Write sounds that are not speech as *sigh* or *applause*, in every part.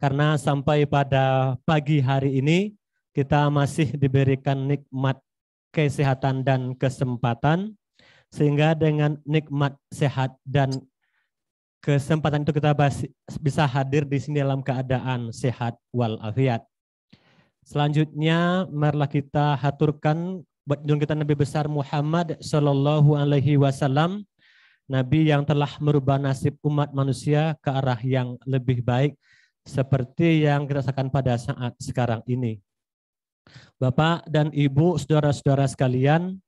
karena sampai pada pagi hari ini kita masih diberikan nikmat kesehatan dan kesempatan sehingga dengan nikmat sehat dan kesempatan itu kita bisa hadir di sini dalam keadaan sehat walafiat. Selanjutnya marilah kita haturkan junjungan kita Nabi besar Muhammad Shallallahu Alaihi Wasallam, Nabi yang telah merubah nasib umat manusia ke arah yang lebih baik seperti yang kita rasakan pada saat sekarang ini. Bapak dan Ibu, saudara-saudara sekalian,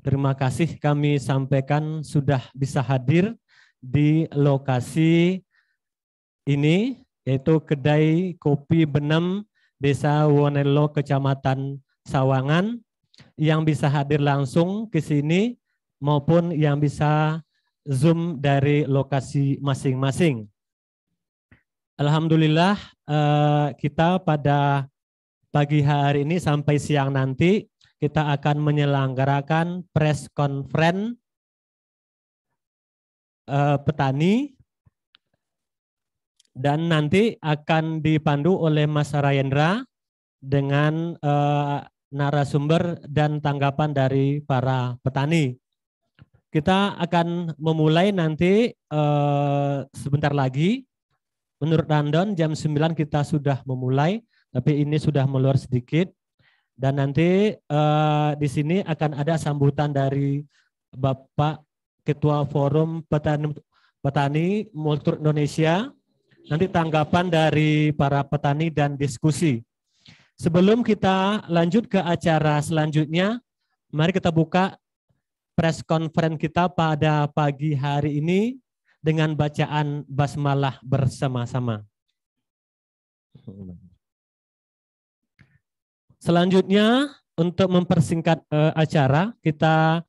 terima kasih kami sampaikan sudah bisa hadir di lokasi ini, yaitu Kedai Kopi Benem, Desa Wonelo, Kecamatan Sawangan, yang bisa hadir langsung ke sini maupun yang bisa Zoom dari lokasi masing-masing. Alhamdulillah eh, kita pada pagi hari ini sampai siang nanti kita akan menyelenggarakan press conference eh, petani dan nanti akan dipandu oleh Mas Rayendra dengan eh, narasumber dan tanggapan dari para petani. Kita akan memulai nanti sebentar lagi Menurut Randon jam 9 kita sudah memulai, tapi ini sudah meluar sedikit. Dan nanti uh, di sini akan ada sambutan dari Bapak Ketua Forum Petani, Petani Multur Indonesia. Nanti tanggapan dari para petani dan diskusi. Sebelum kita lanjut ke acara selanjutnya, mari kita buka press conference kita pada pagi hari ini dengan bacaan basmalah bersama-sama. Selanjutnya, untuk mempersingkat uh, acara, kita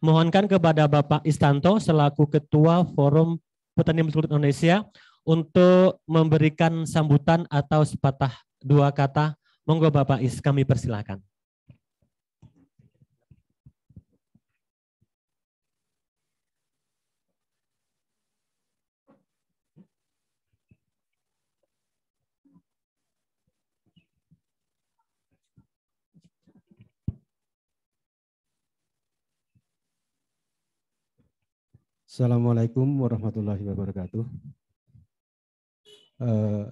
mohonkan kepada Bapak Istanto selaku Ketua Forum Petani Muslim Indonesia untuk memberikan sambutan atau sepatah dua kata. Monggo Bapak Is, kami persilahkan. Assalamualaikum warahmatullahi wabarakatuh. Uh,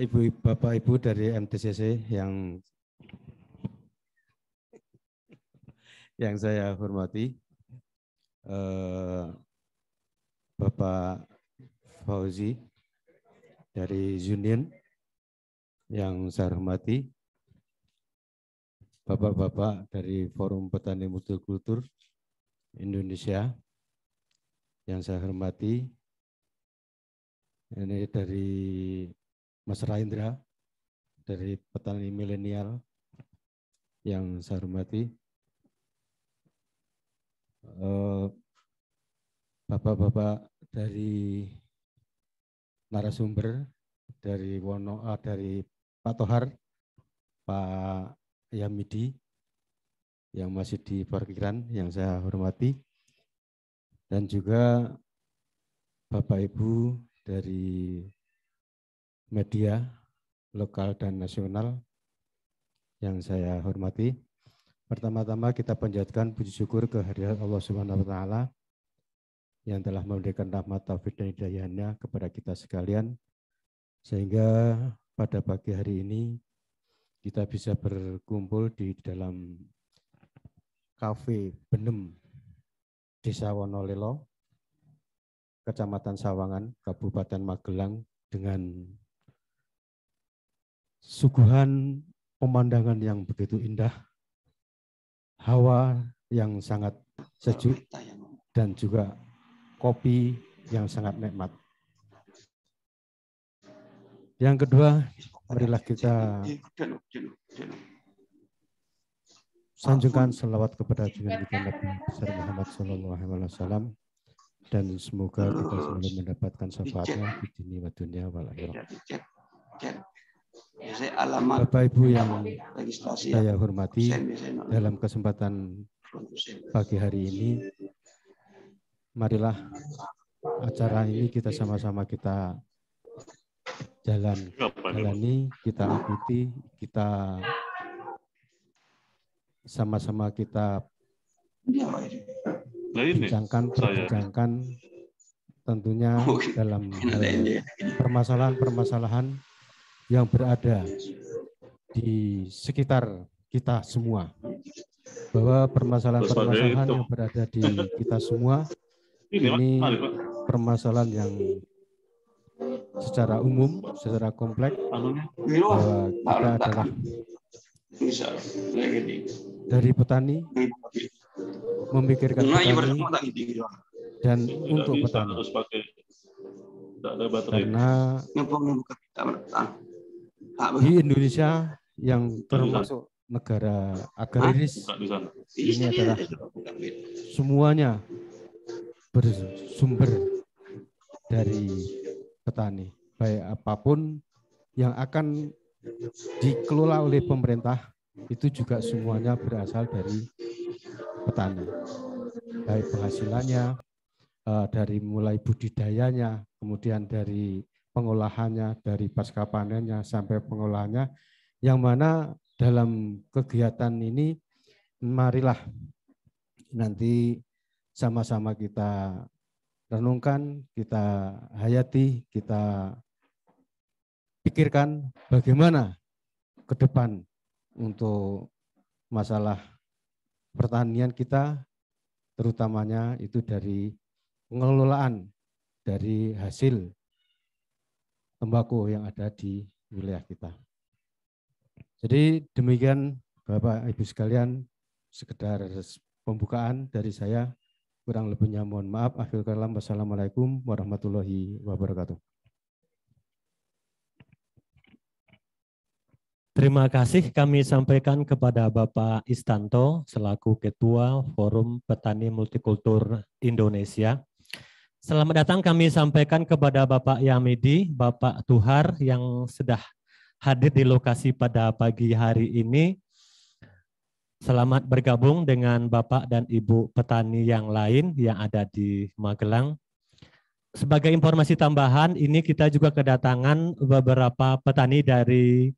*laughs* Ibu, Bapak, Ibu dari MTCC yang yang saya hormati, eh, Bapak Fauzi dari Union yang saya hormati, Bapak-bapak dari Forum Petani Multikultur Indonesia yang saya hormati. Ini dari Mas Raindra dari petani milenial yang saya hormati. Eh, Bapak-bapak dari narasumber dari Wono dari Pak Tohar, Pak Yamidi yang masih di parkiran yang saya hormati dan juga Bapak Ibu dari media lokal dan nasional yang saya hormati. Pertama-tama kita panjatkan puji syukur kehadirat Allah Subhanahu wa taala yang telah memberikan rahmat taufik dan hidayahnya kepada kita sekalian sehingga pada pagi hari ini kita bisa berkumpul di dalam kafe Benem Desa Wonolelo Kecamatan Sawangan Kabupaten Magelang dengan suguhan pemandangan yang begitu indah hawa yang sangat sejuk dan juga kopi yang sangat nikmat yang kedua Marilah kita sanjungkan selawat kepada junjungan kita Nabi besar Muhammad Sallallahu Alaihi Wasallam dan semoga kita selalu mendapatkan syafaatnya di dunia wa dunia walakhir. Bapak Ibu yang saya hormati dalam kesempatan pagi hari ini marilah acara ini kita sama-sama kita jalan ini kita ikuti kita sama-sama kita nah, bincangkan perbincangkan tentunya oh, gitu. dalam eh, permasalahan-permasalahan yang berada di sekitar kita semua bahwa permasalahan-permasalahan yang berada di kita semua ini permasalahan yang secara umum, secara kompleks iya. bahwa kita adalah dari petani memikirkan nah, iya, petani gitu, iya. dan untuk petani karena di Indonesia yang termasuk negara agraris ini adalah semuanya bersumber dari petani, baik apapun yang akan dikelola oleh pemerintah itu juga semuanya berasal dari petani. Baik penghasilannya, eh, dari mulai budidayanya, kemudian dari pengolahannya, dari pasca panennya sampai pengolahannya, yang mana dalam kegiatan ini marilah nanti sama-sama kita renungkan, kita hayati, kita pikirkan bagaimana ke depan untuk masalah pertanian kita, terutamanya itu dari pengelolaan dari hasil tembakau yang ada di wilayah kita. Jadi demikian Bapak Ibu sekalian sekedar pembukaan dari saya. Kurang lebihnya mohon maaf. Akhir kalam. Wassalamualaikum warahmatullahi wabarakatuh. Terima kasih kami sampaikan kepada Bapak Istanto selaku Ketua Forum Petani Multikultur Indonesia. Selamat datang kami sampaikan kepada Bapak Yamidi, Bapak Tuhar yang sudah hadir di lokasi pada pagi hari ini. Selamat bergabung dengan Bapak dan Ibu petani yang lain yang ada di Magelang. Sebagai informasi tambahan, ini kita juga kedatangan beberapa petani dari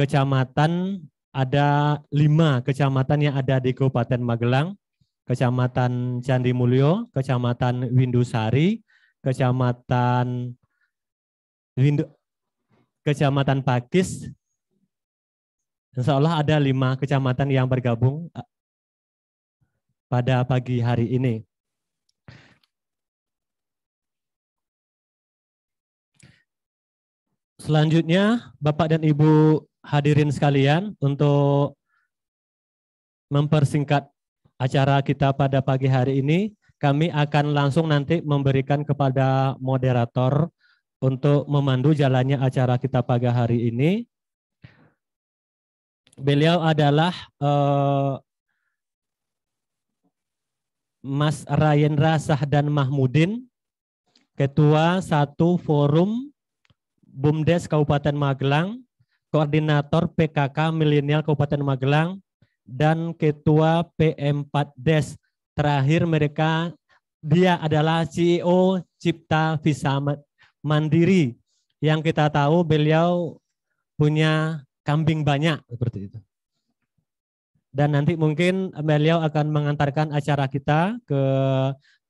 kecamatan, ada lima kecamatan yang ada di Kabupaten Magelang, Kecamatan Candi Mulyo, Kecamatan Windusari, Kecamatan Windu, Kecamatan Pakis, Insyaallah ada lima kecamatan yang bergabung eh, pada pagi hari ini. Selanjutnya, Bapak dan Ibu hadirin sekalian untuk mempersingkat acara kita pada pagi hari ini, kami akan langsung nanti memberikan kepada moderator untuk memandu jalannya acara kita pagi hari ini Beliau adalah uh, Mas Rasah dan Mahmudin, Ketua Satu Forum BUMDes Kabupaten Magelang, Koordinator PKK Milenial Kabupaten Magelang, dan Ketua PM4Des. Terakhir mereka, dia adalah CEO Cipta Visa Mandiri. Yang kita tahu beliau punya kambing banyak seperti itu. Dan nanti mungkin beliau akan mengantarkan acara kita ke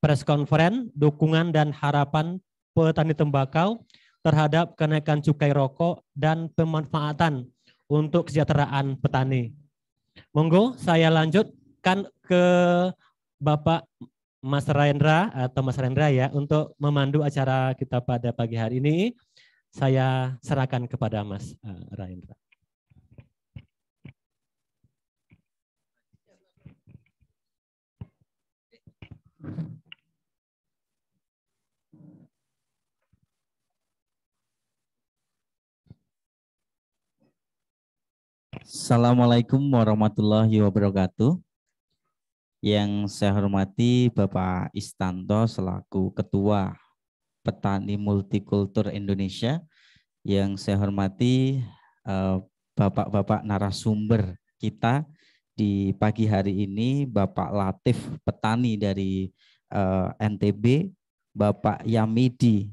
press conference dukungan dan harapan petani tembakau terhadap kenaikan cukai rokok dan pemanfaatan untuk kesejahteraan petani. Monggo saya lanjutkan ke Bapak Mas Rendra atau Mas Rendra ya untuk memandu acara kita pada pagi hari ini. Saya serahkan kepada Mas eh, Rendra. Assalamualaikum warahmatullahi wabarakatuh. Yang saya hormati Bapak Istanto selaku Ketua Petani Multikultur Indonesia. Yang saya hormati eh, bapak-bapak narasumber kita di pagi hari ini Bapak Latif petani dari uh, eh, NTB, Bapak Yamidi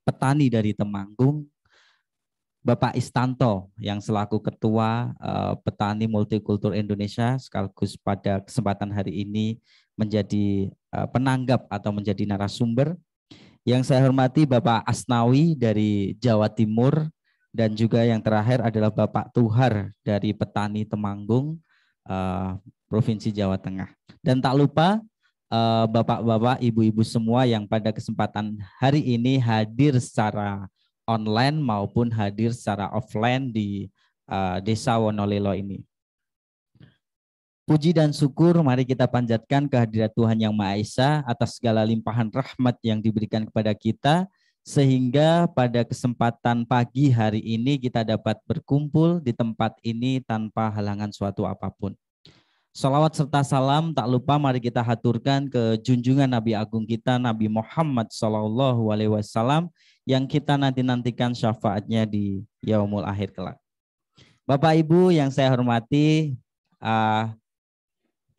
petani dari Temanggung, Bapak Istanto yang selaku ketua uh, petani multikultur Indonesia sekaligus pada kesempatan hari ini menjadi uh, penanggap atau menjadi narasumber. Yang saya hormati Bapak Asnawi dari Jawa Timur dan juga yang terakhir adalah Bapak Tuhar dari petani Temanggung uh, Provinsi Jawa Tengah. Dan tak lupa bapak eh, bapak-bapak, ibu-ibu semua yang pada kesempatan hari ini hadir secara online maupun hadir secara offline di uh, Desa Wonolelo ini. Puji dan syukur mari kita panjatkan kehadirat Tuhan Yang Maha Esa atas segala limpahan rahmat yang diberikan kepada kita sehingga pada kesempatan pagi hari ini kita dapat berkumpul di tempat ini tanpa halangan suatu apapun. Salawat serta salam tak lupa mari kita haturkan ke junjungan Nabi Agung kita Nabi Muhammad Sallallahu Alaihi Wasallam yang kita nanti nantikan syafaatnya di Yaumul Akhir kelak. Bapak Ibu yang saya hormati, uh,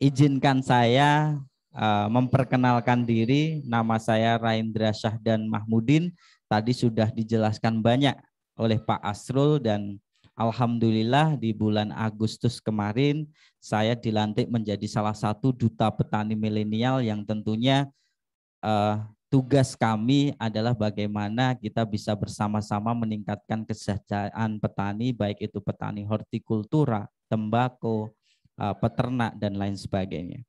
izinkan saya Eh, memperkenalkan diri. Nama saya Raindra Syahdan Mahmudin. Tadi sudah dijelaskan banyak oleh Pak Asrul dan Alhamdulillah di bulan Agustus kemarin saya dilantik menjadi salah satu duta petani milenial yang tentunya uh, tugas kami adalah bagaimana kita bisa bersama-sama meningkatkan kesejahteraan petani baik itu petani hortikultura, tembakau, uh, eh, peternak dan lain sebagainya.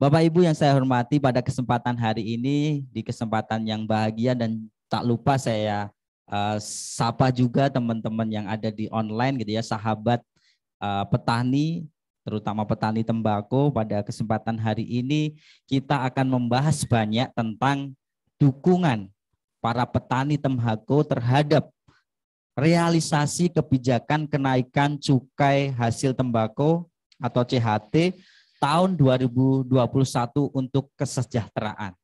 Bapak Ibu yang saya hormati pada kesempatan hari ini di kesempatan yang bahagia dan tak lupa saya uh, sapa juga teman-teman yang ada di online gitu ya sahabat uh, petani terutama petani tembakau pada kesempatan hari ini kita akan membahas banyak tentang dukungan para petani tembakau terhadap realisasi kebijakan kenaikan cukai hasil tembakau atau CHT tahun 2021 untuk kesejahteraan.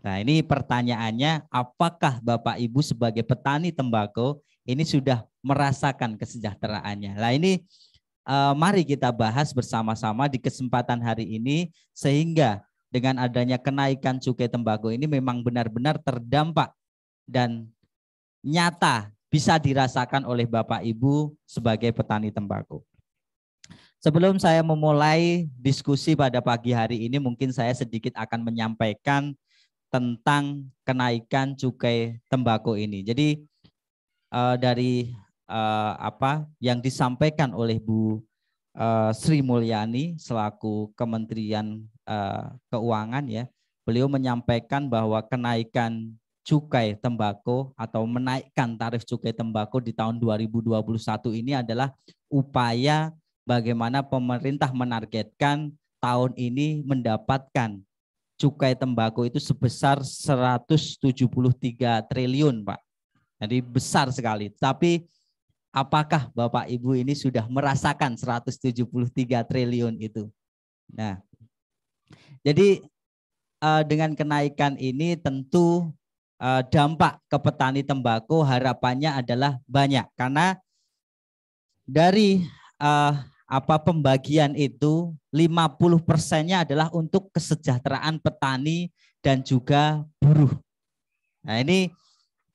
Nah, ini pertanyaannya, apakah Bapak Ibu sebagai petani tembakau ini sudah merasakan kesejahteraannya? Nah, ini eh, mari kita bahas bersama-sama di kesempatan hari ini sehingga dengan adanya kenaikan cukai tembakau ini memang benar-benar terdampak dan nyata bisa dirasakan oleh Bapak Ibu sebagai petani tembakau. Sebelum saya memulai diskusi pada pagi hari ini, mungkin saya sedikit akan menyampaikan tentang kenaikan cukai tembakau ini. Jadi uh, dari uh, apa yang disampaikan oleh Bu uh, Sri Mulyani selaku Kementerian uh, Keuangan ya, beliau menyampaikan bahwa kenaikan cukai tembakau atau menaikkan tarif cukai tembakau di tahun 2021 ini adalah upaya bagaimana pemerintah menargetkan tahun ini mendapatkan cukai tembakau itu sebesar 173 triliun, Pak. Jadi besar sekali. Tapi apakah Bapak Ibu ini sudah merasakan 173 triliun itu? Nah, jadi eh, dengan kenaikan ini tentu eh, dampak ke petani tembakau harapannya adalah banyak karena dari uh, apa pembagian itu 50 persennya adalah untuk kesejahteraan petani dan juga buruh. Nah ini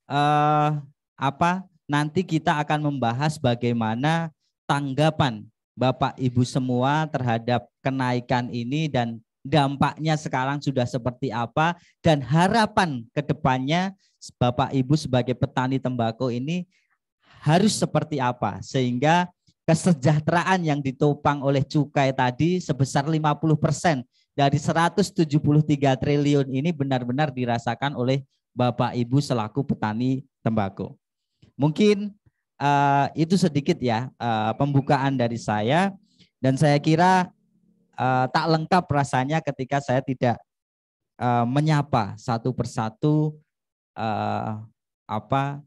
uh, apa nanti kita akan membahas bagaimana tanggapan Bapak Ibu semua terhadap kenaikan ini dan dampaknya sekarang sudah seperti apa dan harapan kedepannya Bapak Ibu sebagai petani tembakau ini harus seperti apa sehingga kesejahteraan yang ditopang oleh cukai tadi sebesar 50% persen dari 173 triliun ini benar-benar dirasakan oleh Bapak Ibu selaku petani tembakau. Mungkin uh, itu sedikit ya uh, pembukaan dari saya dan saya kira uh, tak lengkap rasanya ketika saya tidak uh, menyapa satu persatu uh, apa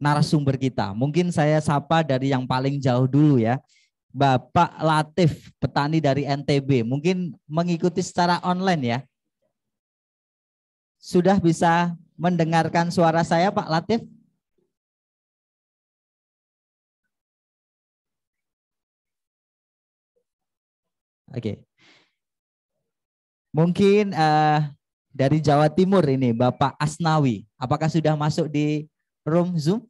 narasumber kita. Mungkin saya sapa dari yang paling jauh dulu ya. Bapak Latif, petani dari NTB, mungkin mengikuti secara online ya. Sudah bisa mendengarkan suara saya Pak Latif? Oke. Okay. Mungkin uh, dari Jawa Timur ini Bapak Asnawi, apakah sudah masuk di Room Zoom,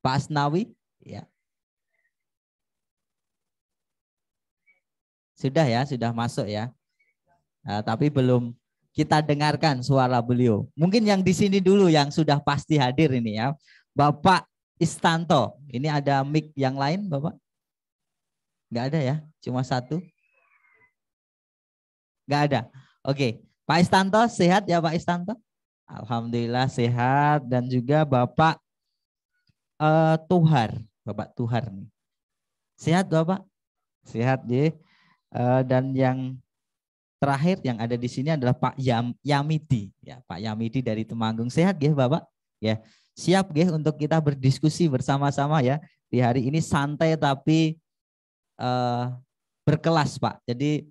Pak Asnawi, ya. Sudah ya, sudah masuk ya. Nah, tapi belum kita dengarkan suara beliau. Mungkin yang di sini dulu yang sudah pasti hadir ini ya. Bapak Istanto. Ini ada mic yang lain, Bapak? Enggak ada ya, cuma satu. Enggak ada. Oke, Pak Istanto sehat ya Pak Istanto? Alhamdulillah sehat dan juga Bapak uh, Tuhar, Bapak Tuhar nih. Sehat Bapak? Sehat ya. Uh, dan yang terakhir yang ada di sini adalah Pak Yam, Yamidi, ya Pak Yamidi dari Temanggung. Sehat ya Bapak? Ya. Siap ya untuk kita berdiskusi bersama-sama ya. Di hari ini santai tapi uh, berkelas Pak. Jadi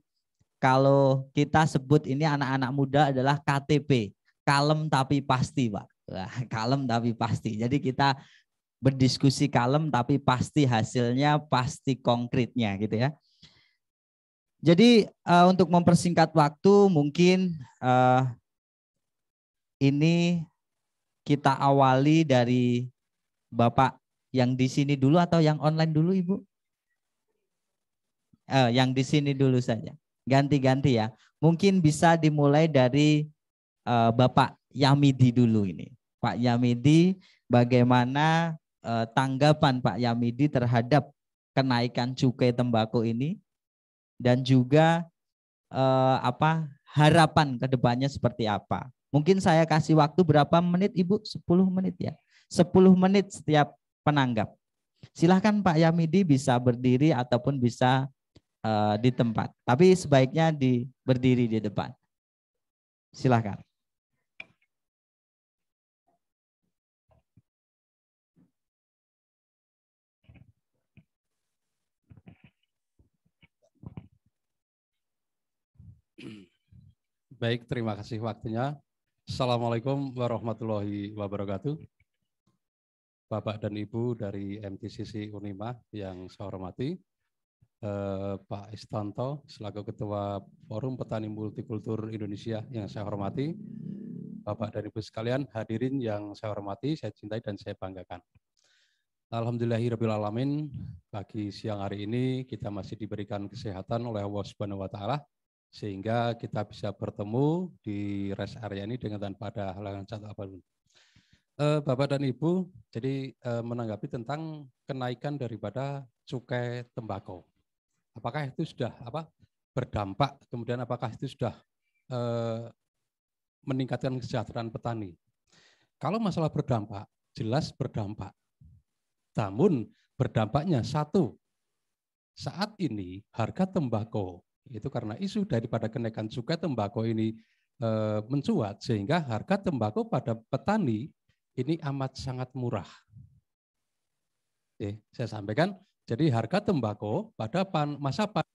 kalau kita sebut ini anak-anak muda adalah KTP kalem tapi pasti, Pak. *laughs* kalem tapi pasti. Jadi kita berdiskusi kalem tapi pasti hasilnya pasti konkretnya gitu ya. Jadi uh, untuk mempersingkat waktu mungkin uh, ini kita awali dari Bapak yang di sini dulu atau yang online dulu Ibu? Uh, yang di sini dulu saja. Ganti-ganti ya. Mungkin bisa dimulai dari uh, Bapak Yamidi dulu ini. Pak Yamidi, bagaimana uh, tanggapan Pak Yamidi terhadap kenaikan cukai tembakau ini dan juga uh, apa harapan kedepannya seperti apa? Mungkin saya kasih waktu berapa menit Ibu? 10 menit ya. 10 menit setiap penanggap. Silahkan Pak Yamidi bisa berdiri ataupun bisa uh, di tempat. Tapi sebaiknya di berdiri di depan. Silahkan. Baik, terima kasih waktunya. Assalamualaikum warahmatullahi wabarakatuh. Bapak dan Ibu dari MTCC Unima yang saya hormati, eh, Pak Istanto selaku Ketua Forum Petani Multikultur Indonesia yang saya hormati, Bapak dan Ibu sekalian, hadirin yang saya hormati, saya cintai dan saya banggakan. Alhamdulillahirrahmanirrahim, pagi siang hari ini kita masih diberikan kesehatan oleh Allah Subhanahu sehingga kita bisa bertemu di rest area ini dengan tanpa ada halangan satu apapun. Eh, Bapak dan Ibu, jadi eh, menanggapi tentang kenaikan daripada cukai tembakau. Apakah itu sudah apa berdampak? Kemudian apakah itu sudah eh, meningkatkan kesejahteraan petani? Kalau masalah berdampak, jelas berdampak. Namun berdampaknya satu, saat ini harga tembakau itu karena isu daripada kenaikan cukai tembakau ini e, mencuat sehingga harga tembakau pada petani ini amat sangat murah. Oke, saya sampaikan, jadi harga tembakau pada pan, masa pan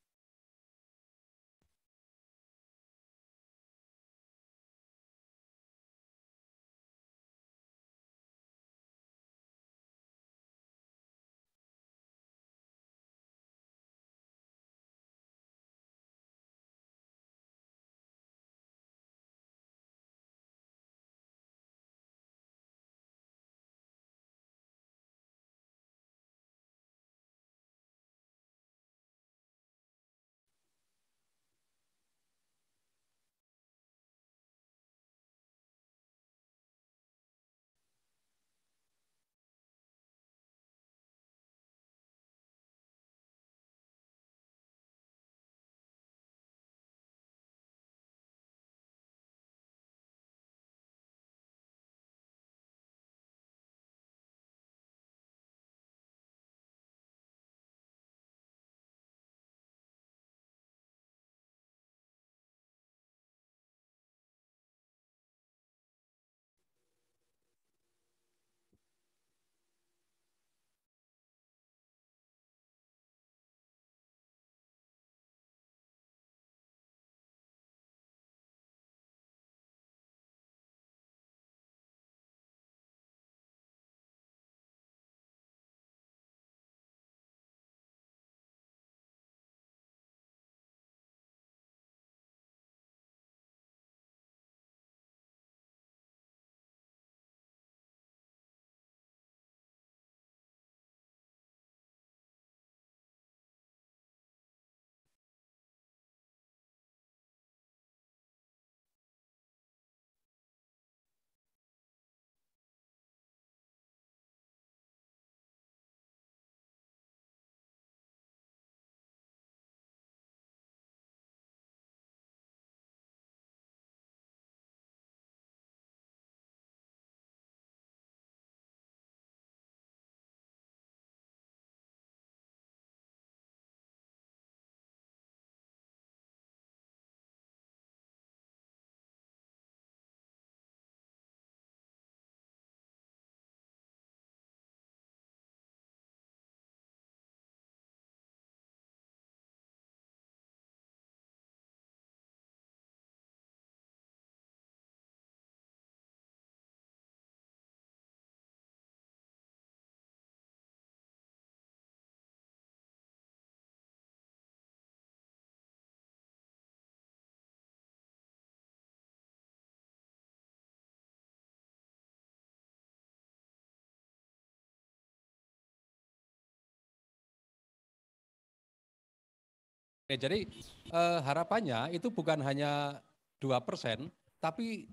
Oke, jadi uh, harapannya itu bukan hanya dua persen, tapi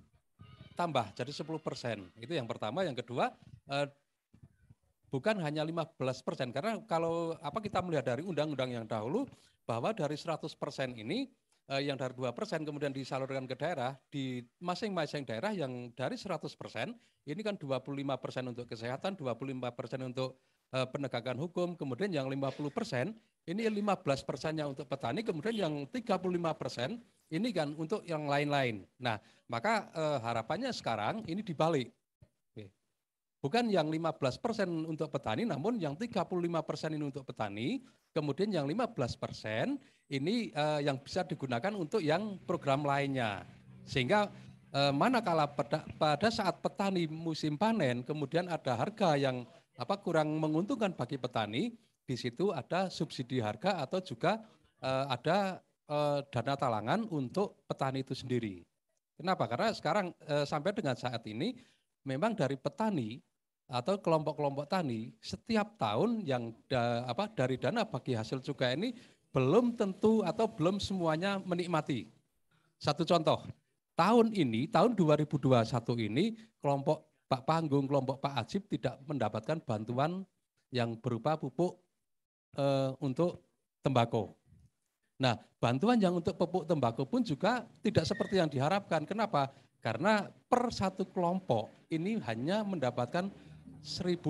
tambah jadi 10 persen. Itu yang pertama. Yang kedua, uh, bukan hanya 15 persen. Karena kalau apa kita melihat dari undang-undang yang dahulu, bahwa dari 100 persen ini, uh, yang dari 2 persen kemudian disalurkan ke daerah, di masing-masing daerah yang dari 100 persen, ini kan 25 persen untuk kesehatan, 25 persen untuk Eh, penegakan hukum, kemudian yang 50 persen, ini 15 persennya untuk petani, kemudian yang 35 persen ini kan untuk yang lain-lain. Nah, maka eh, harapannya sekarang ini dibalik. Bukan yang 15 persen untuk petani, namun yang 35 persen ini untuk petani, kemudian yang 15 persen ini eh, yang bisa digunakan untuk yang program lainnya. Sehingga eh, manakala pada, pada saat petani musim panen, kemudian ada harga yang apa kurang menguntungkan bagi petani, di situ ada subsidi harga atau juga uh, ada uh, dana talangan untuk petani itu sendiri. Kenapa? Karena sekarang uh, sampai dengan saat ini memang dari petani atau kelompok-kelompok tani setiap tahun yang da, apa dari dana bagi hasil juga ini belum tentu atau belum semuanya menikmati. Satu contoh, tahun ini tahun 2021 ini kelompok Pak Panggung, kelompok Pak Ajib tidak mendapatkan bantuan yang berupa pupuk e, untuk tembakau. Nah, bantuan yang untuk pupuk tembakau pun juga tidak seperti yang diharapkan. Kenapa? Karena per satu kelompok ini hanya mendapatkan 1.500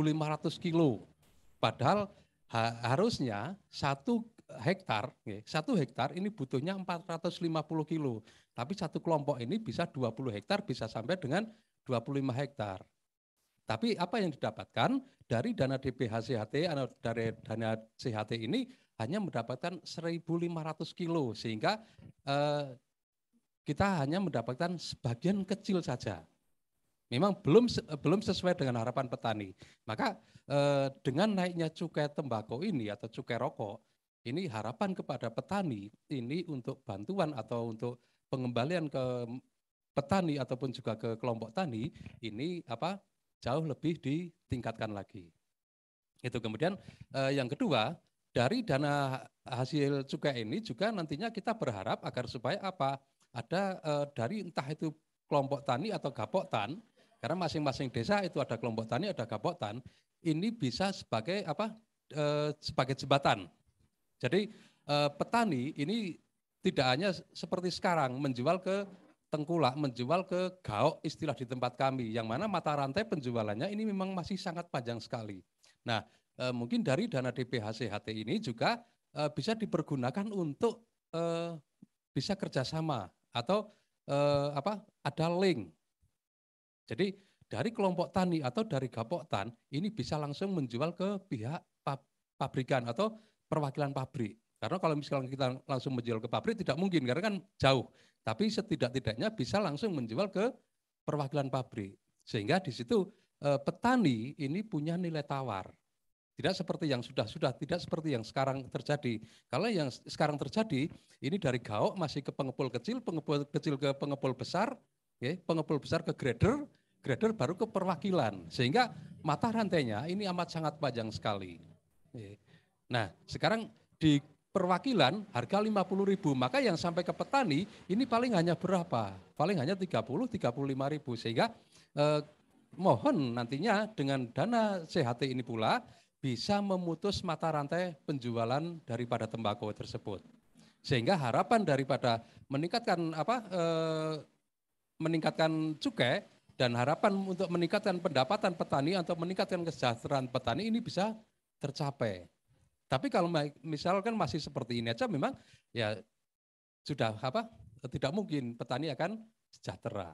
kilo. Padahal ha harusnya satu hektar, satu hektar ini butuhnya 450 kilo. Tapi satu kelompok ini bisa 20 hektar, bisa sampai dengan 25 hektar. Tapi apa yang didapatkan dari dana CHT DPH atau dari dana CHT ini hanya mendapatkan 1.500 kilo, sehingga eh, kita hanya mendapatkan sebagian kecil saja. Memang belum belum sesuai dengan harapan petani. Maka eh, dengan naiknya cukai tembakau ini atau cukai rokok, ini harapan kepada petani ini untuk bantuan atau untuk pengembalian ke petani ataupun juga ke kelompok tani ini apa jauh lebih ditingkatkan lagi. Itu kemudian eh, yang kedua dari dana hasil cukai ini juga nantinya kita berharap agar supaya apa ada eh, dari entah itu kelompok tani atau gapok tan karena masing-masing desa itu ada kelompok tani ada gapok tan ini bisa sebagai apa eh, sebagai jembatan. Jadi eh, petani ini tidak hanya seperti sekarang menjual ke tengkulak menjual ke gaok istilah di tempat kami, yang mana mata rantai penjualannya ini memang masih sangat panjang sekali. Nah, e, mungkin dari dana CHT ini juga e, bisa dipergunakan untuk e, bisa kerjasama atau e, apa ada link. Jadi dari kelompok tani atau dari gapoktan ini bisa langsung menjual ke pihak pabrikan atau perwakilan pabrik. Karena kalau misalnya kita langsung menjual ke pabrik tidak mungkin karena kan jauh. Tapi setidak-tidaknya bisa langsung menjual ke perwakilan pabrik. Sehingga di situ eh, petani ini punya nilai tawar. Tidak seperti yang sudah-sudah, tidak seperti yang sekarang terjadi. Kalau yang sekarang terjadi, ini dari gaok masih ke pengepul kecil, pengepul kecil ke pengepul besar, ya, pengepul besar ke grader, grader baru ke perwakilan. Sehingga mata rantainya ini amat sangat panjang sekali. Nah, sekarang di perwakilan harga puluh ribu. Maka yang sampai ke petani ini paling hanya berapa? Paling hanya 30 lima ribu. Sehingga eh, mohon nantinya dengan dana CHT ini pula bisa memutus mata rantai penjualan daripada tembakau tersebut. Sehingga harapan daripada meningkatkan apa eh, meningkatkan cukai dan harapan untuk meningkatkan pendapatan petani atau meningkatkan kesejahteraan petani ini bisa tercapai. Tapi kalau misalkan masih seperti ini aja memang ya sudah apa? tidak mungkin petani akan sejahtera.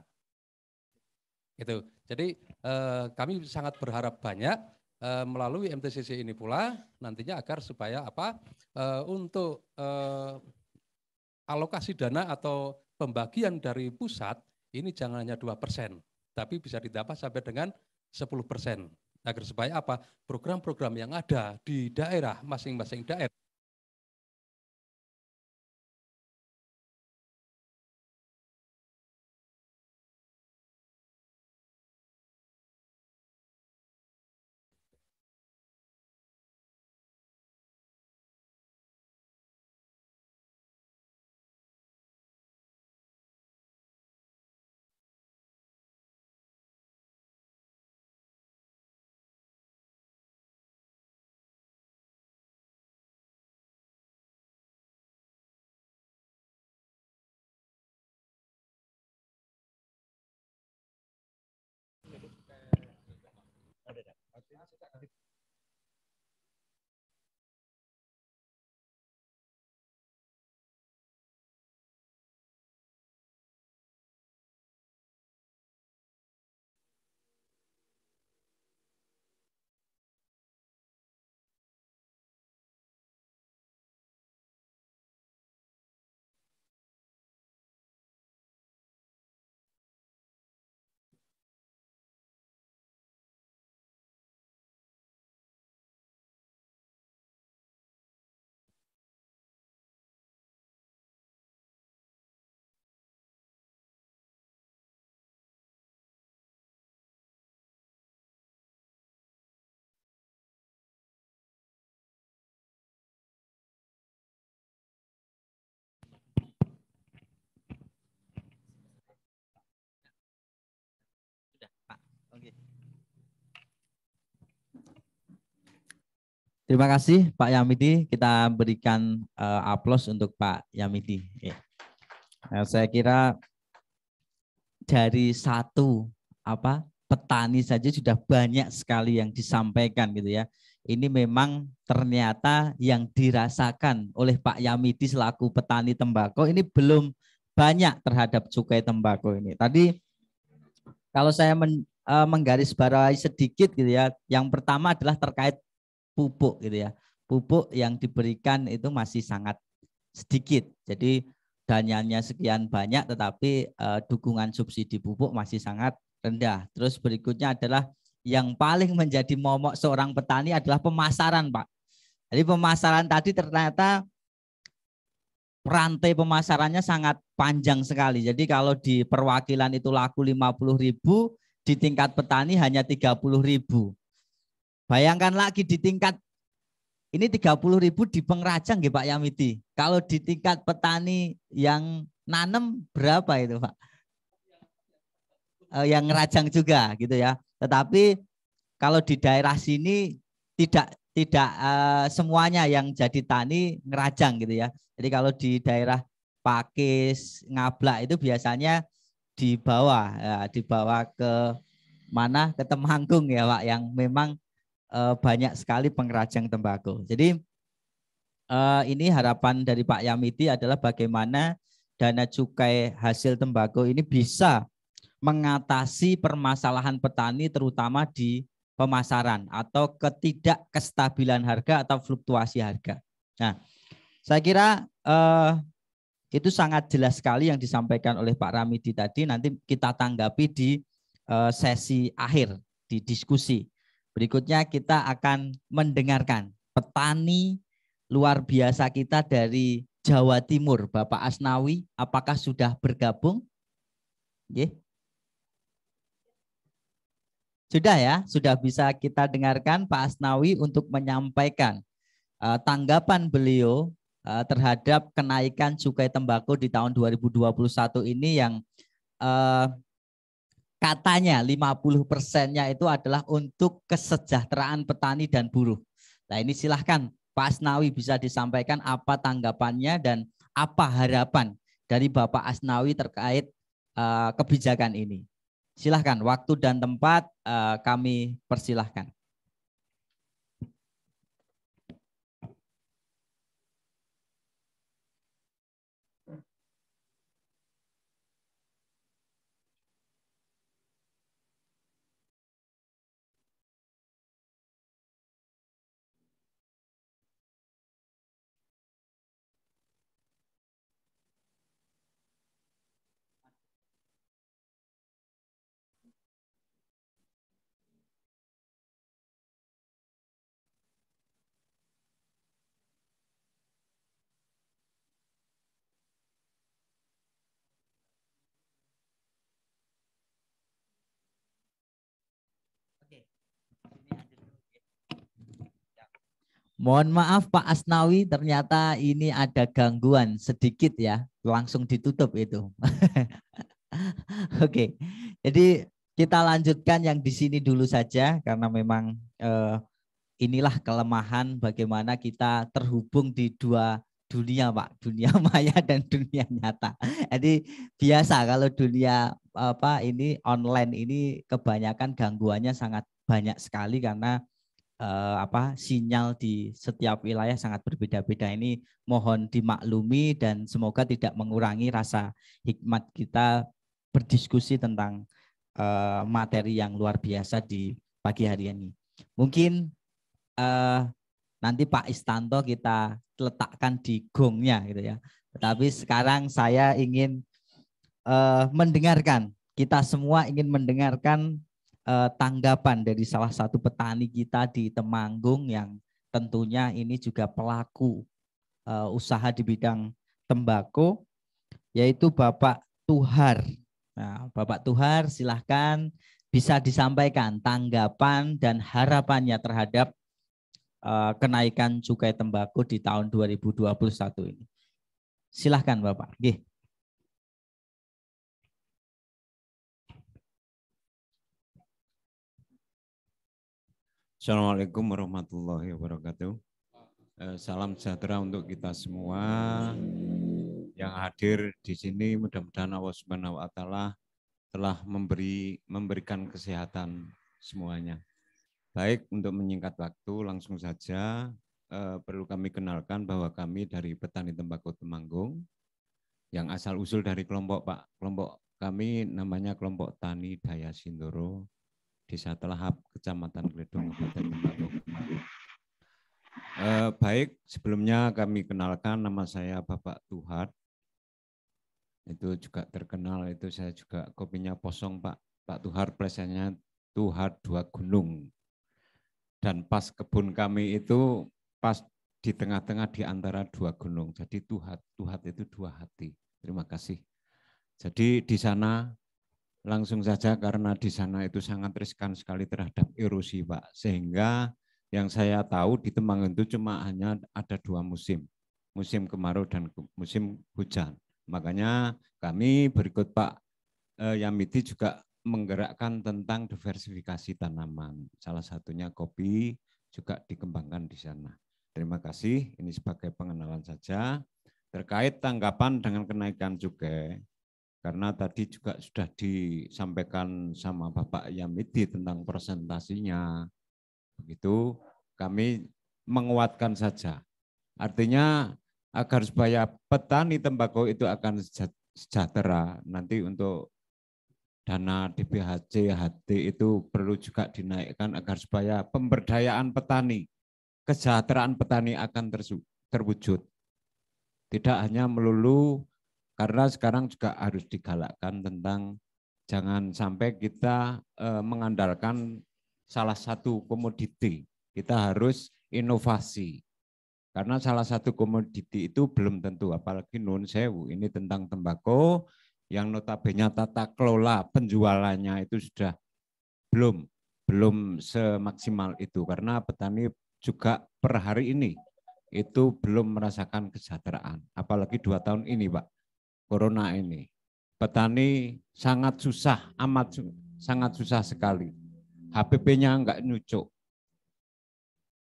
Gitu. Jadi eh, kami sangat berharap banyak eh, melalui MTCC ini pula nantinya agar supaya apa? Eh, untuk eh, alokasi dana atau pembagian dari pusat ini jangan hanya dua persen, tapi bisa didapat sampai dengan 10 persen Agar supaya apa? Program-program yang ada di daerah, masing-masing daerah, Terima kasih Pak Yamidi. Kita berikan uh, aplaus untuk Pak Yamidi. Ya. Nah, saya kira dari satu apa petani saja sudah banyak sekali yang disampaikan gitu ya. Ini memang ternyata yang dirasakan oleh Pak Yamidi selaku petani tembakau ini belum banyak terhadap cukai tembakau ini. Tadi kalau saya men, eh, menggaris sedikit gitu ya. Yang pertama adalah terkait pupuk gitu ya. Pupuk yang diberikan itu masih sangat sedikit. Jadi danyanya sekian banyak tetapi uh, dukungan subsidi pupuk masih sangat rendah. Terus berikutnya adalah yang paling menjadi momok seorang petani adalah pemasaran, Pak. Jadi pemasaran tadi ternyata rantai pemasarannya sangat panjang sekali. Jadi kalau di perwakilan itu laku 50.000, di tingkat petani hanya 30.000. Bayangkan lagi di tingkat ini 30 ribu di pengrajang ya Pak Yamiti. Kalau di tingkat petani yang nanem berapa itu Pak? Eh, yang ngerajang juga gitu ya. Tetapi kalau di daerah sini tidak tidak uh, semuanya yang jadi tani ngerajang gitu ya. Jadi kalau di daerah Pakis, Ngablak itu biasanya dibawa ya, eh, dibawa ke mana ke Temanggung ya Pak yang memang uh, banyak sekali pengrajang tembakau. Jadi uh, ini harapan dari Pak Yamiti adalah bagaimana dana cukai hasil tembakau ini bisa mengatasi permasalahan petani terutama di pemasaran atau ketidakkestabilan harga atau fluktuasi harga. Nah, saya kira eh, itu sangat jelas sekali yang disampaikan oleh Pak Ramidi tadi. Nanti kita tanggapi di eh, sesi akhir di diskusi. Berikutnya kita akan mendengarkan petani luar biasa kita dari Jawa Timur, Bapak Asnawi, apakah sudah bergabung? Yeah. Sudah ya, sudah bisa kita dengarkan Pak Asnawi untuk menyampaikan uh, tanggapan beliau uh, terhadap kenaikan cukai tembakau di tahun 2021 ini yang uh, katanya 50 persennya itu adalah untuk kesejahteraan petani dan buruh. Nah ini silahkan Pak Asnawi bisa disampaikan apa tanggapannya dan apa harapan dari Bapak Asnawi terkait uh, kebijakan ini. Silahkan waktu dan tempat uh, kami persilahkan. Mohon maaf Pak Asnawi, ternyata ini ada gangguan sedikit ya, langsung ditutup itu. *laughs* Oke, okay. jadi kita lanjutkan yang di sini dulu saja karena memang eh, inilah kelemahan bagaimana kita terhubung di dua dunia pak, dunia *laughs* maya dan dunia nyata. Jadi biasa kalau dunia apa ini online ini kebanyakan gangguannya sangat banyak sekali karena eh, apa sinyal di setiap wilayah sangat berbeda-beda ini mohon dimaklumi dan semoga tidak mengurangi rasa hikmat kita berdiskusi tentang eh, materi yang luar biasa di pagi hari ini. Mungkin eh, nanti Pak Istanto kita letakkan di gongnya gitu ya. Tetapi sekarang saya ingin eh, mendengarkan kita semua ingin mendengarkan uh, tanggapan dari salah satu petani kita di Temanggung yang tentunya ini juga pelaku uh, usaha di bidang tembakau yaitu Bapak Tuhar. Nah, Bapak Tuhar silahkan bisa disampaikan tanggapan dan harapannya terhadap uh, kenaikan cukai tembakau di tahun 2021 ini. Silahkan Bapak. Gih. Assalamualaikum warahmatullahi wabarakatuh. Eh, salam sejahtera untuk kita semua yang hadir di sini. Mudah-mudahan Allah Subhanahu wa taala telah memberi memberikan kesehatan semuanya. Baik, untuk menyingkat waktu langsung saja eh, perlu kami kenalkan bahwa kami dari petani tembakau Temanggung yang asal usul dari kelompok Pak, kelompok kami namanya kelompok tani Daya Sindoro Desa Telahap, Kecamatan Gledong, Kabupaten Tembago. Eh, baik, sebelumnya kami kenalkan nama saya Bapak Tuhar. Itu juga terkenal, itu saya juga kopinya posong Pak. Pak Tuhar plesennya Tuhar Dua Gunung. Dan pas kebun kami itu pas di tengah-tengah di antara dua gunung. Jadi Tuhat, Tuhat itu dua hati. Terima kasih. Jadi di sana langsung saja karena di sana itu sangat riskan sekali terhadap erosi, Pak. Sehingga yang saya tahu di Temanggung itu cuma hanya ada dua musim, musim kemarau dan musim hujan. Makanya kami berikut Pak eh, Yamiti juga menggerakkan tentang diversifikasi tanaman. Salah satunya kopi juga dikembangkan di sana. Terima kasih. Ini sebagai pengenalan saja. Terkait tanggapan dengan kenaikan cukai, karena tadi juga sudah disampaikan sama Bapak Yamidi tentang presentasinya. Begitu kami menguatkan saja. Artinya agar supaya petani tembakau itu akan sejahtera nanti untuk dana DPHC, HT itu perlu juga dinaikkan agar supaya pemberdayaan petani, kesejahteraan petani akan terwujud. Tidak hanya melulu karena sekarang juga harus digalakkan tentang jangan sampai kita eh, mengandalkan salah satu komoditi. Kita harus inovasi. Karena salah satu komoditi itu belum tentu, apalagi non sewu. Ini tentang tembakau yang notabene tata kelola penjualannya itu sudah belum belum semaksimal itu karena petani juga per hari ini itu belum merasakan kesejahteraan apalagi dua tahun ini pak corona ini. Petani sangat susah, amat sangat susah sekali. HPP-nya enggak nyucuk.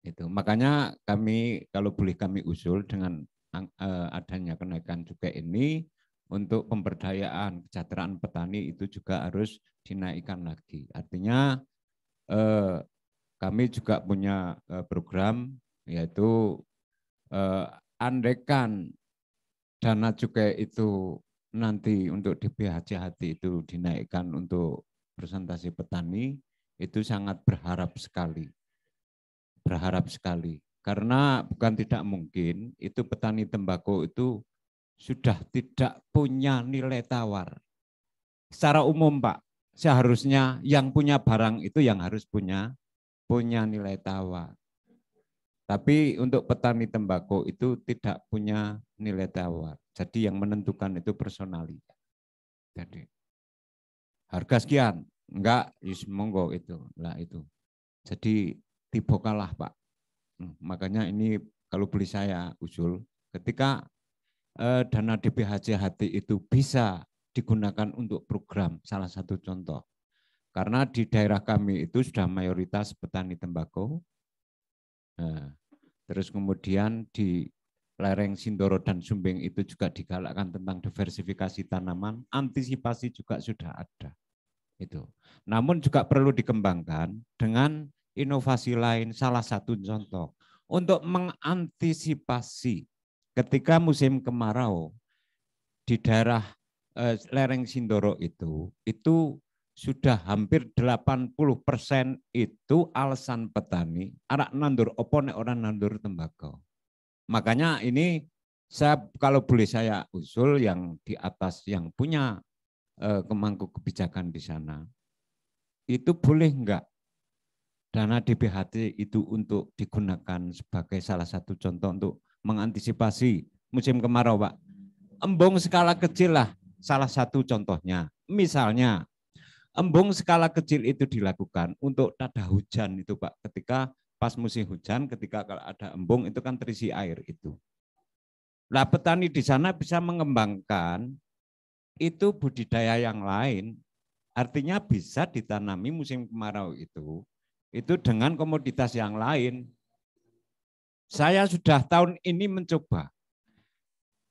Itu. Makanya kami kalau boleh kami usul dengan eh, adanya kenaikan juga ini untuk pemberdayaan kesejahteraan petani itu juga harus dinaikkan lagi. Artinya eh, kami juga punya eh, program yaitu eh, andekan dana cukai itu nanti untuk di hati itu dinaikkan untuk presentasi petani itu sangat berharap sekali. Berharap sekali. Karena bukan tidak mungkin itu petani tembakau itu sudah tidak punya nilai tawar. Secara umum Pak, seharusnya yang punya barang itu yang harus punya punya nilai tawar. Tapi untuk petani tembakau itu tidak punya nilai tawar. Jadi yang menentukan itu personalita. Jadi harga sekian, enggak, yus monggo itu, lah itu. Jadi tiba kalah pak. Hmm, makanya ini kalau beli saya usul, ketika eh, dana DPHC hati itu bisa digunakan untuk program, salah satu contoh. Karena di daerah kami itu sudah mayoritas petani tembakau, Nah, terus kemudian di lereng Sindoro dan Sumbing itu juga digalakkan tentang diversifikasi tanaman, antisipasi juga sudah ada. Itu. Namun juga perlu dikembangkan dengan inovasi lain, salah satu contoh untuk mengantisipasi ketika musim kemarau di daerah eh, lereng Sindoro itu itu sudah hampir 80 persen itu alasan petani, anak nandur opo opone orang nandur tembakau. Makanya ini saya kalau boleh saya usul yang di atas yang punya eh, kemangku kebijakan di sana, itu boleh enggak dana DBHT itu untuk digunakan sebagai salah satu contoh untuk mengantisipasi musim kemarau Pak. Embung skala kecil lah salah satu contohnya. Misalnya embung skala kecil itu dilakukan untuk tada hujan itu Pak. Ketika pas musim hujan, ketika kalau ada embung itu kan terisi air itu. Nah petani di sana bisa mengembangkan itu budidaya yang lain. Artinya bisa ditanami musim kemarau itu, itu dengan komoditas yang lain. Saya sudah tahun ini mencoba,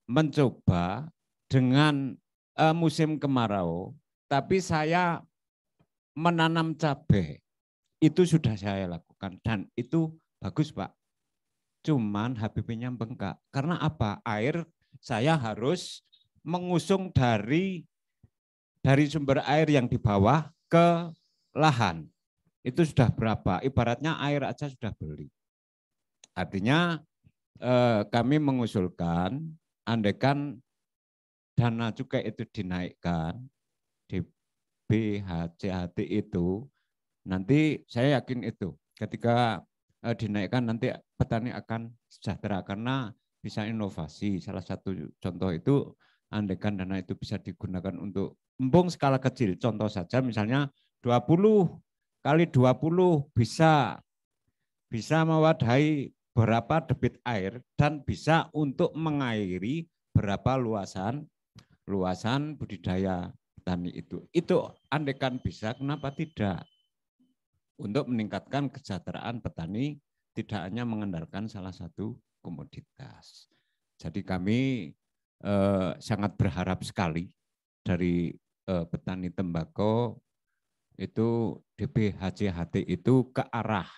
mencoba dengan eh, musim kemarau, tapi saya menanam cabai itu sudah saya lakukan dan itu bagus Pak. Cuman HPP-nya bengkak. Karena apa? Air saya harus mengusung dari dari sumber air yang di bawah ke lahan. Itu sudah berapa? Ibaratnya air aja sudah beli. Artinya eh, kami mengusulkan andekan dana cukai itu dinaikkan BHCHT itu nanti saya yakin itu ketika uh, dinaikkan nanti petani akan sejahtera karena bisa inovasi. Salah satu contoh itu andekan dana itu bisa digunakan untuk embung skala kecil. Contoh saja misalnya 20 kali 20 bisa bisa mewadahi berapa debit air dan bisa untuk mengairi berapa luasan luasan budidaya. Petani itu. Itu andekan bisa, kenapa tidak? Untuk meningkatkan kesejahteraan petani tidak hanya mengandalkan salah satu komoditas. Jadi kami eh, sangat berharap sekali dari eh, petani tembakau itu DBHCHT itu ke arah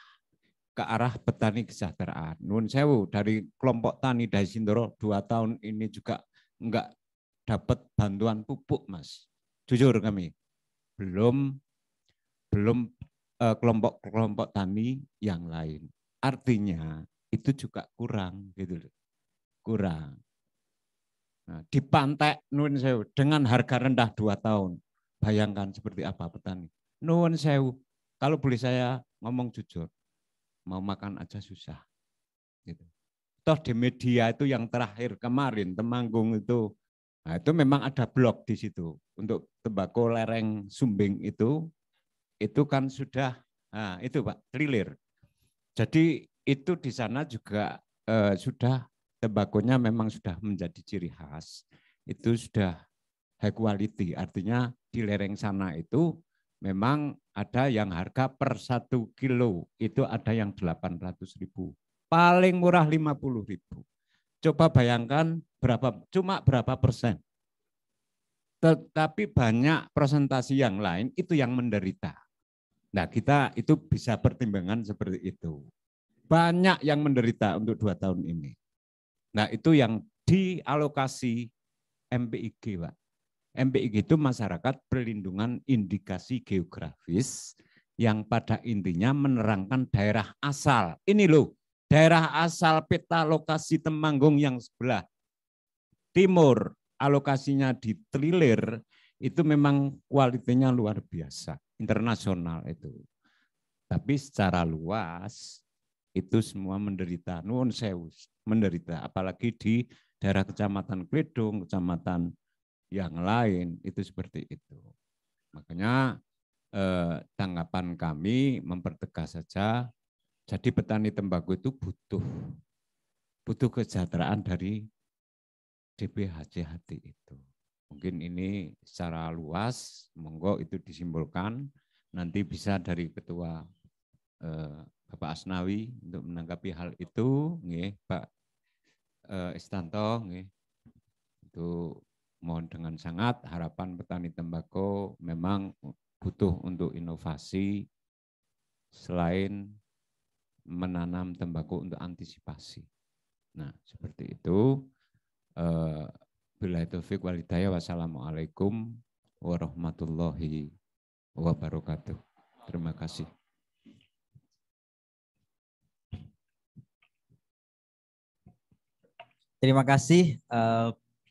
ke arah petani kesejahteraan. Nun sewu dari kelompok tani dari Sindoro dua tahun ini juga enggak dapat bantuan pupuk, Mas jujur kami belum belum kelompok-kelompok eh, tani yang lain. Artinya itu juga kurang gitu loh. Kurang. Nah, di pantai Nun Sewu dengan harga rendah dua tahun. Bayangkan seperti apa petani. Nun Sewu, kalau boleh saya ngomong jujur, mau makan aja susah. Gitu. Toh di media itu yang terakhir kemarin, Temanggung itu Nah, itu memang ada blok di situ untuk tembakau lereng Sumbing itu itu kan sudah nah, itu Pak clear. Jadi itu di sana juga eh, sudah tembakonya memang sudah menjadi ciri khas. Itu sudah high quality artinya di lereng sana itu memang ada yang harga per satu kilo itu ada yang delapan ratus ribu paling murah lima puluh ribu coba bayangkan berapa cuma berapa persen. Tetapi banyak presentasi yang lain itu yang menderita. Nah, kita itu bisa pertimbangan seperti itu. Banyak yang menderita untuk dua tahun ini. Nah, itu yang dialokasi MPIG, Pak. MPIG itu masyarakat perlindungan indikasi geografis yang pada intinya menerangkan daerah asal. Ini loh, daerah asal peta lokasi Temanggung yang sebelah. Timur alokasinya di trilir itu memang kualitinya luar biasa, internasional itu. Tapi secara luas itu semua menderita, nuon seus, menderita. Apalagi di daerah kecamatan Kledung, kecamatan yang lain, itu seperti itu. Makanya eh, tanggapan kami mempertegas saja, jadi petani tembakau itu butuh butuh kesejahteraan dari DPHCHT itu. Mungkin ini secara luas, monggo itu disimpulkan, Nanti bisa dari Ketua eh, Bapak Asnawi untuk menanggapi hal itu, nge, Pak eh, Istanto, nge, Itu mohon dengan sangat harapan petani tembakau memang butuh untuk inovasi selain menanam tembakau untuk antisipasi. Nah, seperti itu. Eh, Bila taufiq walidaya wassalamualaikum warahmatullahi wabarakatuh. Terima kasih. Terima kasih eh,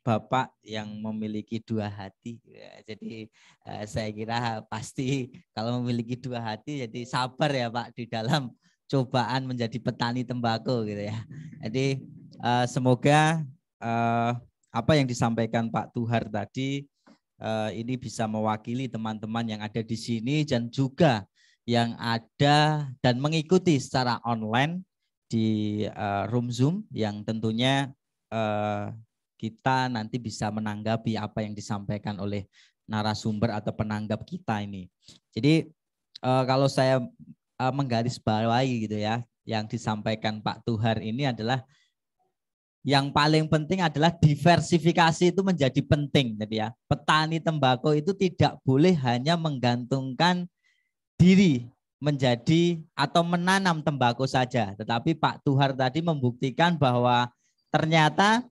Bapak yang memiliki dua hati. Ya, jadi eh, saya kira pasti kalau memiliki dua hati jadi sabar ya Pak di dalam cobaan menjadi petani tembakau gitu ya. Jadi semoga uh, apa yang disampaikan Pak Tuhar tadi uh, ini bisa mewakili teman-teman yang ada di sini dan juga yang ada dan mengikuti secara online di uh, room Zoom yang tentunya uh, kita nanti bisa menanggapi apa yang disampaikan oleh narasumber atau penanggap kita ini. Jadi uh, kalau saya uh, menggaris bawahi gitu ya, yang disampaikan Pak Tuhar ini adalah yang paling penting adalah diversifikasi itu menjadi penting jadi gitu ya petani tembakau itu tidak boleh hanya menggantungkan diri menjadi atau menanam tembakau saja tetapi Pak Tuhar tadi membuktikan bahwa ternyata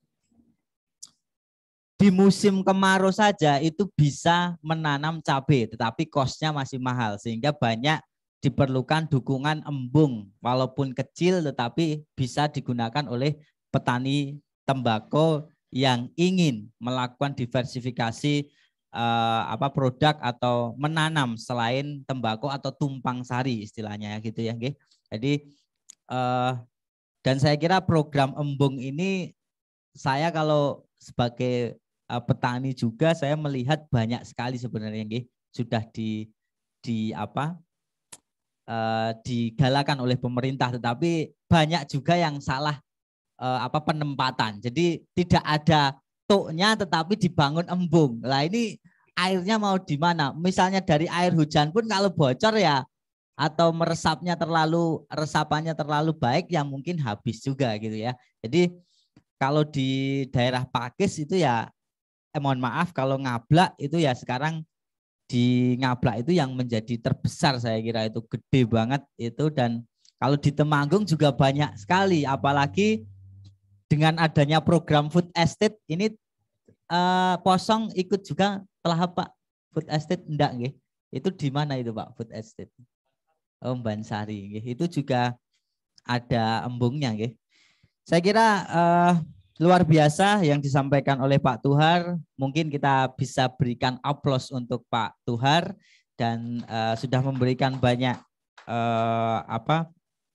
di musim kemarau saja itu bisa menanam cabai tetapi kosnya masih mahal sehingga banyak diperlukan dukungan embung walaupun kecil tetapi bisa digunakan oleh petani tembakau yang ingin melakukan diversifikasi eh, apa produk atau menanam selain tembakau atau tumpang sari istilahnya ya gitu ya. Jadi eh, dan saya kira program embung ini saya kalau sebagai eh, petani juga saya melihat banyak sekali sebenarnya sudah di di apa eh, digalakan oleh pemerintah tetapi banyak juga yang salah uh, apa penempatan. Jadi tidak ada toknya tetapi dibangun embung. Lah ini airnya mau di mana? Misalnya dari air hujan pun kalau bocor ya atau meresapnya terlalu resapannya terlalu baik ya mungkin habis juga gitu ya. Jadi kalau di daerah Pakis itu ya eh, mohon maaf kalau ngablak itu ya sekarang di ngablak itu yang menjadi terbesar saya kira itu gede banget itu dan kalau di Temanggung juga banyak sekali apalagi dengan adanya program food estate ini uh, eh, posong ikut juga telah apa food estate enggak nggih. Itu di mana itu Pak food estate? Oh, Bansari nggih. Itu juga ada embungnya nggih. Saya kira uh, luar biasa yang disampaikan oleh Pak Tuhar. Mungkin kita bisa berikan aplaus untuk Pak Tuhar dan uh, sudah memberikan banyak uh, apa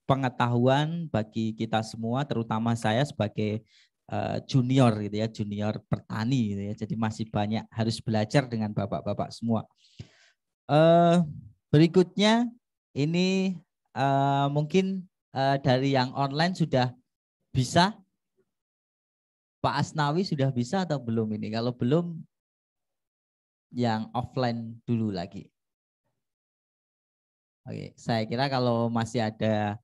pengetahuan bagi kita semua, terutama saya sebagai eh, junior gitu ya, junior petani gitu ya. Jadi masih banyak harus belajar dengan bapak-bapak semua. Eh, berikutnya ini eh, mungkin dari yang online sudah bisa Pak Asnawi sudah bisa atau belum ini? Kalau belum yang offline dulu lagi. Oke, saya kira kalau masih ada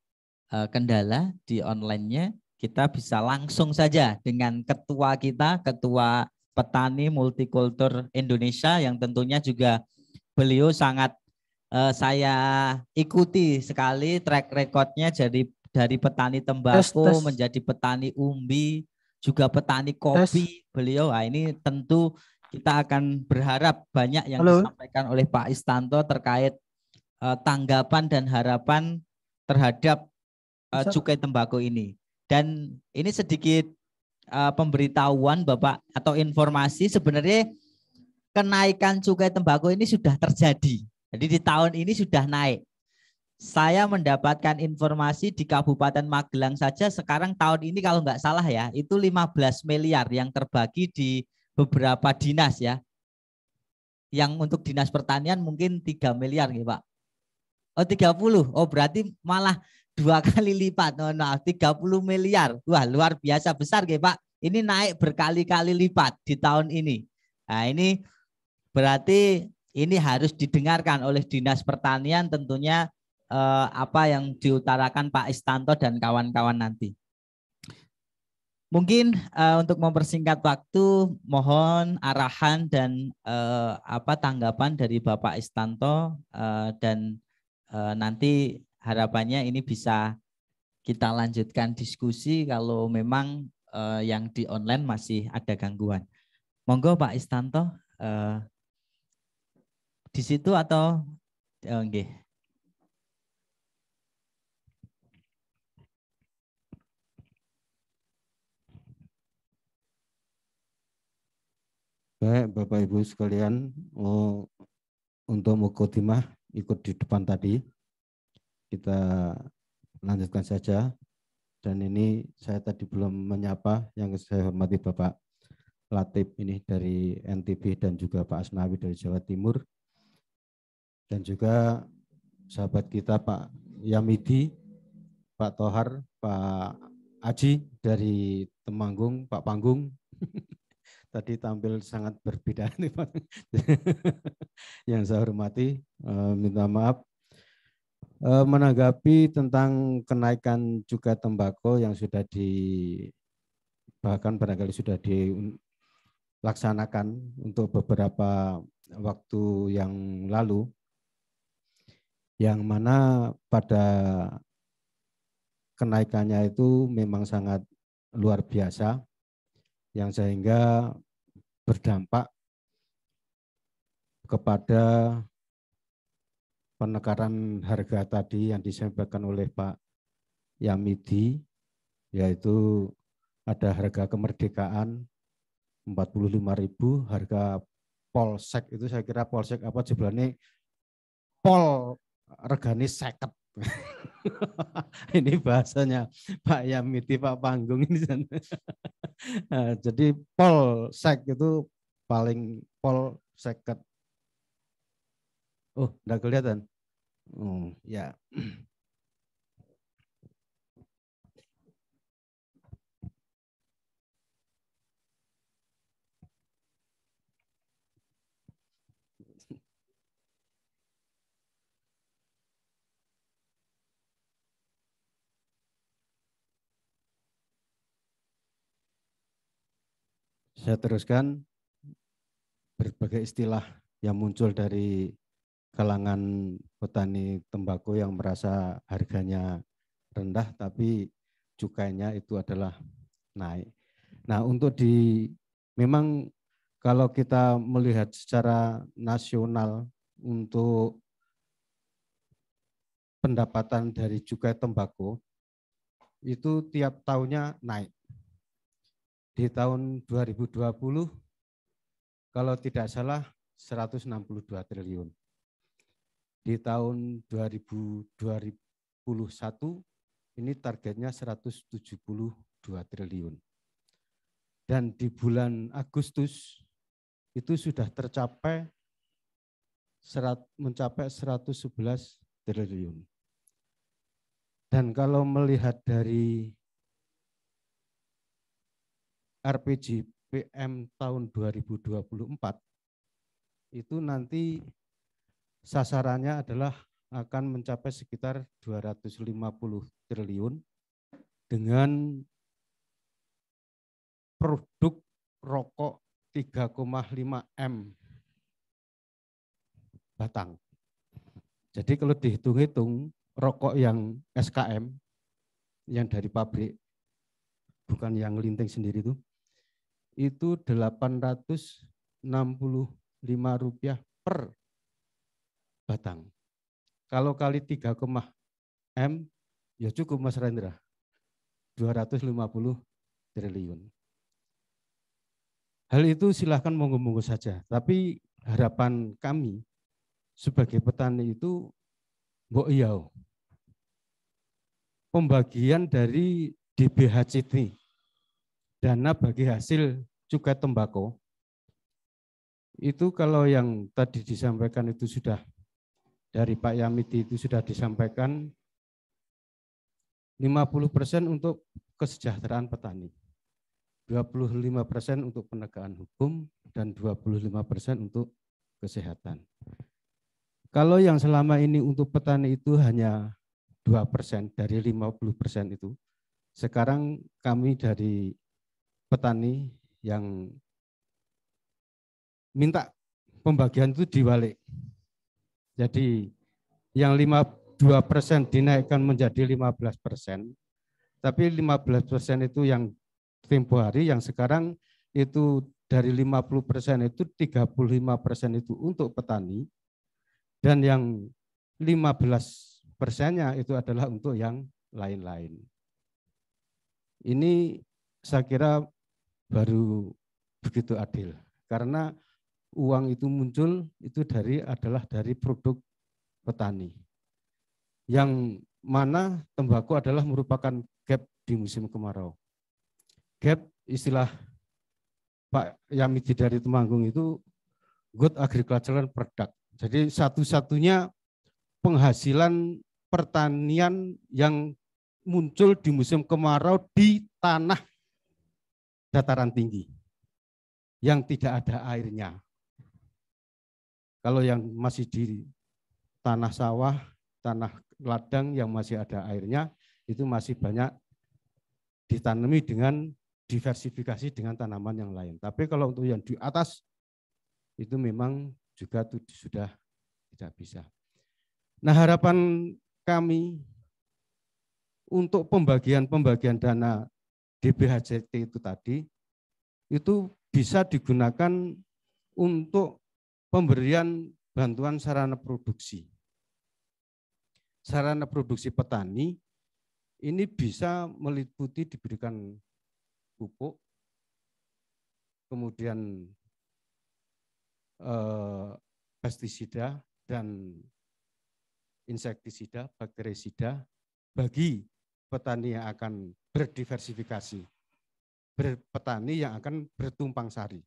Eh, kendala di online-nya kita bisa langsung saja dengan ketua kita, ketua petani multikultur Indonesia yang tentunya juga beliau sangat uh, saya ikuti sekali track recordnya jadi dari petani tembakau tes, tes. menjadi petani umbi juga petani kopi tes. beliau nah, ini tentu kita akan berharap banyak yang Halo. disampaikan oleh Pak Istanto terkait uh, tanggapan dan harapan terhadap uh, cukai tembakau ini. Dan ini sedikit uh, pemberitahuan Bapak atau informasi sebenarnya kenaikan cukai tembakau ini sudah terjadi. Jadi di tahun ini sudah naik. Saya mendapatkan informasi di Kabupaten Magelang saja sekarang tahun ini kalau nggak salah ya, itu 15 miliar yang terbagi di beberapa dinas ya. Yang untuk dinas pertanian mungkin 3 miliar nih Pak. Oh 30, oh berarti malah dua kali lipat. no, no, 30 miliar. Wah, luar biasa besar ya Pak. Ini naik berkali-kali lipat di tahun ini. Nah, ini berarti ini harus didengarkan oleh Dinas Pertanian tentunya eh, apa yang diutarakan Pak Istanto dan kawan-kawan nanti. Mungkin uh, untuk mempersingkat waktu, mohon arahan dan uh, apa tanggapan dari Bapak Istanto uh, dan uh, nanti harapannya ini bisa kita lanjutkan diskusi kalau memang uh, yang di online masih ada gangguan. Monggo Pak Istanto uh, di situ atau eh, enggih. Baik, Bapak Ibu sekalian, oh, untuk mukotimah ikut di depan tadi kita lanjutkan saja. Dan ini saya tadi belum menyapa yang saya hormati Bapak Latif ini dari NTB dan juga Pak Asnawi dari Jawa Timur. Dan juga sahabat kita Pak Yamidi, Pak Tohar, Pak Aji dari Temanggung, Pak Panggung. *laughs* Tadi tampil sangat berbeda nih Pak. *laughs* yang saya hormati, eh, minta maaf Eh, menanggapi tentang kenaikan juga tembakau yang sudah di bahkan barangkali sudah dilaksanakan untuk beberapa waktu yang lalu yang mana pada kenaikannya itu memang sangat luar biasa yang sehingga berdampak kepada penekaran harga tadi yang disampaikan oleh Pak Yamidi yaitu ada harga kemerdekaan 45.000 harga polsek itu saya kira polsek apa jeblannya pol regani seket *laughs* ini bahasanya Pak Yamiti Pak Panggung ini *laughs* nah, jadi polsek itu paling pol seket oh enggak kelihatan Hmm, ya, Saya teruskan berbagai istilah yang muncul dari kalangan petani tembakau yang merasa harganya rendah tapi cukainya itu adalah naik. Nah, untuk di memang kalau kita melihat secara nasional untuk pendapatan dari cukai tembakau itu tiap tahunnya naik. Di tahun 2020 kalau tidak salah 162 triliun di tahun 2021 ini targetnya 172 triliun. Dan di bulan Agustus itu sudah tercapai serat, mencapai 111 triliun. Dan kalau melihat dari RPJPM tahun 2024 itu nanti sasarannya adalah akan mencapai sekitar 250 triliun dengan produk rokok 3,5 M batang. Jadi kalau dihitung-hitung rokok yang SKM yang dari pabrik bukan yang linting sendiri itu itu 865 rupiah per batang. Kalau kali 3, M, ya cukup Mas Rendra. 250 triliun. Hal itu silahkan monggo-monggo saja. Tapi harapan kami sebagai petani itu mbok iau oh. Pembagian dari DBHCT, dana bagi hasil cukai tembakau, itu kalau yang tadi disampaikan itu sudah dari Pak Yamiti itu sudah disampaikan 50% untuk kesejahteraan petani, 25% untuk penegakan hukum, dan 25% untuk kesehatan. Kalau yang selama ini untuk petani itu hanya 2% dari 50% itu, sekarang kami dari petani yang minta pembagian itu dibalik jadi yang 52 persen dinaikkan menjadi 15 persen, tapi 15 persen itu yang tempo hari, yang sekarang itu dari 50 persen itu 35 persen itu untuk petani, dan yang 15 persennya itu adalah untuk yang lain-lain. Ini saya kira baru begitu adil, karena uang itu muncul itu dari adalah dari produk petani. Yang mana tembakau adalah merupakan gap di musim kemarau. Gap istilah Pak Yamidi dari Temanggung itu good agricultural product. Jadi satu-satunya penghasilan pertanian yang muncul di musim kemarau di tanah dataran tinggi yang tidak ada airnya. Kalau yang masih di tanah sawah, tanah ladang yang masih ada airnya, itu masih banyak ditanami dengan diversifikasi dengan tanaman yang lain. Tapi kalau untuk yang di atas, itu memang juga sudah tidak bisa. Nah harapan kami untuk pembagian-pembagian dana DBHJT itu tadi, itu bisa digunakan untuk pemberian bantuan sarana produksi. Sarana produksi petani ini bisa meliputi diberikan pupuk, kemudian eh, pestisida dan insektisida, bakterisida bagi petani yang akan berdiversifikasi, petani yang akan bertumpang sari.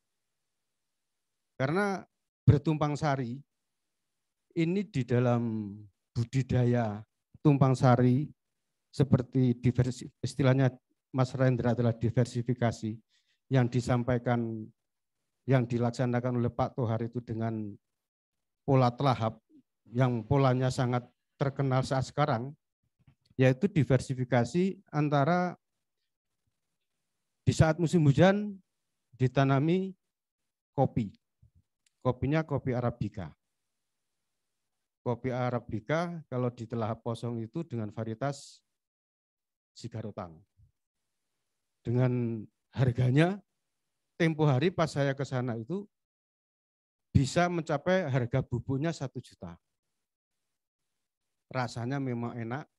Karena bertumpang sari ini di dalam budidaya tumpang sari seperti diversi, istilahnya Mas Rendra adalah diversifikasi yang disampaikan yang dilaksanakan oleh Pak Tohar itu dengan pola telahap yang polanya sangat terkenal saat sekarang yaitu diversifikasi antara di saat musim hujan ditanami kopi Kopinya kopi Arabica. Kopi Arabica kalau di ditelah posong itu dengan varietas Sigarotang. Dengan harganya, tempo hari pas saya ke sana itu bisa mencapai harga bubuknya satu juta. Rasanya memang enak,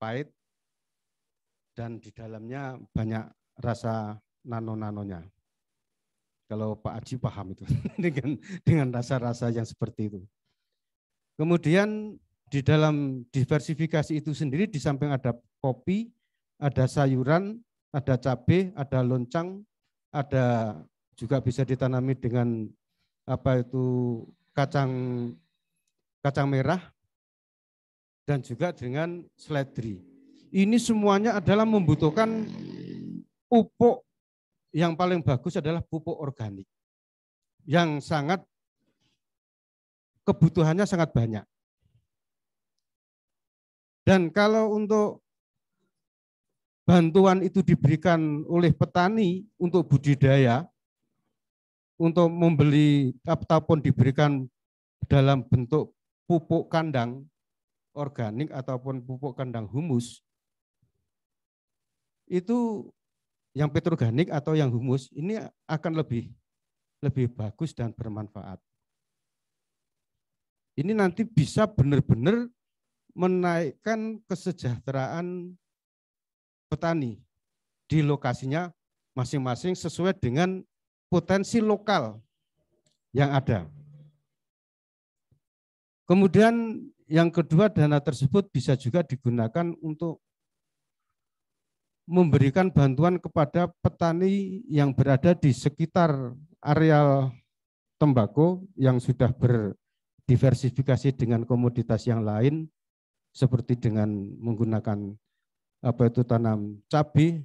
pahit, dan di dalamnya banyak rasa nano-nanonya. Kalau Pak Aji paham itu *laughs* dengan dengan rasa-rasa yang seperti itu. Kemudian di dalam diversifikasi itu sendiri di samping ada kopi, ada sayuran, ada cabai, ada loncang, ada juga bisa ditanami dengan apa itu kacang kacang merah dan juga dengan seledri. Ini semuanya adalah membutuhkan pupuk yang paling bagus adalah pupuk organik yang sangat kebutuhannya sangat banyak. Dan kalau untuk bantuan itu diberikan oleh petani untuk budidaya, untuk membeli ataupun diberikan dalam bentuk pupuk kandang organik ataupun pupuk kandang humus, itu yang petroganik atau yang humus ini akan lebih lebih bagus dan bermanfaat. Ini nanti bisa benar-benar menaikkan kesejahteraan petani di lokasinya masing-masing sesuai dengan potensi lokal yang ada. Kemudian yang kedua dana tersebut bisa juga digunakan untuk memberikan bantuan kepada petani yang berada di sekitar areal tembakau yang sudah berdiversifikasi dengan komoditas yang lain seperti dengan menggunakan apa itu tanam cabai,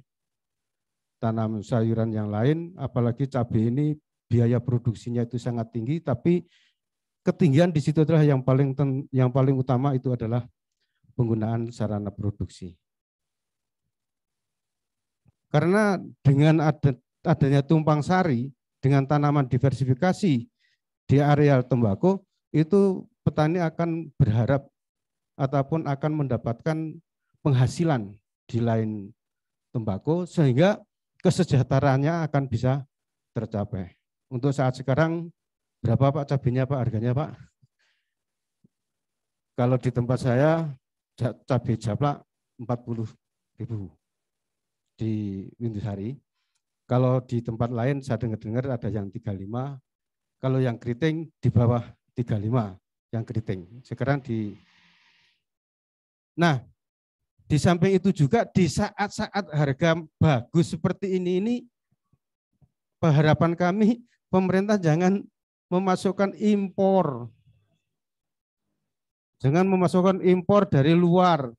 tanam sayuran yang lain, apalagi cabai ini biaya produksinya itu sangat tinggi tapi ketinggian di situ adalah yang paling yang paling utama itu adalah penggunaan sarana produksi. Karena dengan adanya tumpang sari, dengan tanaman diversifikasi di areal tembakau, itu petani akan berharap ataupun akan mendapatkan penghasilan di lain tembakau sehingga kesejahteraannya akan bisa tercapai. Untuk saat sekarang berapa Pak cabenya Pak harganya Pak? Kalau di tempat saya cabai japlak 40 ribu di Windusari. Kalau di tempat lain saya dengar-dengar ada yang 35, kalau yang keriting di bawah 35 yang keriting. Sekarang di Nah, di samping itu juga di saat-saat harga bagus seperti ini ini harapan kami pemerintah jangan memasukkan impor. Jangan memasukkan impor dari luar.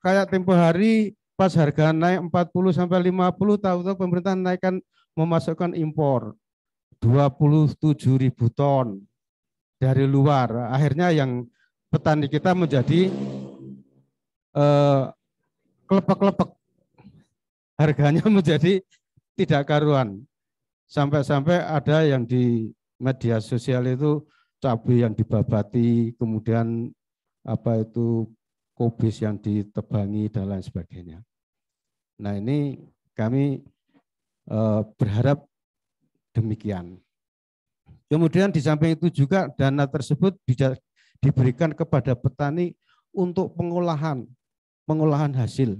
Kayak tempo hari pas harga naik 40 sampai 50 tahun tahu pemerintah naikkan memasukkan impor 27.000 ton dari luar. Akhirnya yang petani kita menjadi eh, kelepek-kelepek. Harganya *laughs* menjadi tidak karuan. Sampai-sampai ada yang di media sosial itu cabai yang dibabati, kemudian apa itu kobis yang ditebangi dan lain sebagainya. Nah ini kami eh, berharap demikian. Kemudian di samping itu juga dana tersebut diberikan kepada petani untuk pengolahan, pengolahan hasil.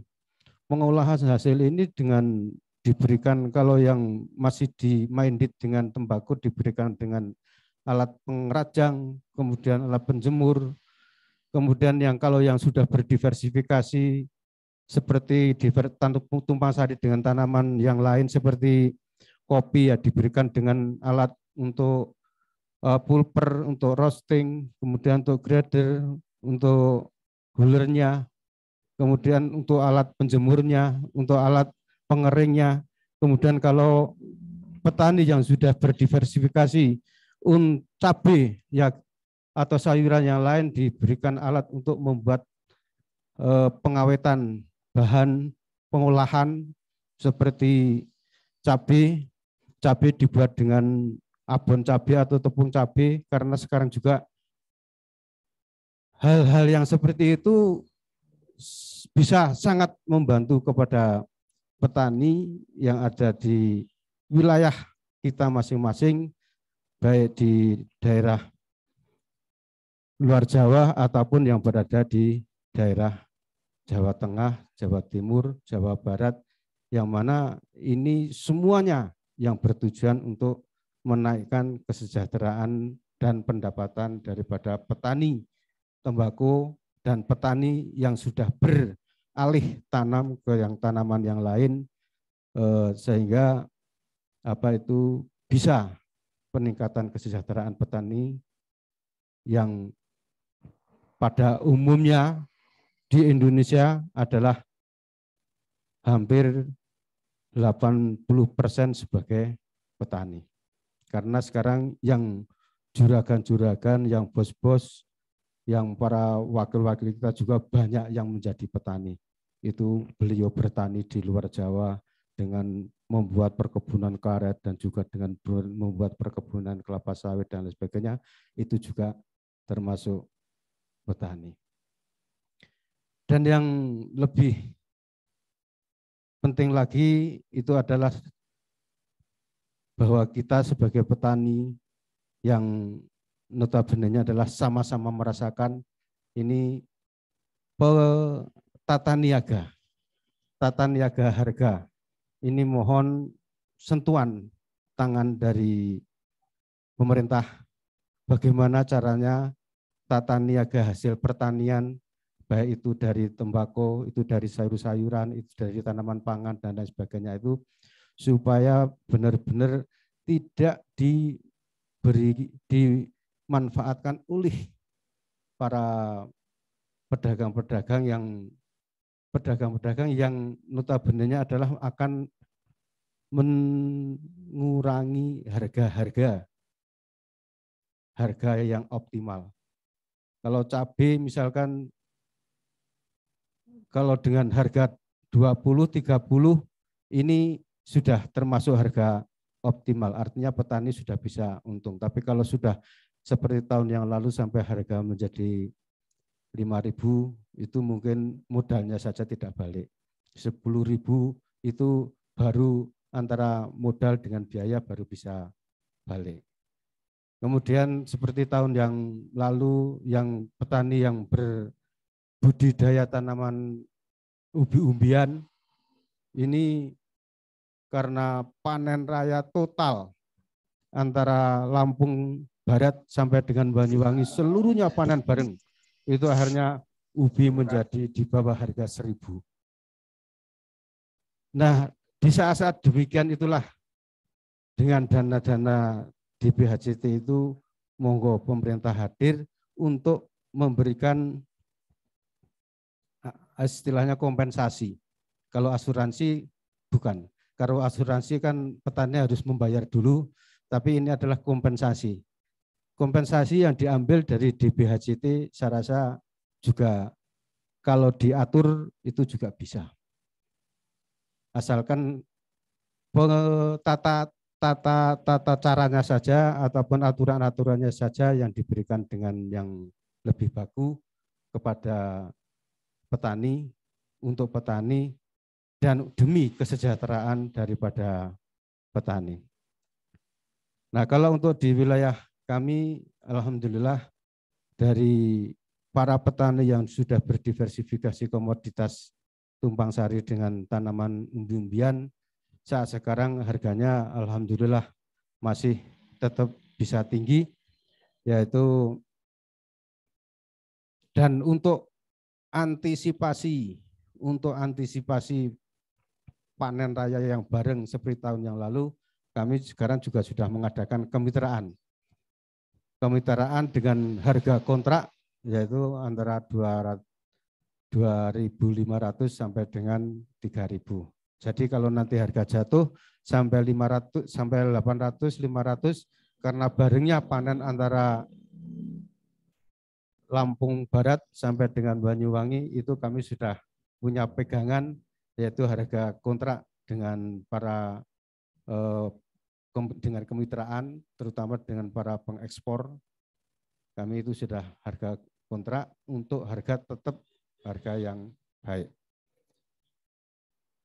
Pengolahan hasil ini dengan diberikan kalau yang masih dimainit dengan tembakau diberikan dengan alat pengrajang, kemudian alat penjemur, kemudian yang kalau yang sudah berdiversifikasi seperti tumpang sari dengan tanaman yang lain seperti kopi ya diberikan dengan alat untuk uh, pulper untuk roasting, kemudian untuk grader, untuk gulernya, kemudian untuk alat penjemurnya, untuk alat pengeringnya. Kemudian kalau petani yang sudah berdiversifikasi un cabe ya atau sayuran yang lain diberikan alat untuk membuat eh, pengawetan bahan pengolahan seperti cabai, cabai dibuat dengan abon cabai atau tepung cabai karena sekarang juga hal-hal yang seperti itu bisa sangat membantu kepada petani yang ada di wilayah kita masing-masing baik di daerah luar Jawa ataupun yang berada di daerah Jawa Tengah, Jawa Timur, Jawa Barat, yang mana ini semuanya yang bertujuan untuk menaikkan kesejahteraan dan pendapatan daripada petani tembakau dan petani yang sudah beralih tanam ke yang tanaman yang lain eh, sehingga apa itu bisa peningkatan kesejahteraan petani yang pada umumnya di Indonesia adalah hampir 80 persen sebagai petani. Karena sekarang yang juragan-juragan, yang bos-bos, yang para wakil-wakil kita juga banyak yang menjadi petani. Itu beliau bertani di luar Jawa dengan membuat perkebunan karet dan juga dengan membuat perkebunan kelapa sawit dan lain sebagainya, itu juga termasuk petani. Dan yang lebih penting lagi itu adalah bahwa kita sebagai petani yang notabene adalah sama-sama merasakan ini tata niaga, tata niaga harga. Ini mohon sentuhan tangan dari pemerintah bagaimana caranya tata niaga hasil pertanian baik itu dari tembakau, itu dari sayur-sayuran, itu dari tanaman pangan dan lain sebagainya itu supaya benar-benar tidak diberi dimanfaatkan oleh para pedagang-pedagang yang pedagang-pedagang yang notabene adalah akan mengurangi harga-harga harga yang optimal. Kalau cabai misalkan kalau dengan harga 20, 30 ini sudah termasuk harga optimal. Artinya petani sudah bisa untung. Tapi kalau sudah seperti tahun yang lalu sampai harga menjadi 5.000 itu mungkin modalnya saja tidak balik. 10.000 itu baru antara modal dengan biaya baru bisa balik. Kemudian seperti tahun yang lalu yang petani yang ber budidaya tanaman ubi-umbian ini karena panen raya total antara Lampung Barat sampai dengan Banyuwangi seluruhnya panen bareng. Itu akhirnya ubi menjadi di bawah harga seribu. Nah, di saat-saat demikian itulah dengan dana-dana DBHCT itu monggo pemerintah hadir untuk memberikan istilahnya kompensasi. Kalau asuransi bukan. Kalau asuransi kan petani harus membayar dulu, tapi ini adalah kompensasi. Kompensasi yang diambil dari dbhct saya rasa juga kalau diatur itu juga bisa. Asalkan tata tata tata caranya saja ataupun aturan-aturannya saja yang diberikan dengan yang lebih baku kepada petani, untuk petani, dan demi kesejahteraan daripada petani. Nah, kalau untuk di wilayah kami, alhamdulillah dari para petani yang sudah berdiversifikasi komoditas tumpang sari dengan tanaman umbi-umbian, saat sekarang harganya alhamdulillah masih tetap bisa tinggi, yaitu dan untuk antisipasi untuk antisipasi panen raya yang bareng seperti tahun yang lalu, kami sekarang juga sudah mengadakan kemitraan. Kemitraan dengan harga kontrak yaitu antara 2.500 sampai dengan 3.000. Jadi kalau nanti harga jatuh sampai 500 sampai 800 500 karena barengnya panen antara Lampung Barat sampai dengan Banyuwangi itu kami sudah punya pegangan yaitu harga kontrak dengan para eh, dengan kemitraan terutama dengan para pengekspor kami itu sudah harga kontrak untuk harga tetap harga yang baik.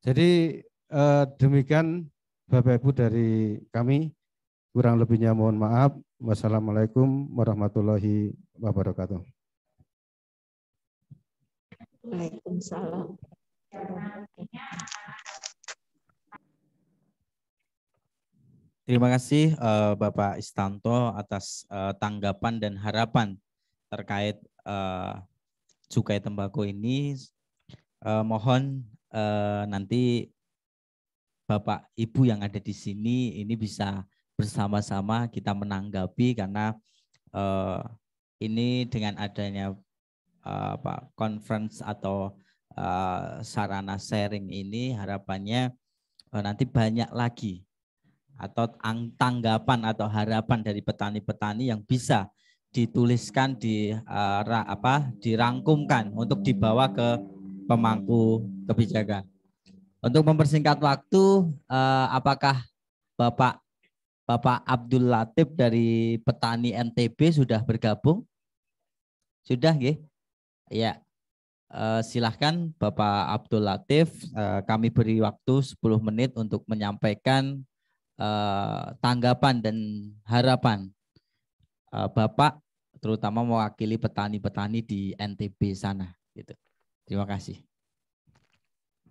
Jadi eh, demikian Bapak Ibu dari kami kurang lebihnya mohon maaf. Wassalamualaikum warahmatullahi wabarakatuh. Waalaikumsalam. Terima kasih uh, Bapak Istanto atas uh, tanggapan dan harapan terkait uh, cukai tembakau ini. Uh, mohon uh, nanti Bapak Ibu yang ada di sini ini bisa bersama-sama kita menanggapi karena uh, ini dengan adanya Eh, apa conference atau uh, sarana sharing ini harapannya uh, nanti banyak lagi atau tanggapan atau harapan dari petani-petani yang bisa dituliskan di uh, ra, apa dirangkumkan untuk dibawa ke pemangku kebijakan. Untuk mempersingkat waktu, uh, apakah Bapak Bapak Abdul Latif dari Petani NTB sudah bergabung? Sudah, nggih? Ya, uh, silahkan Bapak Abdul Latif, uh, kami beri waktu 10 menit untuk menyampaikan uh, tanggapan dan harapan uh, Bapak, terutama mewakili petani-petani di NTB sana. Gitu. Terima kasih.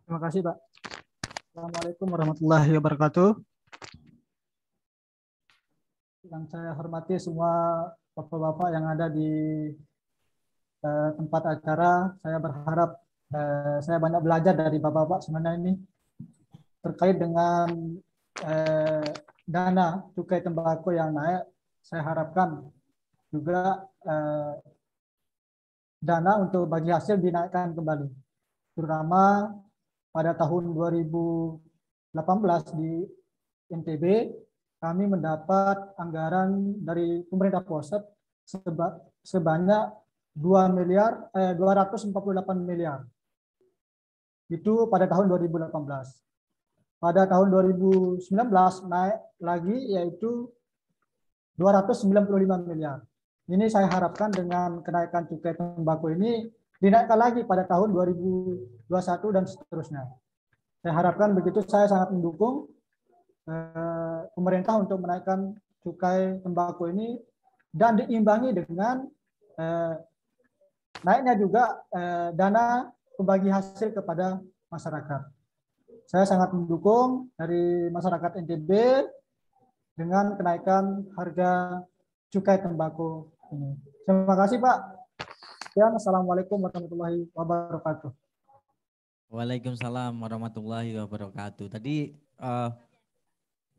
Terima kasih, Pak. Assalamualaikum warahmatullahi wabarakatuh. Yang saya hormati semua bapak-bapak yang ada di eh, tempat acara. Saya berharap eh, saya banyak belajar dari bapak-bapak sebenarnya ini terkait dengan eh, dana cukai tembakau yang naik. Saya harapkan juga eh, dana untuk bagi hasil dinaikkan kembali, terutama pada tahun 2018 di NTB kami mendapat anggaran dari pemerintah pusat sebanyak 2 miliar eh 248 miliar. Itu pada tahun 2018. Pada tahun 2019 naik lagi yaitu 295 miliar. Ini saya harapkan dengan kenaikan cukai tembakau ini dinaikkan lagi pada tahun 2021 dan seterusnya. Saya harapkan begitu saya sangat mendukung eh, pemerintah untuk menaikkan cukai tembakau ini dan diimbangi dengan eh, naiknya juga eh, dana pembagi hasil kepada masyarakat. Saya sangat mendukung dari masyarakat NTB dengan kenaikan harga cukai tembakau ini. Terima kasih Pak. Sekian, Assalamualaikum warahmatullahi wabarakatuh. Waalaikumsalam warahmatullahi wabarakatuh. Tadi uh,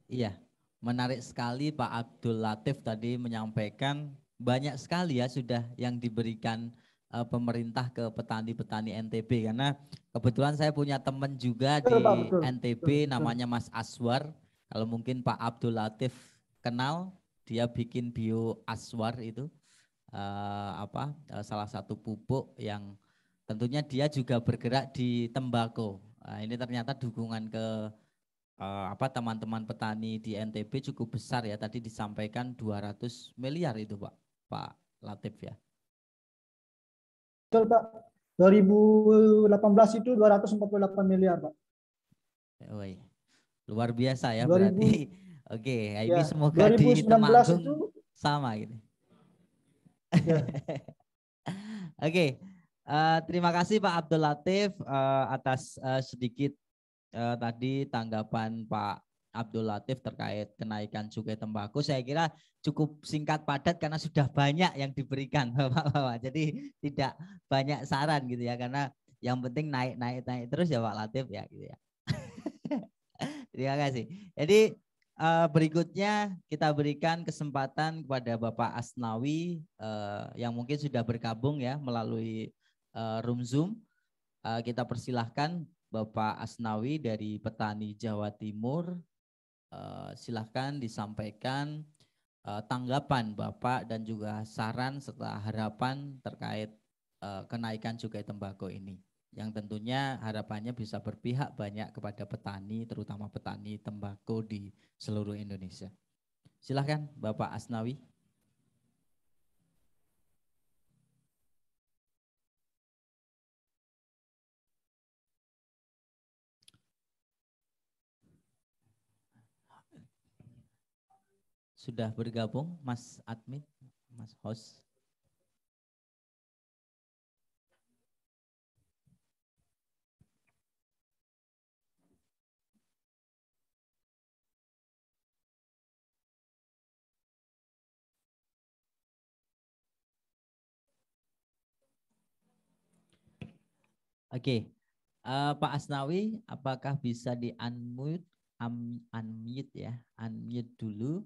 iya menarik sekali Pak Abdul Latif tadi menyampaikan banyak sekali ya sudah yang diberikan Eh, pemerintah ke petani-petani NTB karena kebetulan saya punya teman juga betul, di Pak, betul, NTB betul, namanya Mas Aswar. Kalau mungkin Pak Abdul Latif kenal, dia bikin bio Aswar itu uh, apa uh, salah satu pupuk yang tentunya dia juga bergerak di tembakau. uh, ini ternyata dukungan ke uh, apa teman-teman petani di NTB cukup besar ya. Tadi disampaikan 200 miliar itu Pak Pak Latif ya. Betul Pak. 2018 itu 248 miliar Pak. Woi. Luar biasa ya 2000, berarti. *laughs* Oke, okay, ya, semoga 2019 di itu sama gitu. Ya. *laughs* Oke. okay. Uh, eh, terima kasih Pak Abdul Latif uh, atas uh, sedikit uh, tadi tanggapan Pak Abdul Latif terkait kenaikan cukai tembakau saya kira cukup singkat padat karena sudah banyak yang diberikan *laughs* Bapak-bapak. Jadi tidak banyak saran gitu ya karena yang penting naik naik naik terus ya Pak Latif ya gitu ya. *laughs* Terima kasih. Jadi eh, berikutnya kita berikan kesempatan kepada Bapak Asnawi eh, yang mungkin sudah bergabung ya melalui eh, room Zoom. Kita persilahkan Bapak Asnawi dari Petani Jawa Timur Eh, silahkan disampaikan eh, tanggapan Bapak dan juga saran serta harapan terkait eh, kenaikan cukai tembakau ini yang tentunya harapannya bisa berpihak banyak kepada petani, terutama petani tembakau di seluruh Indonesia. Silahkan Bapak Asnawi. sudah bergabung Mas Admin, Mas Host. Oke, okay. uh, eh, Pak Asnawi, apakah bisa di unmute, um, unmute ya, unmute dulu?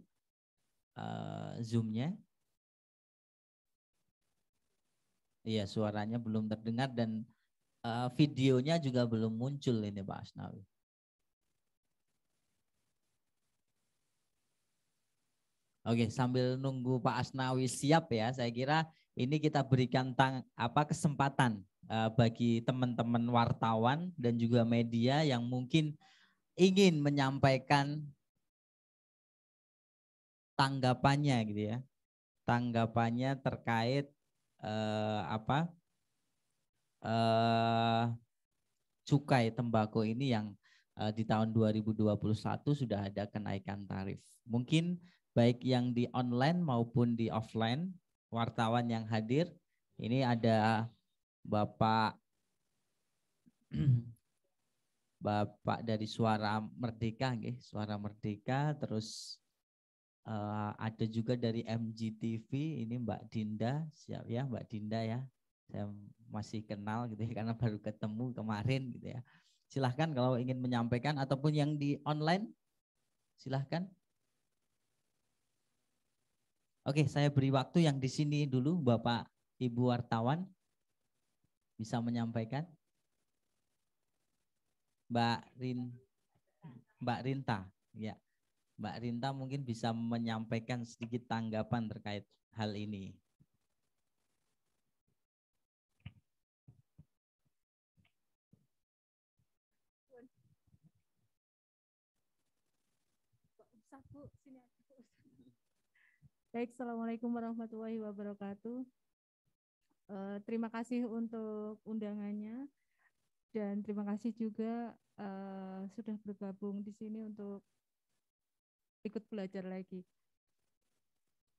uh, zoomnya. Iya, suaranya belum terdengar dan uh, videonya juga belum muncul ini Pak Asnawi. Oke, sambil nunggu Pak Asnawi siap ya, saya kira ini kita berikan tang, apa kesempatan uh, bagi teman-teman wartawan dan juga media yang mungkin ingin menyampaikan tanggapannya gitu ya tanggapannya terkait eh, apa eh, cukai tembakau ini yang eh, di tahun 2021 sudah ada kenaikan tarif mungkin baik yang di online maupun di offline wartawan yang hadir ini ada bapak *clears throat* bapak dari suara merdeka nggih suara merdeka terus Uh, ada juga dari MGTV ini Mbak Dinda, siap ya Mbak Dinda ya. Saya masih kenal gitu ya karena baru ketemu kemarin gitu ya. Silahkan kalau ingin menyampaikan ataupun yang di online silahkan. Oke, saya beri waktu yang di sini dulu Bapak Ibu wartawan bisa menyampaikan. Mbak Rin Mbak Rinta, ya. Mbak Rinta mungkin bisa menyampaikan sedikit tanggapan terkait hal ini. Baik, Assalamualaikum warahmatullahi wabarakatuh. Uh, terima kasih untuk undangannya dan terima kasih juga uh, sudah bergabung di sini untuk ikut belajar lagi.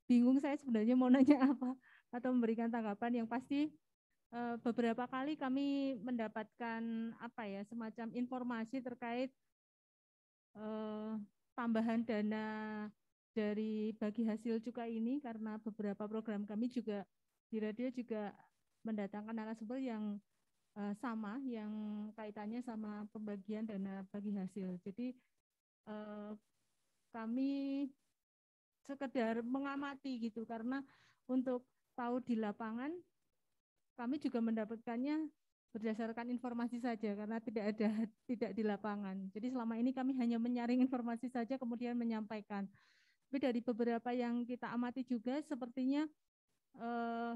Bingung saya sebenarnya mau nanya *laughs* apa atau memberikan tanggapan yang pasti eh, beberapa kali kami mendapatkan apa ya semacam informasi terkait eh, tambahan dana dari bagi hasil cukai ini karena beberapa program kami juga di radio juga mendatangkan narasumber yang eh, sama yang kaitannya sama pembagian dana bagi hasil. Jadi kami sekedar mengamati gitu karena untuk tahu di lapangan kami juga mendapatkannya berdasarkan informasi saja karena tidak ada tidak di lapangan. Jadi selama ini kami hanya menyaring informasi saja kemudian menyampaikan. Tapi dari beberapa yang kita amati juga sepertinya eh,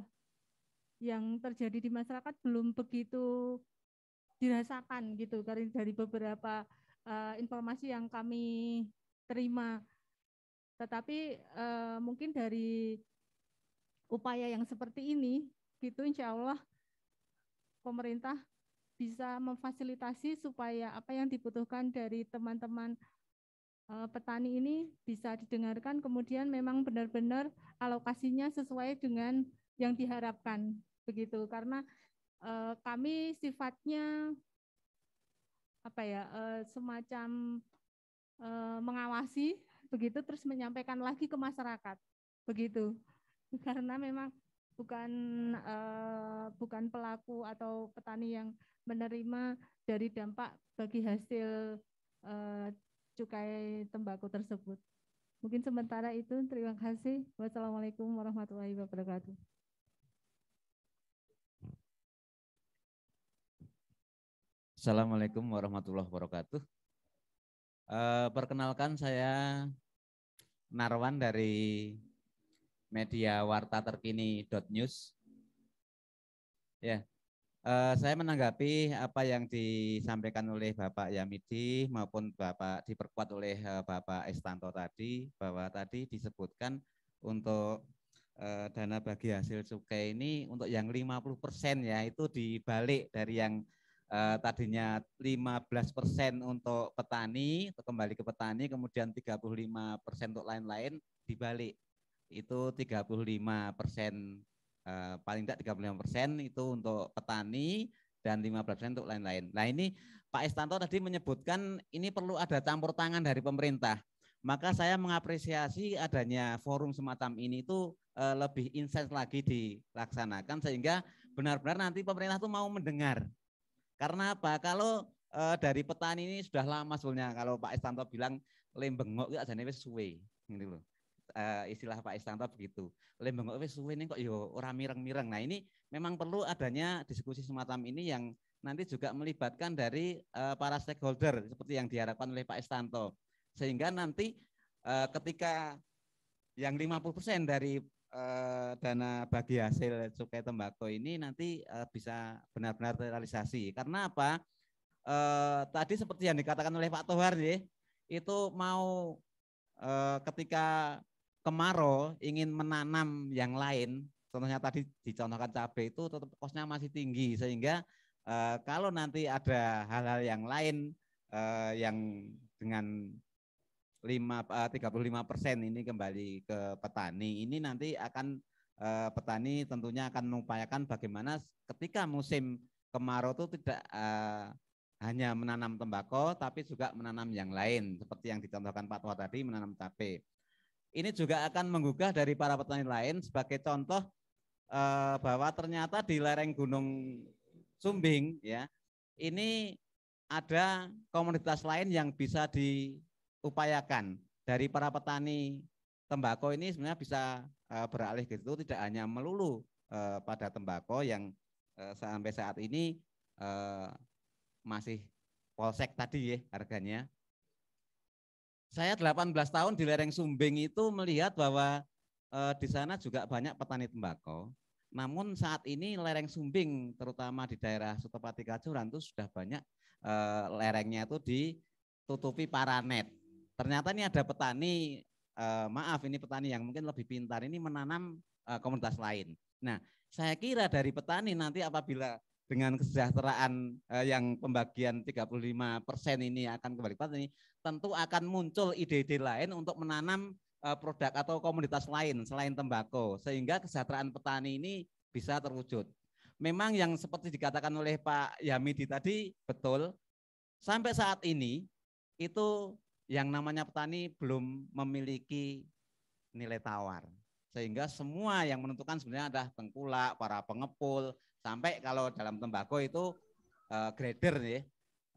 yang terjadi di masyarakat belum begitu dirasakan gitu karena dari beberapa eh, informasi yang kami terima. Tetapi uh, mungkin dari upaya yang seperti ini, gitu insya Allah pemerintah bisa memfasilitasi supaya apa yang dibutuhkan dari teman-teman uh, petani ini bisa didengarkan, kemudian memang benar-benar alokasinya sesuai dengan yang diharapkan, begitu. Karena uh, kami sifatnya apa ya semacam Eh, mengawasi begitu terus menyampaikan lagi ke masyarakat begitu *laughs* karena memang bukan e, bukan pelaku atau petani yang menerima dari dampak bagi hasil e, cukai tembakau tersebut. Mungkin sementara itu terima kasih. Wassalamualaikum warahmatullahi wabarakatuh. Assalamualaikum warahmatullahi wabarakatuh. Eh, perkenalkan saya Narwan dari media warta terkini .news. Ya, yeah. saya menanggapi apa yang disampaikan oleh Bapak Yamidi maupun Bapak diperkuat oleh uh, Bapak Estanto tadi bahwa tadi disebutkan untuk uh, dana bagi hasil cukai ini untuk yang 50% ya itu dibalik dari yang eh, tadinya 15% untuk petani, kembali ke petani, kemudian 35% untuk lain-lain dibalik. Itu 35% eh, paling tidak 35% itu untuk petani dan 15% untuk lain-lain. Nah, ini Pak Estanto tadi menyebutkan ini perlu ada campur tangan dari pemerintah. Maka saya mengapresiasi adanya forum semacam ini itu eh, lebih intens lagi dilaksanakan sehingga benar-benar nanti pemerintah itu mau mendengar karena apa? Kalau e, dari petani ini sudah lama sebenarnya. Kalau Pak Istanto bilang lembengok itu aja nih suwe, gitu loh. Eh, e, istilah Pak Istanto begitu. Lembengok wes suwe ini kok yo ya ora mireng-mireng. Nah, ini memang perlu adanya diskusi semacam ini yang nanti juga melibatkan dari e, para stakeholder seperti yang diharapkan oleh Pak Istanto. Sehingga nanti e, ketika yang 50% dari uh, dana bagi hasil cukai tembakau ini nanti uh, bisa benar-benar terrealisasi. Karena apa? Uh, tadi seperti yang dikatakan oleh Pak Tohar ya, itu mau uh, ketika kemarau ingin menanam yang lain, contohnya tadi dicontohkan cabai itu tetap kosnya masih tinggi sehingga uh, kalau nanti ada hal-hal yang lain uh, yang dengan 35 eh, persen ini kembali ke petani. Ini nanti akan eh, petani tentunya akan mengupayakan bagaimana ketika musim kemarau itu tidak eh, hanya menanam tembakau, tapi juga menanam yang lain, seperti yang dicontohkan Pak Tua tadi, menanam cabai. Ini juga akan menggugah dari para petani lain sebagai contoh bahwa ternyata di lereng Gunung Sumbing ya ini ada komunitas lain yang bisa di upayakan dari para petani tembakau ini sebenarnya bisa eh, beralih ke situ tidak hanya melulu eh, pada tembakau yang eh, sampai saat ini masih polsek tadi ya harganya. Saya 18 tahun di lereng Sumbing itu melihat bahwa di sana juga banyak petani tembakau. Namun saat ini lereng Sumbing terutama di daerah Sutopati Kacuran itu sudah banyak lerengnya itu ditutupi paranet ternyata ini ada petani eh, maaf ini petani yang mungkin lebih pintar ini menanam eh, komunitas lain. Nah, saya kira dari petani nanti apabila dengan kesejahteraan eh, yang pembagian 35% ini akan kembali petani ini tentu akan muncul ide-ide lain untuk menanam eh, produk atau komunitas lain selain tembakau sehingga kesejahteraan petani ini bisa terwujud. Memang yang seperti dikatakan oleh Pak Yamidi tadi betul sampai saat ini itu yang namanya petani belum memiliki nilai tawar. Sehingga semua yang menentukan sebenarnya adalah tengkulak, para pengepul, sampai kalau dalam tembakau itu e, grader ya.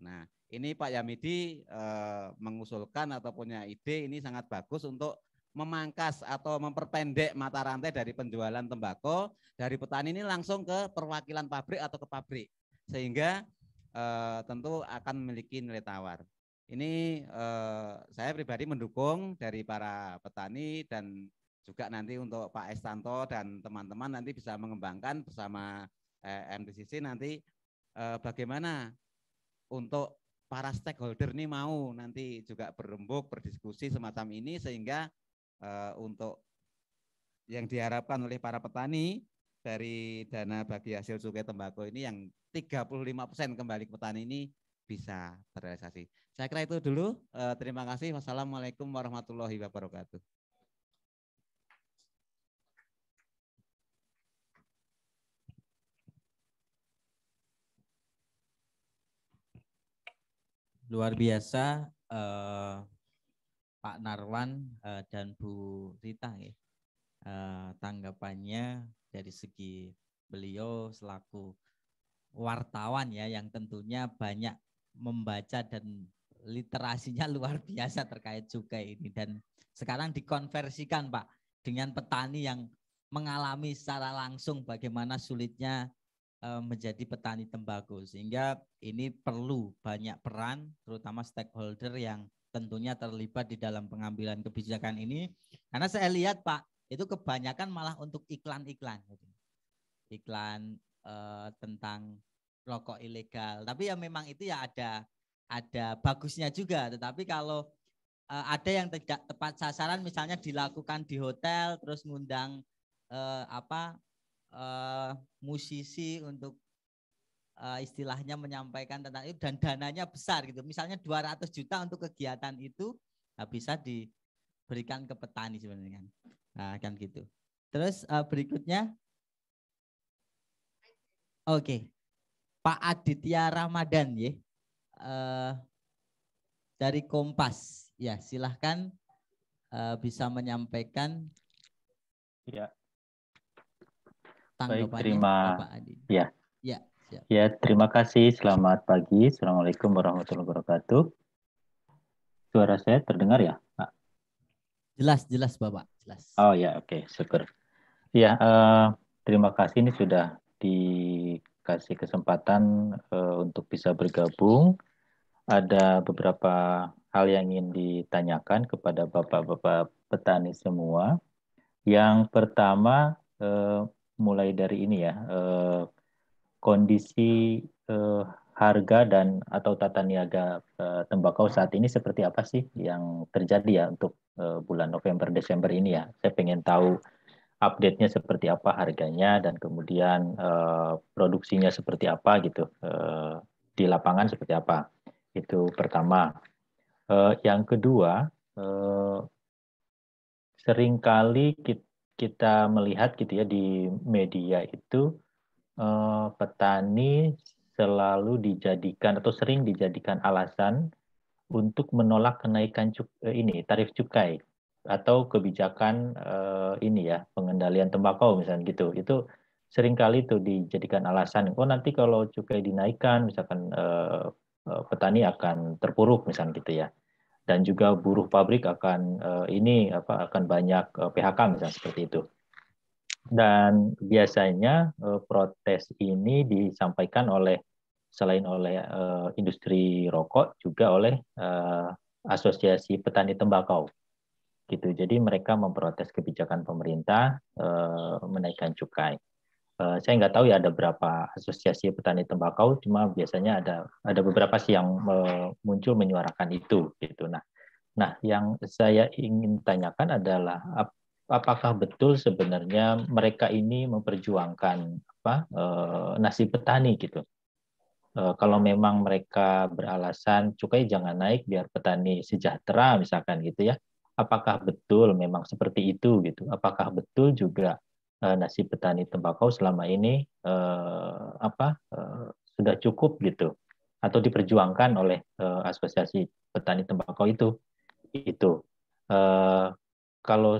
Nah, ini Pak Yamidi e, mengusulkan atau punya ide ini sangat bagus untuk memangkas atau memperpendek mata rantai dari penjualan tembakau dari petani ini langsung ke perwakilan pabrik atau ke pabrik sehingga e, tentu akan memiliki nilai tawar. Ini eh, saya pribadi mendukung dari para petani dan juga nanti untuk Pak Estanto dan teman-teman nanti bisa mengembangkan bersama eh, MTCC nanti eh, bagaimana untuk para stakeholder ini mau nanti juga berembuk berdiskusi semacam ini sehingga eh, untuk yang diharapkan oleh para petani dari dana bagi hasil cukai tembakau ini yang 35% kembali ke petani ini bisa terrealisasi. Saya kira itu dulu. Eh, terima kasih. Wassalamualaikum warahmatullahi wabarakatuh. Luar biasa eh, Pak Narwan eh, dan Bu Rita ya. Eh, tanggapannya dari segi beliau selaku wartawan ya yang tentunya banyak membaca dan literasinya *laughs* luar biasa terkait cukai ini dan sekarang dikonversikan Pak dengan petani yang mengalami secara langsung bagaimana sulitnya eh, menjadi petani tembakau sehingga ini perlu banyak peran terutama stakeholder yang tentunya terlibat di dalam pengambilan kebijakan ini karena saya lihat Pak itu kebanyakan malah untuk iklan-iklan iklan eh, tentang rokok ilegal. Tapi ya memang itu ya ada ada bagusnya juga. Tetapi kalau e, ada yang tidak tepat sasaran, misalnya dilakukan di hotel, terus ngundang e, apa e, musisi untuk uh, istilahnya menyampaikan tentang itu dan dananya besar gitu. Misalnya 200 juta untuk kegiatan itu nah bisa diberikan ke petani sebenarnya kan. Nah, kan gitu. Terus uh, berikutnya. Oke. Pak Aditya Ramadan ya. Uh, dari Kompas. Ya, silahkan uh, bisa menyampaikan ya. Baik, terima. Bapak Ya. Ya, ya, terima kasih. Selamat pagi. Assalamualaikum warahmatullahi wabarakatuh. Suara saya terdengar ya? Pak? Nah. Jelas, jelas Bapak. Jelas. Oh ya, oke. Okay. Syukur. Ya, uh, terima kasih. Ini sudah di kasih kesempatan uh, untuk bisa bergabung. Ada beberapa hal yang ingin ditanyakan kepada Bapak-bapak petani semua. Yang pertama uh, mulai dari ini ya, uh, kondisi uh, harga dan atau tata niaga uh, tembakau saat ini seperti apa sih yang terjadi ya untuk uh, bulan November Desember ini ya? Saya pengen tahu update-nya seperti apa harganya dan kemudian uh, produksinya seperti apa gitu uh, di lapangan seperti apa itu pertama uh, yang kedua uh, seringkali kita, melihat gitu ya di media itu uh, petani selalu dijadikan atau sering dijadikan alasan untuk menolak kenaikan cuk, ini tarif cukai atau kebijakan uh, ini ya pengendalian tembakau misalnya gitu itu seringkali itu dijadikan alasan oh nanti kalau cukai dinaikkan misalkan uh, petani akan terpuruk misalnya gitu ya dan juga buruh pabrik akan uh, ini apa akan banyak uh, PHK misalnya seperti itu dan biasanya uh, protes ini disampaikan oleh selain oleh uh, industri rokok juga oleh uh, asosiasi petani tembakau gitu. Jadi mereka memprotes kebijakan pemerintah eh, menaikkan cukai. Eh, saya nggak tahu ya ada berapa asosiasi petani tembakau, cuma biasanya ada ada beberapa sih yang eh, muncul menyuarakan itu gitu. Nah, nah yang saya ingin tanyakan adalah ap, apakah betul sebenarnya mereka ini memperjuangkan apa eh, nasib petani gitu? kalau memang mereka beralasan cukai jangan naik biar petani sejahtera misalkan gitu ya apakah betul memang seperti itu gitu apakah betul juga eh, nasib nasi petani tembakau selama ini eh, apa eh, sudah cukup gitu atau diperjuangkan oleh eh, asosiasi petani tembakau itu itu kalau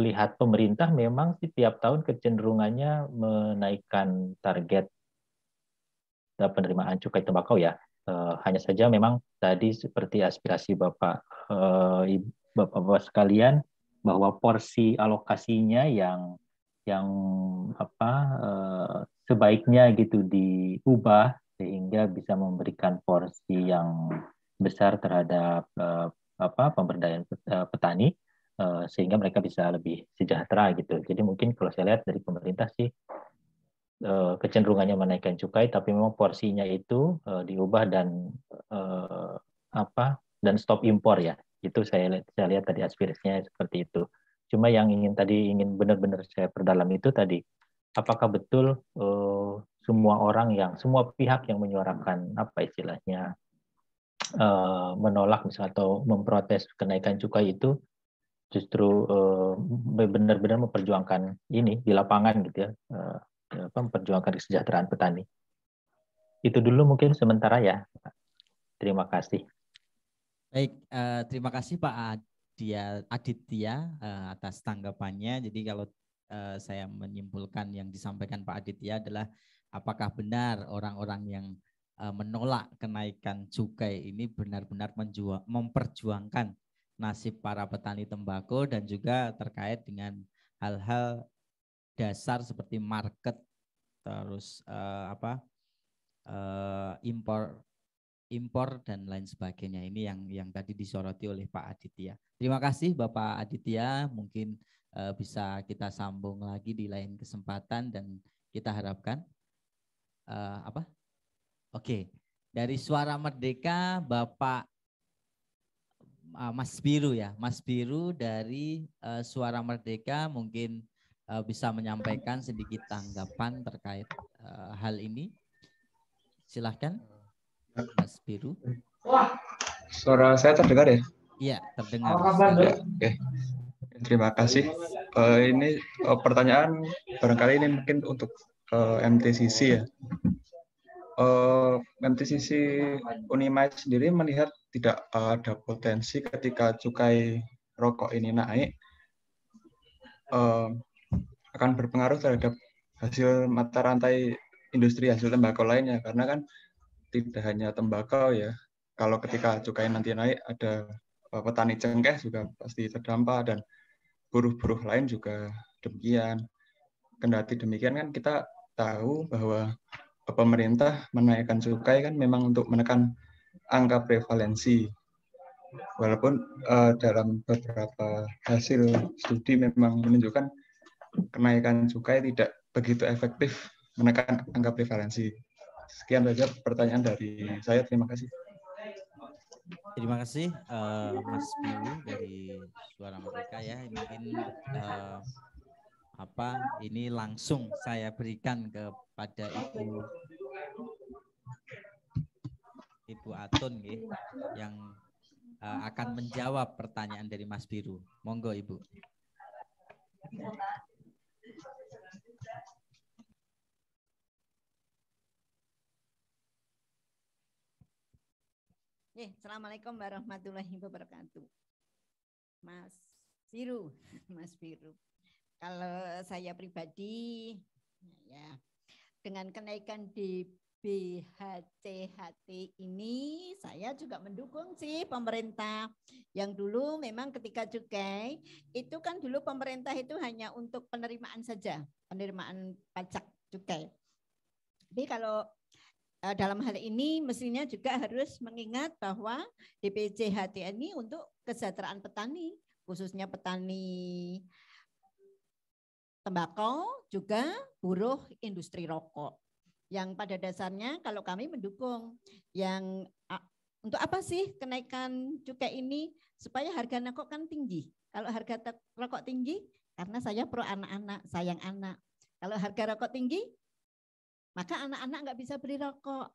lihat pemerintah memang setiap tahun kecenderungannya menaikkan target penerimaan cukai tembakau ya hanya saja memang tadi seperti aspirasi Bapak Bapak-bapak sekalian bahwa porsi alokasinya yang yang apa eh, sebaiknya gitu diubah sehingga bisa memberikan porsi yang besar terhadap eh, apa pemberdayaan eh, petani sehingga mereka bisa lebih sejahtera gitu. Jadi mungkin kalau saya lihat dari pemerintah sih kecenderungannya menaikkan cukai tapi memang porsinya itu diubah dan apa dan stop impor ya itu saya saya lihat tadi aspirasinya seperti itu cuma yang ingin tadi ingin benar-benar saya perdalam itu tadi apakah betul uh, semua orang yang semua pihak yang menyuarakan apa istilahnya uh, menolak misalnya atau memprotes kenaikan cukai itu justru uh, benar-benar memperjuangkan ini di lapangan gitu ya uh, apa memperjuangkan kesejahteraan petani itu dulu mungkin sementara ya terima kasih Baik, uh, terima kasih Pak Adia, Aditya uh, atas tanggapannya. Jadi kalau uh, saya menyimpulkan yang disampaikan Pak Aditya adalah apakah benar orang-orang yang uh, menolak kenaikan cukai ini benar-benar memperjuangkan nasib para petani tembakau dan juga terkait dengan hal-hal dasar seperti market terus uh, apa uh, impor impor dan lain sebagainya. Ini yang yang tadi disoroti oleh Pak Aditya. Terima kasih Bapak Aditya, mungkin e, bisa kita sambung lagi di lain kesempatan dan kita harapkan e, apa? Oke. Dari Suara Merdeka Bapak e, Mas Biru ya, Mas Biru dari e, Suara Merdeka mungkin e, bisa menyampaikan sedikit tanggapan terkait e, hal ini. Silahkan. Mas Biru. Wah. Suara saya terdengar ya? Iya, terdengar. Ya, okay. Terima kasih. Uh, ini uh, pertanyaan barangkali ini mungkin untuk uh, eh, MTCC ya. Uh, MTCC Unima sendiri melihat tidak ada potensi ketika cukai rokok ini naik uh, akan berpengaruh terhadap hasil mata rantai industri hasil tembakau lainnya karena kan tidak hanya tembakau ya. Kalau ketika cukai nanti naik ada eh, petani cengkeh juga pasti terdampak dan buruh-buruh lain juga demikian. Kendati demikian kan kita tahu bahwa eh, pemerintah menaikkan cukai kan memang untuk menekan angka prevalensi. Walaupun uh, dalam beberapa hasil studi memang menunjukkan kenaikan cukai tidak begitu efektif menekan angka prevalensi sekian saja pertanyaan dari saya. Terima kasih. Terima kasih uh, Mas Bimu dari Suara Merdeka ya. Mungkin uh, apa ini langsung saya berikan kepada Ibu Ibu Atun ya, yang uh, akan menjawab pertanyaan dari Mas Biru. Monggo Ibu. Oke, eh, Assalamualaikum warahmatullahi wabarakatuh. Mas Biru, *laughs* Mas Biru. Kalau saya pribadi, ya dengan kenaikan di BHCHT ini saya juga mendukung sih pemerintah. Yang dulu memang ketika cukai itu kan dulu pemerintah itu hanya untuk penerimaan saja, penerimaan pajak cukai. Jadi kalau Eh, dalam hal ini mestinya juga harus mengingat bahwa DPC HTN ini untuk kesejahteraan petani, khususnya petani tembakau, juga buruh industri rokok. Yang pada dasarnya kalau kami mendukung yang untuk apa sih kenaikan cukai ini supaya harga rokok kan tinggi. Kalau harga rokok tinggi karena saya pro anak-anak, sayang anak. Kalau harga rokok tinggi maka anak-anak nggak bisa beli rokok.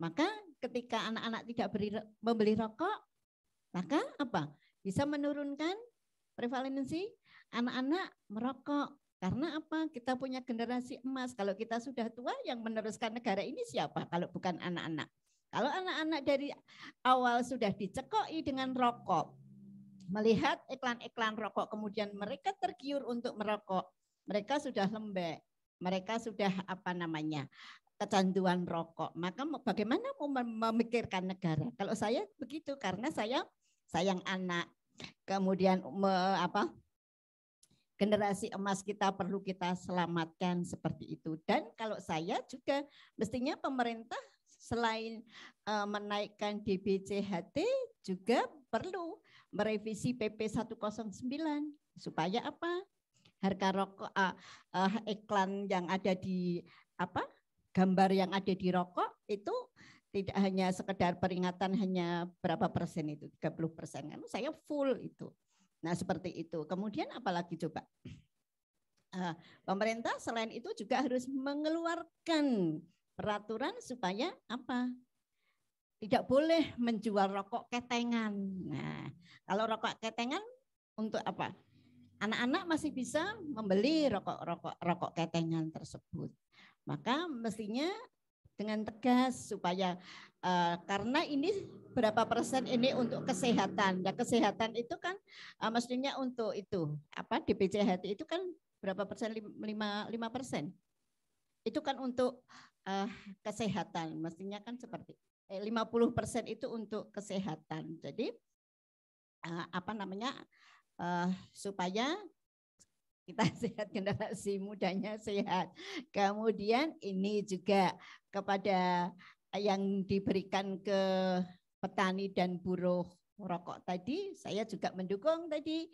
Maka ketika anak-anak tidak beri, membeli rokok, maka apa? Bisa menurunkan prevalensi anak-anak merokok. Karena apa? Kita punya generasi emas. Kalau kita sudah tua, yang meneruskan negara ini siapa kalau bukan anak-anak? Kalau anak-anak dari awal sudah dicekoi dengan rokok, melihat iklan-iklan rokok, kemudian mereka tergiur untuk merokok, mereka sudah lembek mereka sudah apa namanya kecanduan rokok. Maka bagaimana mau memikirkan negara? Kalau saya begitu karena saya sayang anak, kemudian me, apa generasi emas kita perlu kita selamatkan seperti itu. Dan kalau saya juga mestinya pemerintah selain uh, menaikkan DBCHT juga perlu merevisi PP 109 supaya apa? harga rokok uh, uh, iklan yang ada di apa gambar yang ada di rokok itu tidak hanya sekedar peringatan hanya berapa persen itu 30 persen kan saya full itu nah seperti itu kemudian apalagi coba uh, pemerintah selain itu juga harus mengeluarkan peraturan supaya apa tidak boleh menjual rokok ketengan nah kalau rokok ketengan untuk apa Anak-anak masih bisa membeli rokok-rokok rokok ketengan tersebut. Maka mestinya dengan tegas supaya uh, karena ini berapa persen ini untuk kesehatan. Ya kesehatan itu kan uh, mestinya untuk itu apa DPJHT itu kan berapa persen lima 5 persen. Itu kan untuk uh, kesehatan. Mestinya kan seperti eh, 50 persen itu untuk kesehatan. Jadi uh, apa namanya uh, supaya kita *laughs* sehat generasi mudanya sehat. Kemudian ini juga kepada yang diberikan ke petani dan buruh rokok tadi saya juga mendukung tadi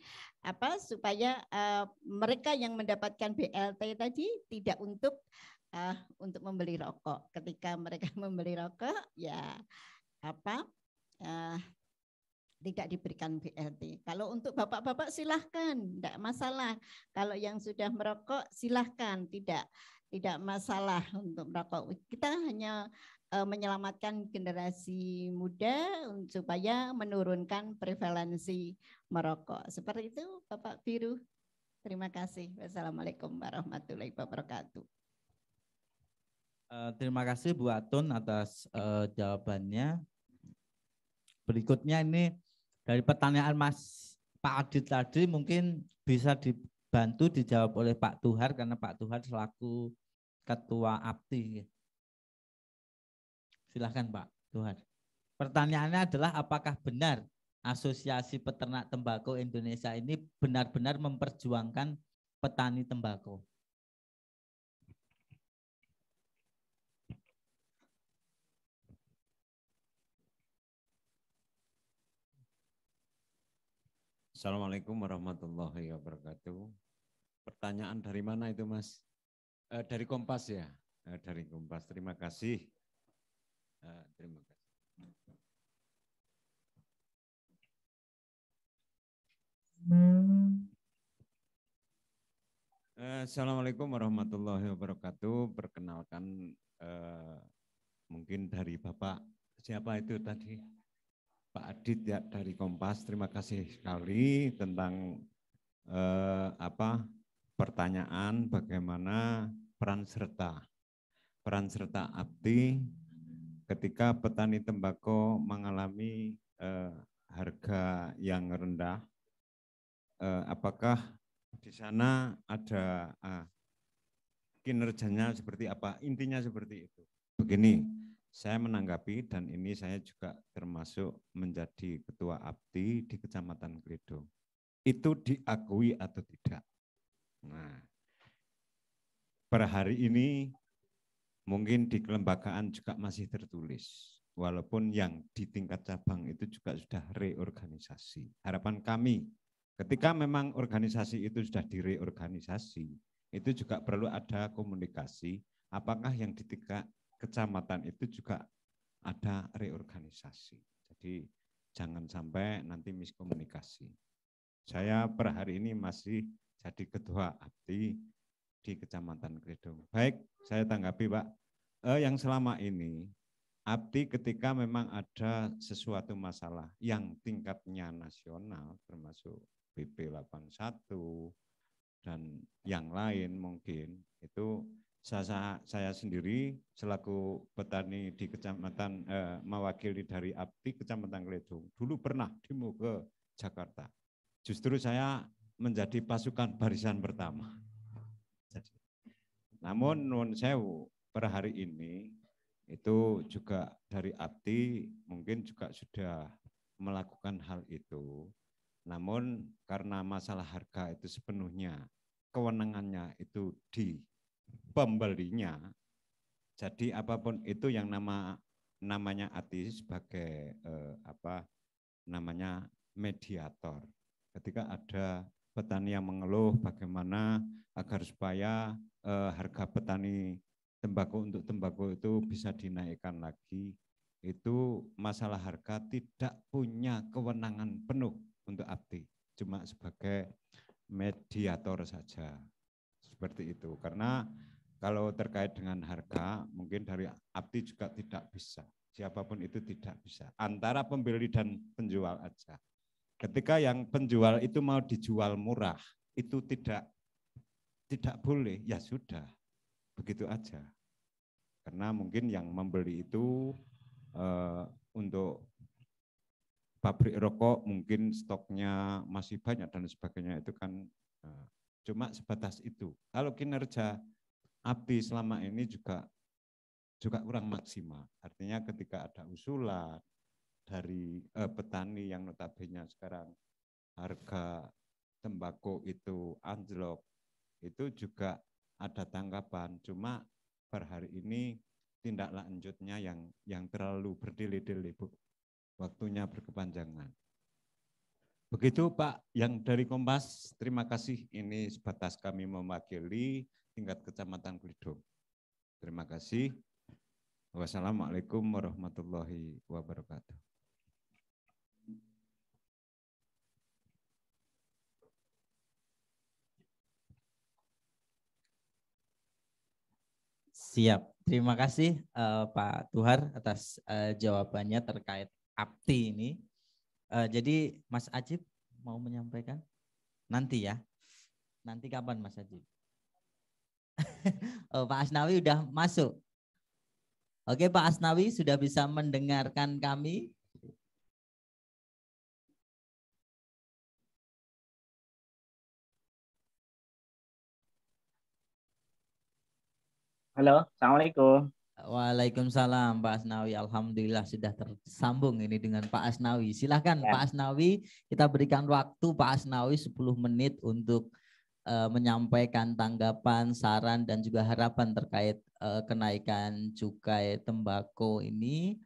apa supaya uh, mereka yang mendapatkan BLT tadi tidak untuk uh, untuk membeli rokok ketika mereka *laughs* membeli rokok ya apa uh, tidak diberikan BLT. Kalau untuk bapak-bapak silahkan, tidak masalah. Kalau yang sudah merokok silahkan, tidak tidak masalah untuk merokok. Kita hanya uh, menyelamatkan generasi muda supaya menurunkan prevalensi merokok. Seperti itu, Bapak Biru. Terima kasih. Wassalamualaikum warahmatullahi wabarakatuh. Uh, terima kasih Bu Atun atas uh, jawabannya. Berikutnya ini dari pertanyaan Mas Pak Adit tadi mungkin bisa dibantu dijawab oleh Pak Tuhar karena Pak Tuhar selaku Ketua APTI. Silahkan Pak Tuhar. Pertanyaannya adalah apakah benar Asosiasi Peternak Tembakau Indonesia ini benar-benar memperjuangkan petani tembakau? Assalamualaikum warahmatullahi wabarakatuh. Pertanyaan dari mana itu Mas? E, dari Kompas ya? E, dari Kompas, terima kasih. E, terima kasih. Assalamualaikum warahmatullahi wabarakatuh. Perkenalkan eh, mungkin dari Bapak siapa itu tadi? Pak Adit ya dari Kompas, terima kasih sekali tentang eh, apa pertanyaan bagaimana peran serta peran serta abdi ketika petani tembakau mengalami eh, harga yang rendah, eh, apakah di sana ada eh, kinerjanya seperti apa? Intinya seperti itu. Begini, saya menanggapi dan ini saya juga termasuk menjadi ketua abdi di Kecamatan Kledo. Itu diakui atau tidak? Nah, per hari ini mungkin di kelembagaan juga masih tertulis. Walaupun yang di tingkat cabang itu juga sudah reorganisasi. Harapan kami ketika memang organisasi itu sudah direorganisasi, itu juga perlu ada komunikasi apakah yang di tingkat kecamatan itu juga ada reorganisasi. Jadi jangan sampai nanti miskomunikasi. Saya per hari ini masih jadi ketua abdi di Kecamatan Kredung. Baik, saya tanggapi Pak. Eh, yang selama ini abdi ketika memang ada sesuatu masalah yang tingkatnya nasional termasuk BP 81 dan yang lain mungkin itu saya, saya sendiri selaku petani di Kecamatan eh, mewakili dari Abdi Kecamatan Kledung dulu pernah demo ke Jakarta. Justru saya menjadi pasukan barisan pertama. Jadi, namun non sewu per hari ini itu juga dari Abdi mungkin juga sudah melakukan hal itu. Namun karena masalah harga itu sepenuhnya kewenangannya itu di pembelinya. Jadi apapun itu yang nama namanya ati sebagai eh, apa namanya mediator. Ketika ada petani yang mengeluh bagaimana agar supaya eh, harga petani tembakau untuk tembakau itu bisa dinaikkan lagi itu masalah harga tidak punya kewenangan penuh untuk abdi cuma sebagai mediator saja seperti itu. Karena kalau terkait dengan harga, mungkin dari abdi juga tidak bisa. Siapapun itu tidak bisa. Antara pembeli dan penjual aja. Ketika yang penjual itu mau dijual murah, itu tidak tidak boleh. Ya sudah, begitu aja. Karena mungkin yang membeli itu eh, untuk pabrik rokok mungkin stoknya masih banyak dan sebagainya itu kan eh, Cuma sebatas itu. Kalau kinerja abdi selama ini juga juga kurang maksimal. Artinya ketika ada usulan dari eh, petani yang notabene sekarang harga tembakau itu anjlok, itu juga ada tanggapan. Cuma per hari ini tindak lanjutnya yang yang terlalu berdele-dele, Bu. Waktunya berkepanjangan. Begitu Pak, yang dari Kompas, terima kasih. Ini sebatas kami mewakili tingkat kecamatan Klidung. Terima kasih. Wassalamualaikum warahmatullahi wabarakatuh. Siap, terima kasih uh, Pak Tuhar atas uh, jawabannya terkait APTI ini. Uh, jadi Mas Ajib mau menyampaikan nanti ya. Nanti kapan Mas Ajib? *laughs* oh, Pak Asnawi udah masuk. Oke Pak Asnawi sudah bisa mendengarkan kami. Halo, Assalamualaikum. Waalaikumsalam Pak Asnawi. Alhamdulillah sudah tersambung ini dengan Pak Asnawi. Silahkan ya. Pak Asnawi, kita berikan waktu Pak Asnawi 10 menit untuk uh, menyampaikan tanggapan, saran, dan juga harapan terkait uh, kenaikan cukai tembakau ini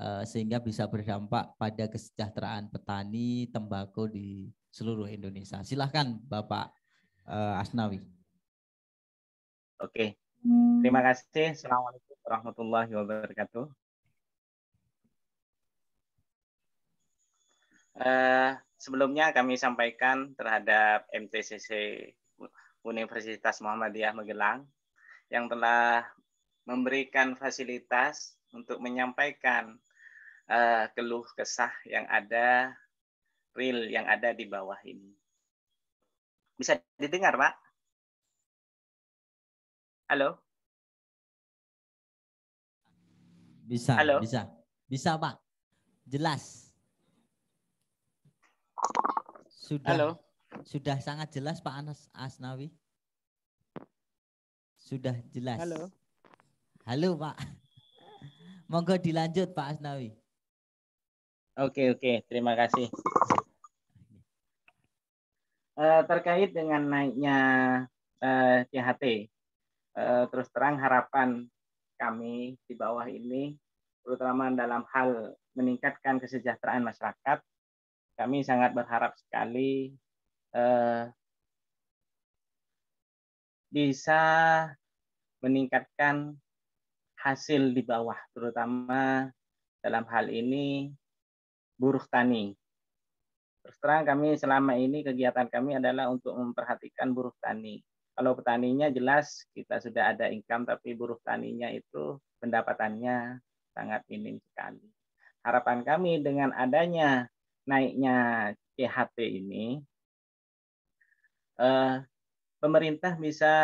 uh, sehingga bisa berdampak pada kesejahteraan petani tembakau di seluruh Indonesia. Silahkan Bapak uh, Asnawi. Oke, terima kasih. Assalamualaikum warahmatullahi wabarakatuh. Uh, sebelumnya kami sampaikan terhadap MTCC Universitas Muhammadiyah Magelang yang telah memberikan fasilitas untuk menyampaikan uh, keluh kesah yang ada real yang ada di bawah ini. Bisa didengar, Pak? Halo? Bisa, Halo? bisa. Bisa, Pak. Jelas. Sudah. Halo. Sudah sangat jelas Pak Anas Asnawi. Sudah jelas. Halo. Halo, Pak. *laughs* Monggo dilanjut Pak Asnawi. Oke, oke. Terima kasih. Uh, terkait dengan naiknya uh, eh, CHT, uh, eh, terus terang harapan kami di bawah ini terutama dalam hal meningkatkan kesejahteraan masyarakat, kami sangat berharap sekali eh, bisa meningkatkan hasil di bawah, terutama dalam hal ini buruh tani. Terus terang kami selama ini kegiatan kami adalah untuk memperhatikan buruh tani. Kalau petaninya jelas kita sudah ada income, tapi buruh taninya itu pendapatannya sangat minim sekali. Harapan kami dengan adanya naiknya CHT ini, eh, pemerintah bisa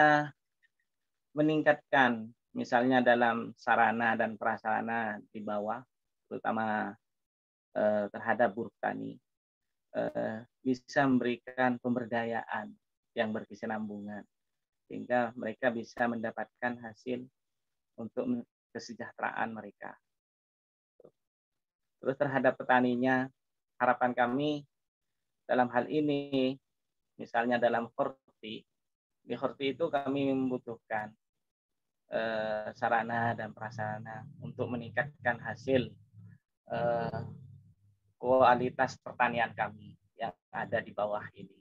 meningkatkan misalnya dalam sarana dan prasarana di bawah, terutama eh, terhadap buruh tani, eh, bisa memberikan pemberdayaan yang berkesinambungan sehingga mereka bisa mendapatkan hasil untuk kesejahteraan mereka. Terus terhadap petaninya, harapan kami dalam hal ini, misalnya dalam horti, di horti itu kami membutuhkan eh, sarana dan prasarana untuk meningkatkan hasil eh, kualitas pertanian kami yang ada di bawah ini.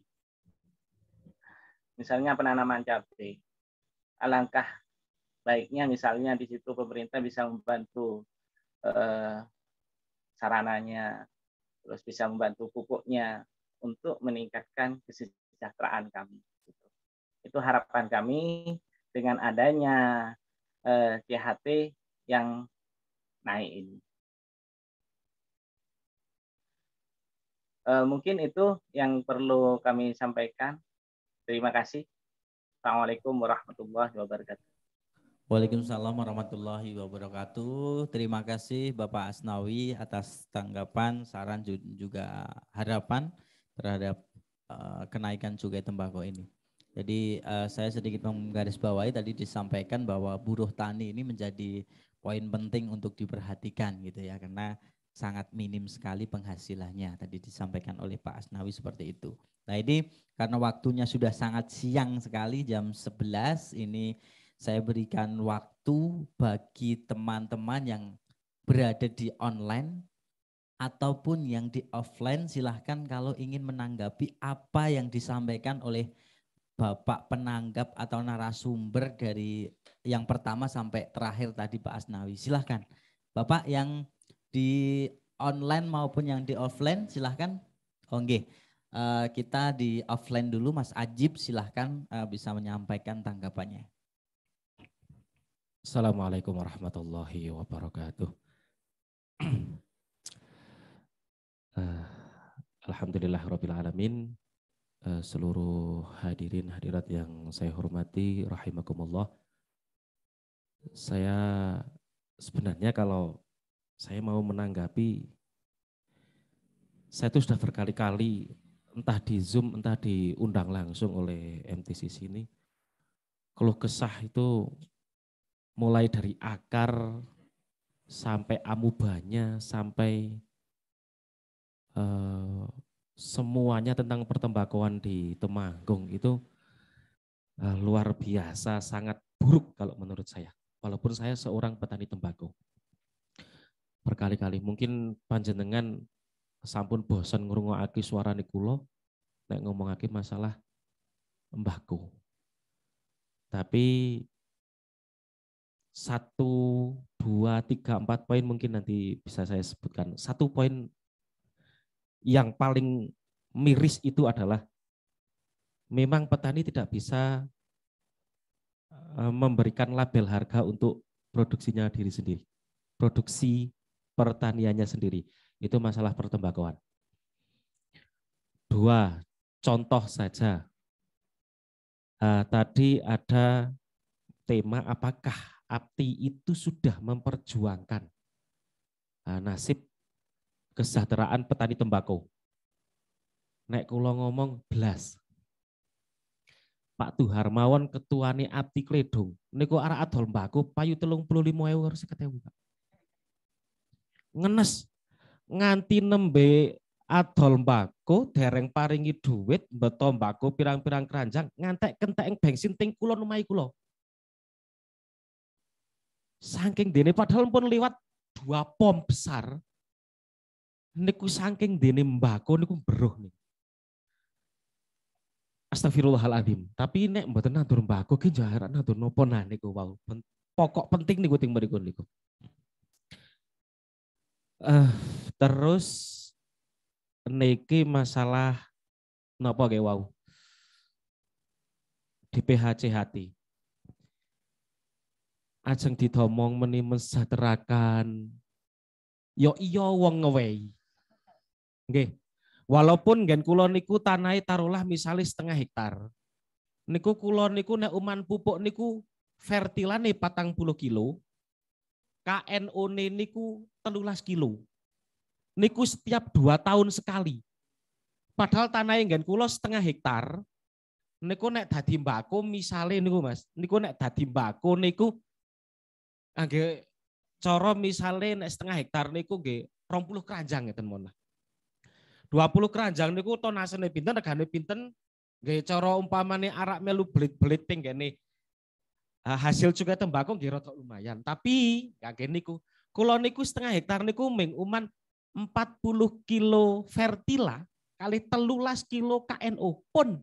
Misalnya penanaman cabai, alangkah baiknya misalnya di situ pemerintah bisa membantu eh, sarananya, terus bisa membantu pupuknya untuk meningkatkan kesejahteraan kami. Gitu. Itu harapan kami dengan adanya eh, THT yang naik ini. Eh, mungkin itu yang perlu kami sampaikan. Terima kasih. Assalamualaikum warahmatullahi wabarakatuh. Waalaikumsalam warahmatullahi wabarakatuh. Terima kasih Bapak Asnawi atas tanggapan, saran juga harapan terhadap uh, kenaikan cukai tembakau ini. Jadi uh, saya sedikit menggarisbawahi tadi disampaikan bahwa buruh tani ini menjadi poin penting untuk diperhatikan gitu ya karena sangat minim sekali penghasilannya. Tadi disampaikan oleh Pak Asnawi seperti itu. Nah ini karena waktunya sudah sangat siang sekali jam 11 ini saya berikan waktu bagi teman-teman yang berada di online ataupun yang di offline silahkan kalau ingin menanggapi apa yang disampaikan oleh Bapak penanggap atau narasumber dari yang pertama sampai terakhir tadi Pak Asnawi. Silahkan. Bapak yang di online maupun yang di offline silahkan. Oh, nggih. Eh, uh, kita di offline dulu Mas Ajib silahkan uh, bisa menyampaikan tanggapannya. Assalamualaikum warahmatullahi wabarakatuh. *clears throat* Eh, Alhamdulillah Rabbil Alamin. Eh, seluruh hadirin hadirat yang saya hormati, rahimakumullah. Saya sebenarnya kalau saya mau menanggapi, saya itu sudah berkali-kali entah di Zoom, entah diundang langsung oleh MTC sini. Keluh kesah itu mulai dari akar sampai amubanya sampai uh, semuanya tentang pertembakuan di Temanggung itu uh, luar biasa sangat buruk kalau menurut saya walaupun saya seorang petani tembakau berkali-kali mungkin panjenengan sampun bosan ngrungokake suara kula ngomong aki masalah tembakau tapi satu dua tiga empat poin mungkin nanti bisa saya sebutkan satu poin yang paling miris itu adalah memang petani tidak bisa eh, memberikan label harga untuk produksinya diri sendiri produksi pertaniannya sendiri itu masalah pertembakauan dua contoh saja uh, tadi ada tema apakah Abdi itu sudah memperjuangkan ah, nasib kesejahteraan petani tembakau. Nek kulo ngomong belas. Pak Tuharmawan ketuane Abdi Kledung niku arah adol mbako payu telung puluh lima ewe harus 50.000 Pak. Ngenes nganti nembe adol mbako dereng paringi duit beto mbako pirang-pirang keranjang ngantek kentek bensin ting kulon omahe kulon. Saking dini padahal pun lewat dua pom besar. Niku saking dini mbako niku beruh nih. Astagfirullahaladzim. Tapi nek mboten nandur mbako ki jarak nandur nopo nah niku wau. Wow. Pokok penting niku ting mriku niku. Uh, terus niki masalah nopo ge wau. Wow. Di PHC hati ajeng didomong meni mensejahterakan yo iyo wong ngewei, nggih walaupun gen kula niku tanai tarulah misalnya setengah hektar niku kula niku nek uman pupuk niku fertilane patang puluh kilo KNO niku telulas kilo niku setiap dua tahun sekali padahal tanai yang kula setengah hektar niku nek dadi mbako misale niku Mas niku nek dadi mbako niku angge coro misalnya nek setengah hektar niku rong puluh keranjang ngeten dua puluh keranjang niku tonasene pinter regane pinter nggih umpama umpamane arak melu belit-belit nih. nih hasil juga tembakau nggih lumayan. Tapi kangge niku kalau niku setengah hektar niku ming uman puluh kilo vertila kali telulas kilo KNO pun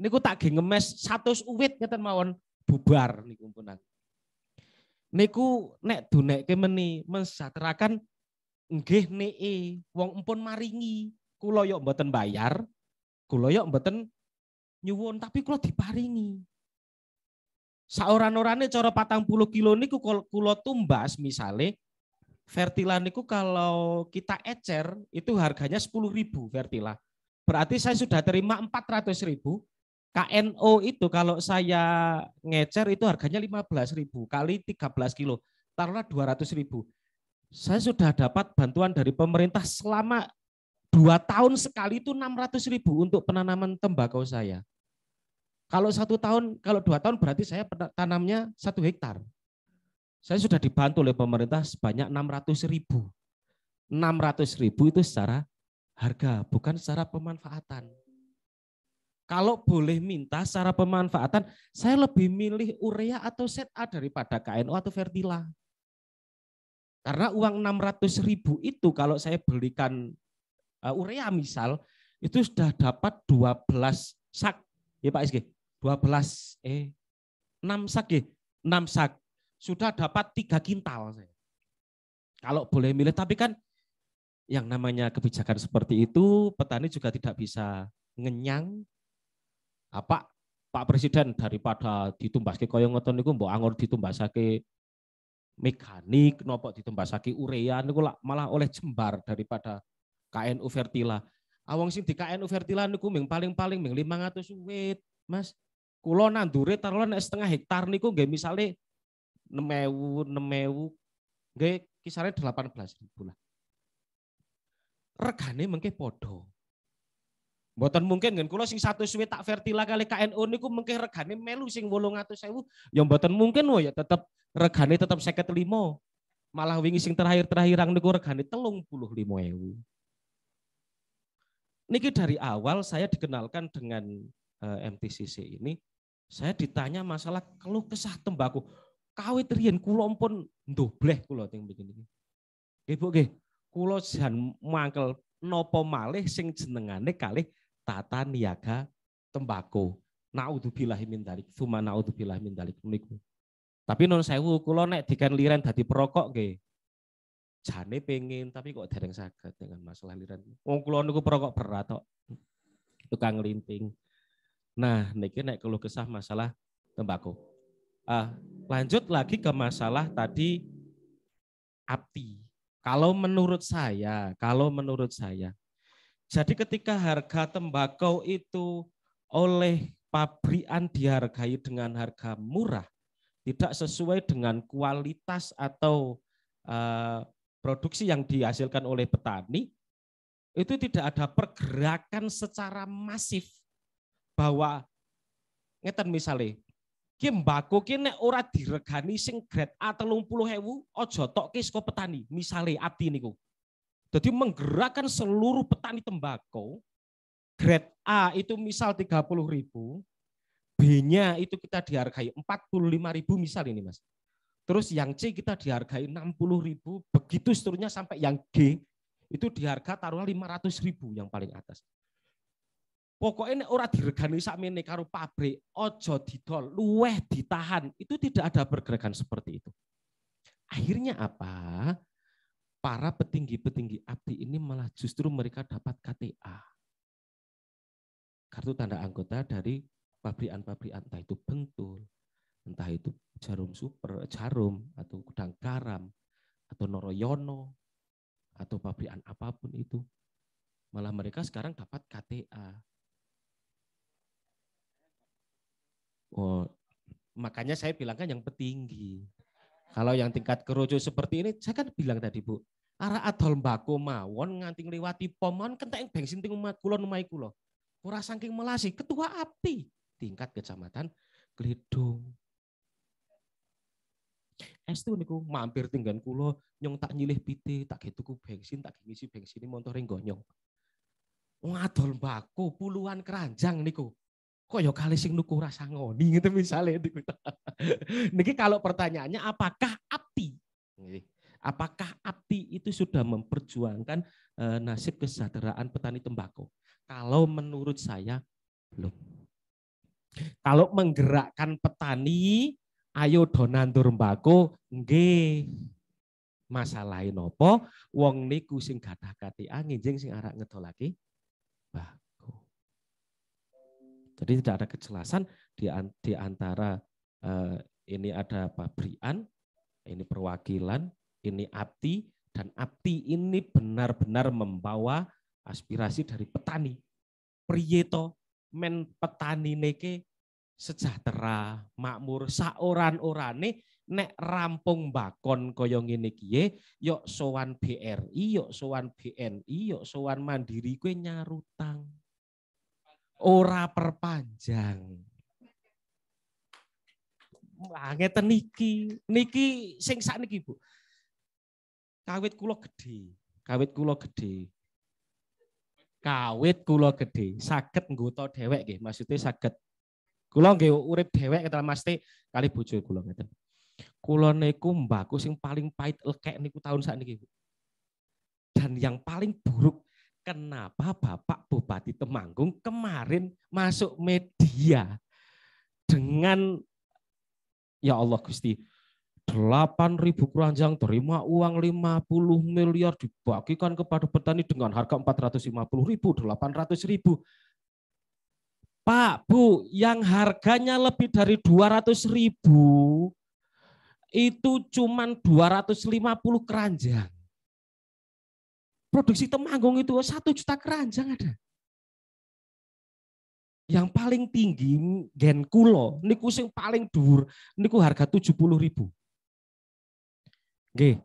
niku tak ngemes satu uwit ngeten mawon bubar niku punan niku nek dunekke meni mensejahterakan nggih nee wong empun maringi Kulo yo mboten bayar kulo yo mboten nyuwun tapi kulo diparingi saoran-orane cara patang puluh kilo niku kulo tumbas misale Vertila niku kalau kita ecer itu harganya sepuluh ribu Vertila. Berarti saya sudah terima empat ratus ribu. KNO itu kalau saya ngecer itu harganya 15.000 kali 13 kilo, taruhlah 200.000. Saya sudah dapat bantuan dari pemerintah selama dua tahun sekali itu 600.000 untuk penanaman tembakau saya. Kalau satu tahun, kalau dua tahun berarti saya tanamnya satu hektar. Saya sudah dibantu oleh pemerintah sebanyak 600.000. 600.000 itu secara harga, bukan secara pemanfaatan. Kalau boleh minta secara pemanfaatan, saya lebih milih urea atau set A daripada KNO atau Fertila. Karena uang 600 ribu itu kalau saya belikan eh, urea misal, itu sudah dapat 12 sak. Ya Pak SG, 12, eh, 6 sak ya, 6 sak. Sudah dapat 3 kintal Kalau boleh milih, tapi kan yang namanya kebijakan seperti itu petani juga tidak bisa ngenyang apa Pak Presiden daripada ditumbasake kaya ngoten niku mbok anggur ditumbasake mekanik nopo ditumbasake urea niku malah oleh jembar daripada KNU Vertila. Awang ah, sing di KNU Vertila niku ming paling-paling ming 500 wit, Mas. Kula nandure taruhlah nek setengah hektar niku nggih nemewu 6000 6000 delapan belas ribu lah. Regane mengke padha. Mboten mungkin kan kula sing satu suwe tak vertila kali KNU niku mungkin regane melu sing 800.000 ya mboten mungkin wo ya tetep regane tetep 55. Malah wingi sing terakhir-terakhiran niku regane 35.000. Niki dari awal saya dikenalkan dengan eh, MTCC ini saya ditanya masalah keluh kesah tembakau. Kawit riyen kula ampun ndobleh kula teng begini. Ibu nggih, kula jan mangkel nopo malih sing jenengane kalih tata niaga tembako. Naudzubillah min dalik, suma naudzubillah min dalik niku. Tapi non sewu kula nek dikan liren dadi perokok nggih. Jane pengen tapi kok dereng saged dengan masalah liren. Wong kula niku perokok berat tok. Tukang linting. Nah, niki nek keluh kesah masalah tembako. Uh, lanjut lagi ke masalah tadi api. Kalau menurut saya, kalau menurut saya, jadi ketika harga tembakau itu oleh pabrikan dihargai dengan harga murah, tidak sesuai dengan kualitas atau eh, produksi yang dihasilkan oleh petani, itu tidak ada pergerakan secara masif bahwa ngeten misalnya ki mbako ki nek ora diregani sing grade A 30.000 aja tokis saka petani misale abdi niku jadi menggerakkan seluruh petani tembakau, grade A itu misal 30 ribu, B-nya itu kita dihargai 45 ribu misal ini mas. Terus yang C kita dihargai 60 ribu, begitu seterusnya sampai yang G itu diharga taruhlah 500 ribu yang paling atas. Pokoknya ora diregani sakmene karo pabrik, ojo didol, luweh ditahan, itu tidak ada pergerakan seperti itu. Akhirnya apa? para petinggi-petinggi abdi ini malah justru mereka dapat KTA. Kartu tanda anggota dari pabrikan-pabrikan entah itu Bentul, entah itu Jarum Super, Jarum atau Gudang Garam atau Noroyono atau pabrikan apapun itu. Malah mereka sekarang dapat KTA. Oh, makanya saya bilangkan yang petinggi. Kalau yang tingkat kerucut seperti ini, saya kan bilang tadi Bu, arah adol mbako mawon nganti ngliwati pomon, kenteng bensin ting umah kulon numahi kula. sangking saking melasi ketua api tingkat kecamatan Glidung. tuh niku mampir tinggal kulo nyong tak nyilih piti, tak ku bensin, tak ngisi bensin ini motor ringgonyong, gonyong. Ngadol mbako puluhan keranjang niku kok ya kali sing nuku rasa ngoni gitu misalnya itu. Niki kalau pertanyaannya apakah abdi? Apakah abdi itu sudah memperjuangkan eh, nasib kesejahteraan petani tembakau? Kalau menurut saya belum. Kalau menggerakkan petani, ayo donan tembakau, nggih. Masalahin opo, wong niku sing gadah kati angin, sing arak ngedolaki bah. Jadi tidak ada kejelasan di, antara eh, ini ada pabrian, ini perwakilan, ini abdi, dan abdi ini benar-benar membawa aspirasi dari petani. Prieto men petani neke sejahtera, makmur, saoran-orane nek rampung bakon koyong ini kie, yuk sowan BRI, yuk sowan BNI, yuk sowan Mandiri kue nyarutang ora perpanjang. Lah ngeten niki, niki sing niki, Bu. Kawit kula gede, kawit kula gede, Kawit kula gede sakit nggoto dewek nggih, maksude sakit kula nggih urip dewek kata Mas kali bojo kula ngeten. Kula niku mbaku sing paling pahit lekek niku tahun niki Bu. Dan yang paling buruk kenapa Bapak Bupati Temanggung kemarin masuk media dengan ya Allah Gusti 8.000 keranjang terima uang 50 miliar dibagikan kepada petani dengan harga puluh ribu, ratus ribu. Pak, Bu, yang harganya lebih dari ratus ribu, itu cuman 250 keranjang produksi temanggung itu oh, satu juta keranjang ada. Yang paling tinggi gen kulo, niku sing paling dhuwur niku harga tujuh puluh ribu. Oke,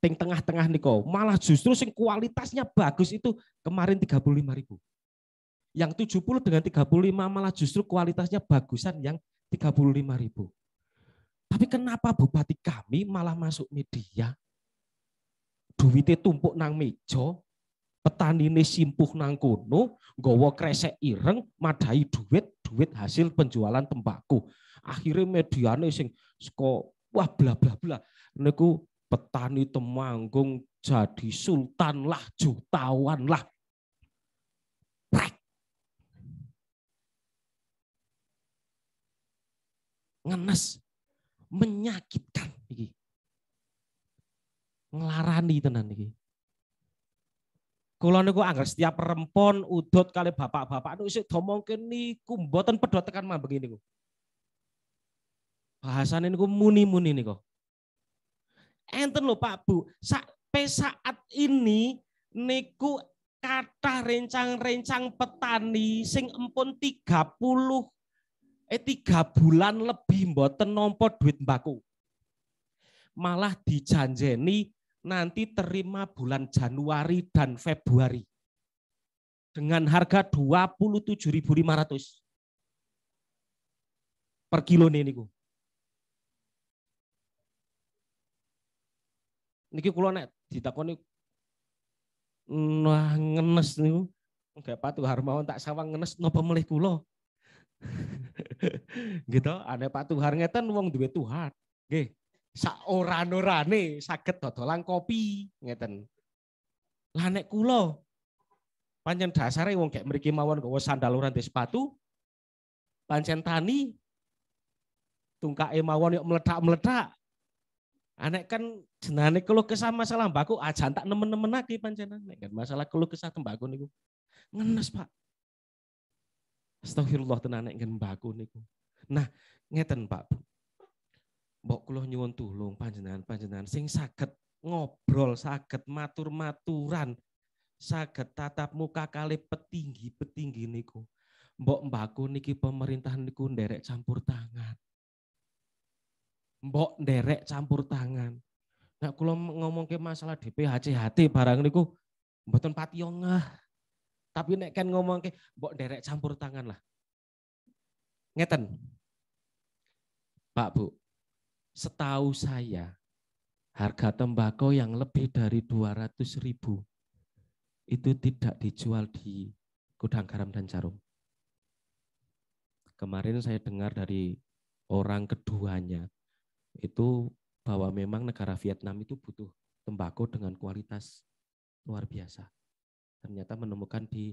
ting tengah-tengah niku malah justru sing kualitasnya bagus itu kemarin tiga puluh lima ribu. Yang tujuh puluh dengan tiga puluh lima malah justru kualitasnya bagusan yang tiga puluh lima ribu. Tapi kenapa bupati kami malah masuk media duwite tumpuk nang meja, ini simpuh nang kono, gowo kresek ireng madai duit, duit hasil penjualan tembakau. Akhirnya mediane sing sko wah bla bla bla. Niku petani temanggung jadi sultan lah, jutawan lah. Ngenes menyakitkan ngelarani tenan iki. Kula niku anggar setiap perempuan udot kali bapak-bapak niku isih domongke niku mboten pedhot tekan mah begini niku. Bahasane niku muni-muni niku. Enten lho Pak Bu, sampai saat ini niku kata rencang-rencang petani sing empun 30 eh tiga bulan lebih mboten nampa duit mbaku. Malah dijanjeni nanti terima bulan Januari dan Februari dengan harga 27.500 per kilo nih niku. Niki kula nek ditakoni nah ngenes niku enggak patuh harmawon tak sawang ngenes napa melih kula. *laughs* gitu, ada Pak Tuhar ngeten wong duwe Tuhan. Nggih sak ora saket toto dodolan kopi ngeten. Lah nek kula pancen dasare wong gek mriki mawon nggawa sandal ora sepatu pancen tani tungka mawon yuk meledak-meledak. Anek ah, kan jenane kalau kesah masalah mbakku aja ah, tak nemen-nemen lagi pancenan kan masalah kalau kesah tembakau niku. Ngenes, Pak. Astagfirullah tenan nek mbakku niku. Nah, ngeten Pak mbok kula nyuwun tulung panjenengan-panjenengan sing saged ngobrol, saged matur-maturan, saged tatap muka kali petinggi-petinggi niku. Mbok mbaku niki pemerintah niku nderek campur tangan. Mbok nderek campur tangan. Nek nah, ngomong ke masalah DPHCHT barang niku mboten pati ngah. Tapi nek kan ke, mbok nderek campur tangan lah. Ngeten. Pak Bu, setahu saya harga tembakau yang lebih dari 200 ribu itu tidak dijual di gudang garam dan jarum. Kemarin saya dengar dari orang keduanya itu bahwa memang negara Vietnam itu butuh tembakau dengan kualitas luar biasa. Ternyata menemukan di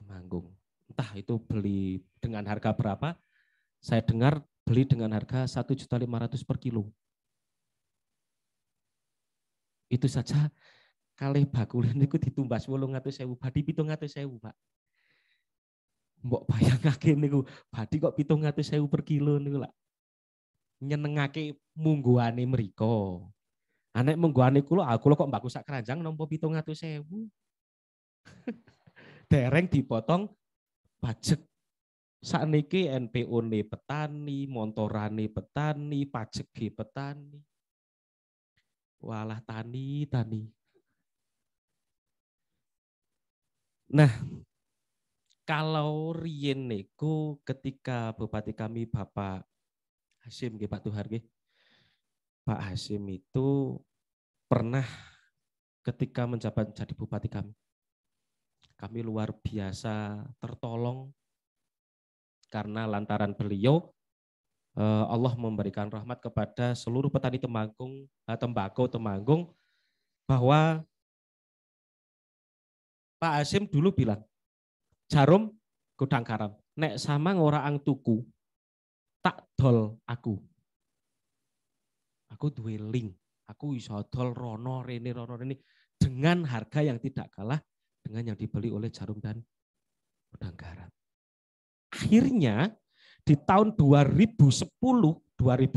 Temanggung. Entah itu beli dengan harga berapa, saya dengar beli dengan harga 1.500 per kilo. Itu saja kali ini itu ditumbas wolong atau sewu, badi pitung atau sewu, Pak. Mbok bayangake niku badi kok pitung atau sewu per kilo niku lah. Nyenengake mungguane mereka. Nah, Anak mungguane kulo, aku lo kok mbakku sak keranjang nompo pitung atau sewu. *laughs* Dereng dipotong pajak Sakniki npo ini petani, montorane petani, pajeke petani. Walah tani, tani. Nah, kalau riyen niku ketika bupati kami Bapak Hasim nggih Pak Tuhar Pak Hasim itu pernah ketika menjabat jadi bupati kami. Kami luar biasa tertolong karena lantaran beliau eh, Allah memberikan rahmat kepada seluruh petani temanggung, eh, tembakau temanggung bahwa Pak Asim dulu bilang, jarum gudang karam, nek sama ngoraang tuku, tak dol aku. Aku dwelling aku iso dol rono rene rono rene dengan harga yang tidak kalah dengan yang dibeli oleh jarum dan godang garam akhirnya di tahun 2010, 2009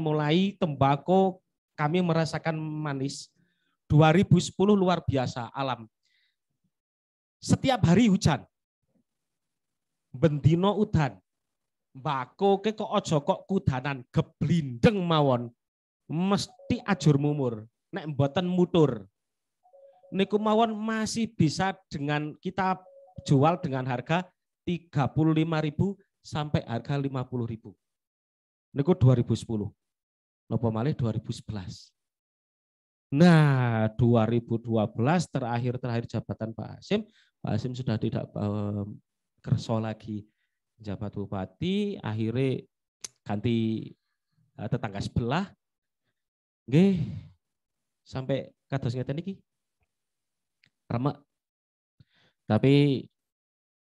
mulai tembakau kami merasakan manis. 2010 luar biasa alam. Setiap hari hujan. Bendino udan. bako ke kok ojo kok kudanan geblindeng mawon. Mesti ajur mumur. Nek mboten mutur. Niku mawon masih bisa dengan kita jual dengan harga 35.000 sampai harga 50.000. Niku 2010. Nopo malih 2011. Nah, 2012 terakhir-terakhir jabatan Pak Hasim, Pak Hasim sudah tidak um, kerso lagi jabat bupati, akhirnya ganti uh, tetangga sebelah. Nggih. Sampai kados ngeten iki. Remek. Tapi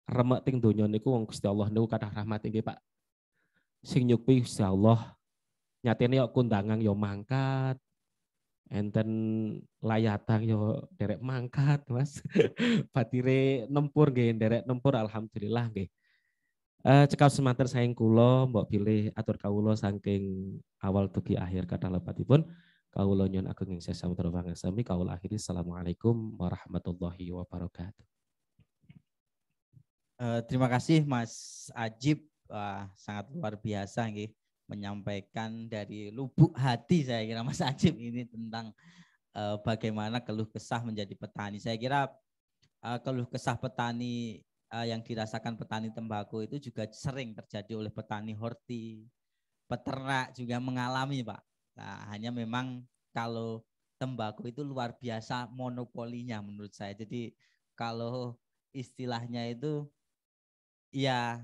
remek ting donya niku wong Gusti Allah niku kathah rahmat nggih Pak. Sing nyukupi Gusti Allah nyatene yo kundangan yo ya mangkat. Enten layatang yo ya derek mangkat, Mas. *laughs* Batire nempur nggih, derek nempur alhamdulillah nggih. Eh cekap semanten saing kula mbok pilih atur kawula saking awal tugi akhir kata lepatipun kawula nyuwun ageng ing sesa mutra pangarsami kawula akhiri assalamualaikum warahmatullahi wabarakatuh Eh, terima kasih Mas Ajib, Wah, sangat luar biasa nih menyampaikan dari lubuk hati saya kira Mas Ajib ini tentang uh, bagaimana keluh kesah menjadi petani. Saya kira uh, keluh kesah petani uh, yang dirasakan petani tembakau itu juga sering terjadi oleh petani horti, peternak juga mengalami, Pak. Nah, hanya memang kalau tembakau itu luar biasa monopolinya menurut saya. Jadi kalau istilahnya itu ya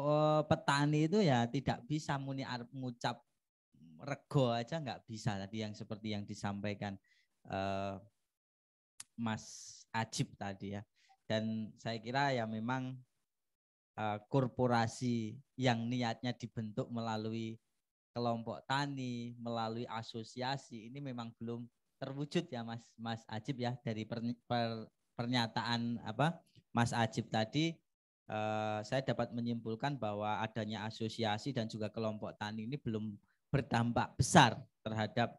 oh, petani itu ya tidak bisa muni arep ngucap rego aja nggak bisa tadi yang seperti yang disampaikan eh, Mas Ajib tadi ya dan saya kira ya memang eh, korporasi yang niatnya dibentuk melalui kelompok tani melalui asosiasi ini memang belum terwujud ya Mas Mas Ajib ya dari per, per, pernyataan apa Mas Ajib tadi eh, saya dapat menyimpulkan bahwa adanya asosiasi dan juga kelompok tani ini belum berdampak besar terhadap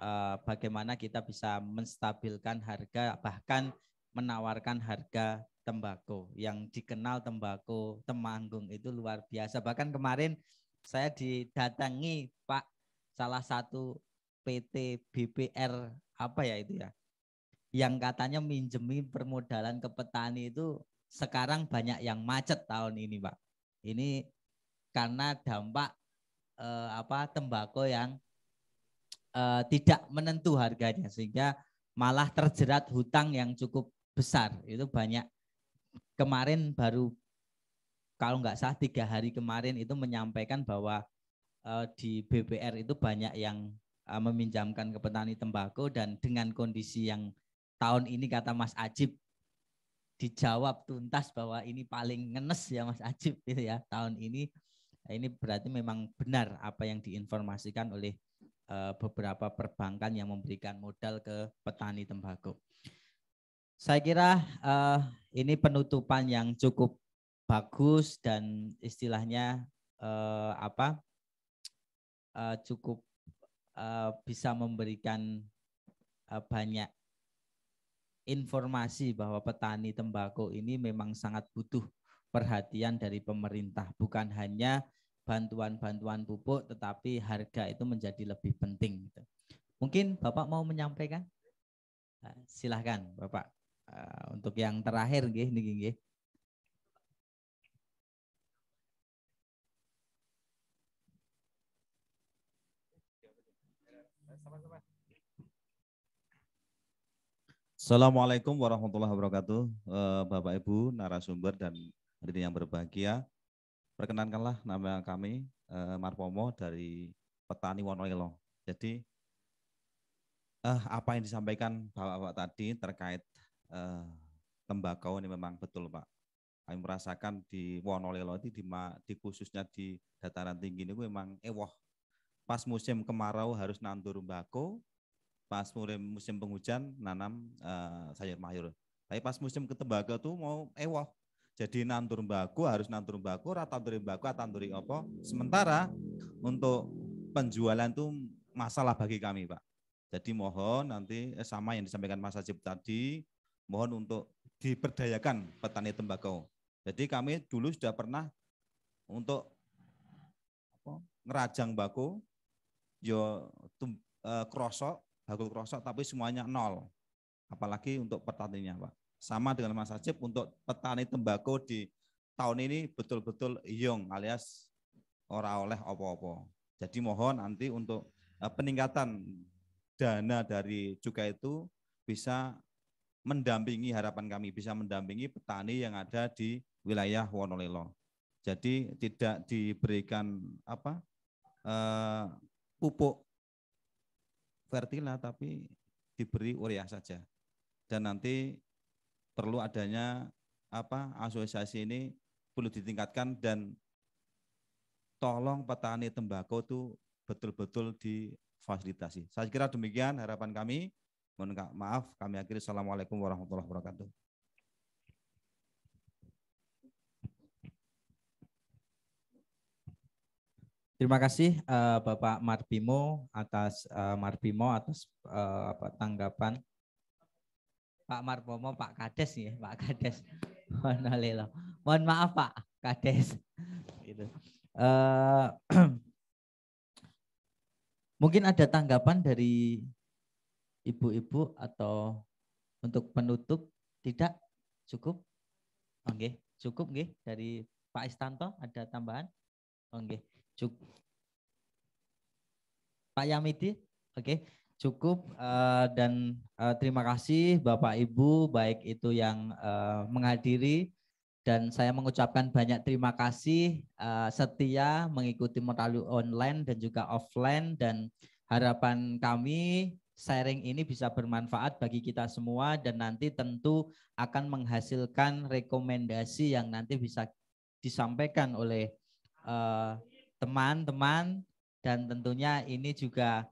eh, bagaimana kita bisa menstabilkan harga bahkan menawarkan harga tembakau yang dikenal tembakau Temanggung itu luar biasa bahkan kemarin saya didatangi Pak salah satu PT BPR apa ya itu ya yang katanya minjemin permodalan ke petani itu sekarang banyak yang macet tahun ini, Pak. Ini karena dampak eh, apa tembakau yang eh, tidak menentu harganya sehingga malah terjerat hutang yang cukup besar. Itu banyak kemarin baru kalau nggak salah tiga hari kemarin itu menyampaikan bahwa eh, di BPR itu banyak yang eh, meminjamkan ke petani tembakau dan dengan kondisi yang tahun ini kata Mas Ajib dijawab tuntas bahwa ini paling ngenes ya Mas Ajib gitu ya tahun ini ini berarti memang benar apa yang diinformasikan oleh eh, beberapa perbankan yang memberikan modal ke petani tembakau. Saya kira eh, ini penutupan yang cukup bagus dan istilahnya eh, apa cukup bisa memberikan banyak informasi bahwa petani tembakau ini memang sangat butuh perhatian dari pemerintah, bukan hanya bantuan-bantuan pupuk, tetapi harga itu menjadi lebih penting. Gitu. Mungkin Bapak mau menyampaikan? Nah, silahkan Bapak ah, untuk yang terakhir, nih, Assalamualaikum warahmatullahi wabarakatuh, eh, Bapak Ibu narasumber dan hadirin yang berbahagia. Perkenankanlah nama kami eh, Marpomo dari petani Wonolelo. Jadi eh, apa yang disampaikan Bapak-bapak tadi terkait tembakau ini memang betul, Pak. Kami merasakan di Wonolelo itu di, di khususnya di dataran tinggi ini memang ewah. Pas musim kemarau harus nandur tembakau pas musim musim penghujan nanam uh, sayur mayur. Tapi pas musim ketembaga tuh mau ewah. Jadi nantur mbaku harus nantur rata nantur mbaku, rata nantur apa. Sementara untuk penjualan tuh masalah bagi kami, Pak. Jadi mohon nanti eh, sama yang disampaikan Mas Ajib tadi, mohon untuk diperdayakan petani tembakau. Jadi kami dulu sudah pernah untuk apa, ngerajang bako, yo tum, e, krosok, bakul krosok tapi semuanya nol. Apalagi untuk petaninya Pak. Sama dengan Mas Ajib untuk petani tembakau di tahun ini betul-betul young alias ora oleh opo-opo. Jadi mohon nanti untuk eh, peningkatan dana dari cukai itu bisa mendampingi harapan kami bisa mendampingi petani yang ada di wilayah wonolelo Jadi tidak diberikan apa uh, pupuk Vertila tapi diberi urea saja. Dan nanti perlu adanya apa asosiasi ini perlu ditingkatkan dan tolong petani tembakau itu betul-betul difasilitasi. Saya kira demikian harapan kami. Mohon maaf, kami akhiri. Assalamualaikum warahmatullahi wabarakatuh. Terima kasih uh, Bapak Marpimo atas uh, eh, Marpimo atas uh, apa, tanggapan Pak Marbomo Pak Kades ya, Pak Kades. *laughs* Mohon maaf Pak Kades. *laughs* Gitu. Uh, *clears throat* mungkin ada tanggapan dari ibu-ibu atau untuk penutup tidak cukup? Oke, okay. cukup nggih dari Pak Istanto ada tambahan? Oke. Okay. Cukup. Pak Yamiti, oke. Okay. Cukup uh, dan uh, terima kasih Bapak Ibu baik itu yang uh, menghadiri dan saya mengucapkan banyak terima kasih uh, setia mengikuti modal online dan juga offline dan harapan kami sharing ini bisa bermanfaat bagi kita semua dan nanti tentu akan menghasilkan rekomendasi yang nanti bisa disampaikan oleh uh, teman-teman dan tentunya ini juga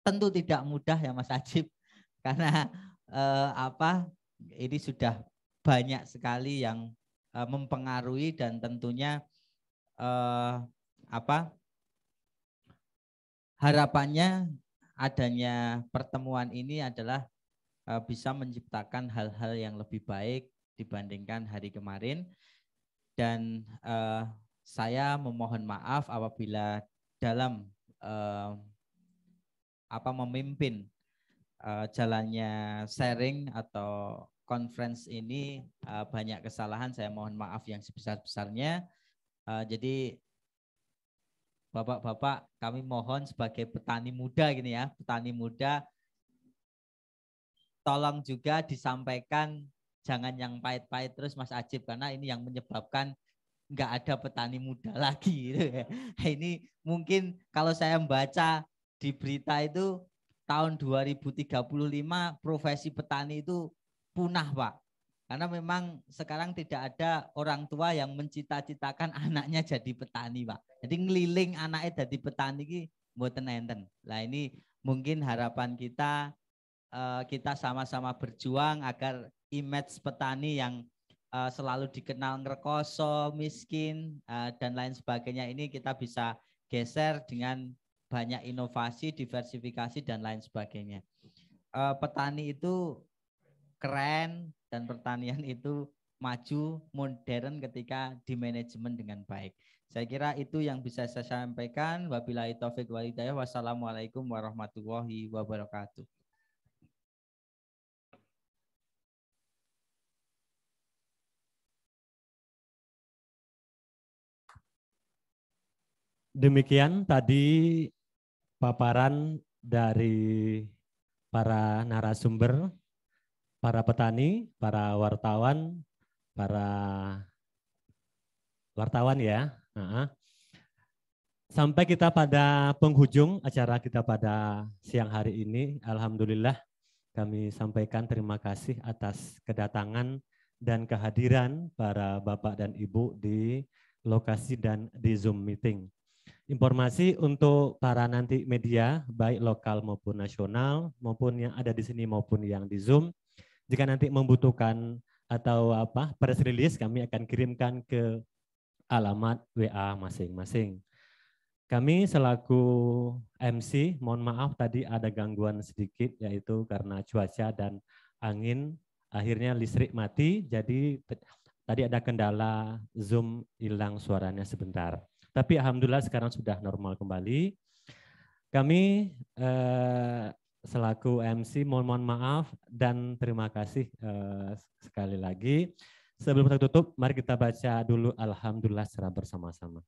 tentu tidak mudah ya Mas Ajib *laughs* karena eh, apa ini sudah banyak sekali yang eh, mempengaruhi dan tentunya eh, apa harapannya adanya pertemuan ini adalah eh, bisa menciptakan hal-hal yang lebih baik dibandingkan hari kemarin dan eh, saya memohon maaf apabila dalam uh, apa memimpin uh, jalannya sharing atau conference ini uh, banyak kesalahan. Saya mohon maaf yang sebesar-besarnya. uh, jadi bapak-bapak kami mohon sebagai petani muda gini ya, petani muda tolong juga disampaikan jangan yang pahit-pahit terus Mas Ajib karena ini yang menyebabkan nggak ada petani muda *laughs* lagi gitu ya. Ini mungkin kalau saya membaca di berita itu tahun 2035 profesi petani itu punah, Pak. Karena memang sekarang tidak ada orang tua yang mencita-citakan *laughs* anaknya jadi petani, Pak. Jadi ngeliling anaknya jadi petani ini buat enten. Lah ini mungkin harapan kita eh, kita sama-sama berjuang agar image petani yang uh, selalu dikenal ngerkoso, miskin, uh, dan lain sebagainya ini kita bisa geser dengan banyak inovasi, diversifikasi, dan lain sebagainya. Uh, petani itu keren dan pertanian *laughs* itu maju modern ketika di manajemen dengan baik. Saya kira itu yang bisa saya sampaikan. Wabillahi taufik walhidayah. Wassalamualaikum warahmatullahi wabarakatuh. Demikian tadi paparan dari para narasumber, para petani, para wartawan, para wartawan ya. Sampai kita pada penghujung acara kita pada siang hari ini. Alhamdulillah kami sampaikan terima kasih atas kedatangan dan kehadiran para Bapak dan Ibu di lokasi dan di Zoom meeting informasi untuk para nanti media, baik lokal maupun nasional, maupun yang ada di sini maupun yang di Zoom. Jika nanti membutuhkan atau apa press release kami akan kirimkan ke alamat WA masing-masing. Kami selaku MC, mohon maaf tadi ada gangguan sedikit yaitu karena cuaca dan angin akhirnya listrik mati jadi tadi ada kendala Zoom hilang suaranya sebentar. Tapi alhamdulillah sekarang sudah normal kembali. Kami eh, selaku MC mohon mohon maaf dan terima kasih eh, sekali lagi. Sebelum kita tutup, mari kita baca dulu Alhamdulillah secara bersama-sama.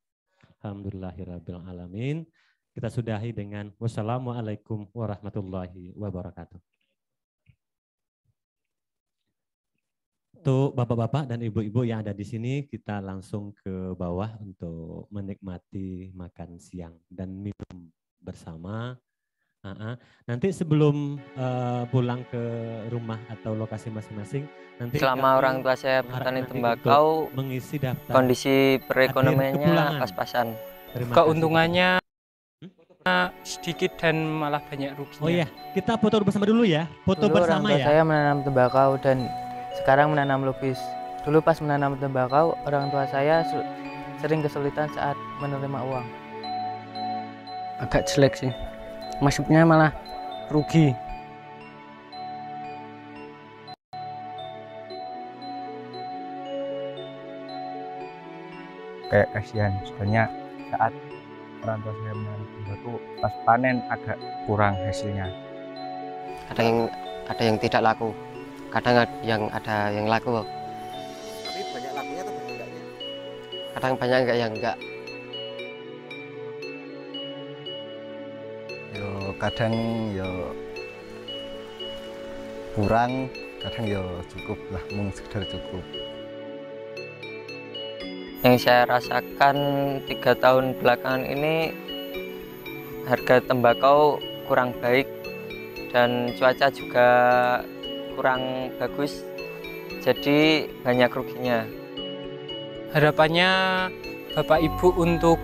alamin. Kita sudahi dengan Wassalamualaikum warahmatullahi wabarakatuh. Untuk bapak-bapak dan ibu-ibu yang ada di sini, kita langsung ke bawah untuk menikmati makan siang dan minum bersama. Uh Nanti sebelum uh, pulang ke rumah atau lokasi masing-masing, nanti selama orang tua saya petani tembakau mengisi daftar kondisi perekonomiannya pas-pasan. Keuntungannya hmm? sedikit dan malah banyak ruginya. Oh iya, kita foto bersama dulu ya. Foto dulu bersama orang tua ya. Saya menanam tembakau dan sekarang menanam lupis. Dulu pas menanam tembakau, orang tua saya sering kesulitan saat menerima uang. Agak jelek sih. Masuknya malah rugi. Kayak kasihan, soalnya saat orang tua saya menanam tembakau, pas panen agak kurang hasilnya. Ada yang ada yang tidak laku kadang yang ada yang laku tapi banyak lakunya atau banyak enggaknya kadang banyak enggak yang enggak yo kadang yo kurang kadang yo cukup lah mungkin sekedar cukup yang saya rasakan tiga tahun belakangan ini harga tembakau kurang baik dan cuaca juga kurang bagus jadi banyak ruginya harapannya Bapak Ibu untuk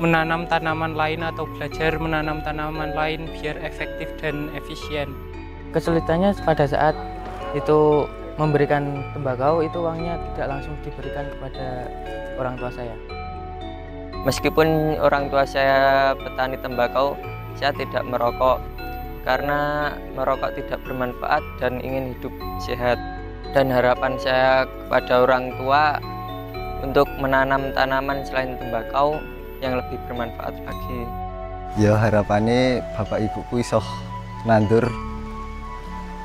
menanam tanaman lain atau belajar menanam tanaman lain biar efektif dan efisien. Kesulitannya pada saat itu memberikan tembakau itu uangnya tidak langsung diberikan kepada orang tua saya. Meskipun orang tua saya petani tembakau, saya tidak merokok karena merokok tidak bermanfaat dan ingin hidup sehat. Dan harapan saya kepada orang tua untuk menanam tanaman selain tembakau yang lebih bermanfaat lagi. Ya harapannya bapak ibu ku iso nandur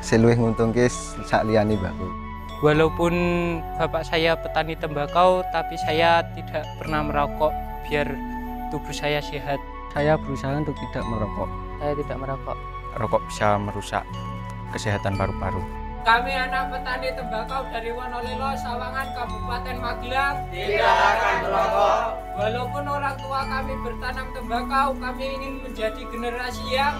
seluih nguntung kis sakliani liyane Walaupun bapak saya petani tembakau tapi saya tidak pernah merokok biar tubuh saya sehat. Saya berusaha untuk tidak merokok. Saya tidak merokok rokok bisa merusak kesehatan paru-paru. Kami anak petani tembakau dari Wonolilo, Sawangan, Kabupaten Magelang. Tidak akan merokok. Walaupun orang tua kami bertanam tembakau, kami ingin menjadi generasi yang...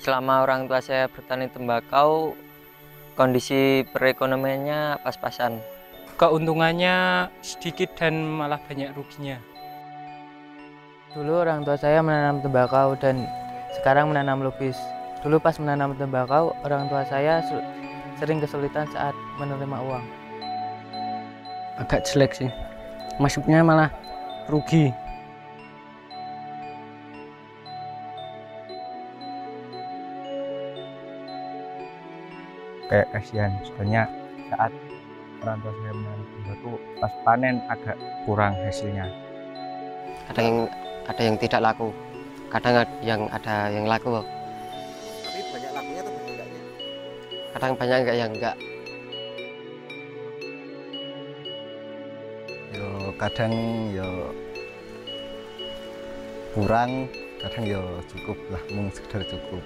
Selama orang tua saya bertani tembakau, kondisi perekonomiannya pas-pasan. Keuntungannya sedikit dan malah banyak ruginya. Dulu orang tua saya menanam tembakau dan sekarang menanam lupis. Dulu pas menanam tembakau, orang tua saya sering kesulitan saat menerima uang. Agak jelek sih. Masuknya malah rugi. Kayak kasihan, soalnya saat orang tua saya menanam tembakau, pas panen agak kurang hasilnya. Kadang ada yang tidak laku kadang yang ada yang laku tapi banyak lakunya atau banyak enggaknya kadang banyak enggak yang enggak yo kadang yo kurang kadang yo cukup lah mung sekedar cukup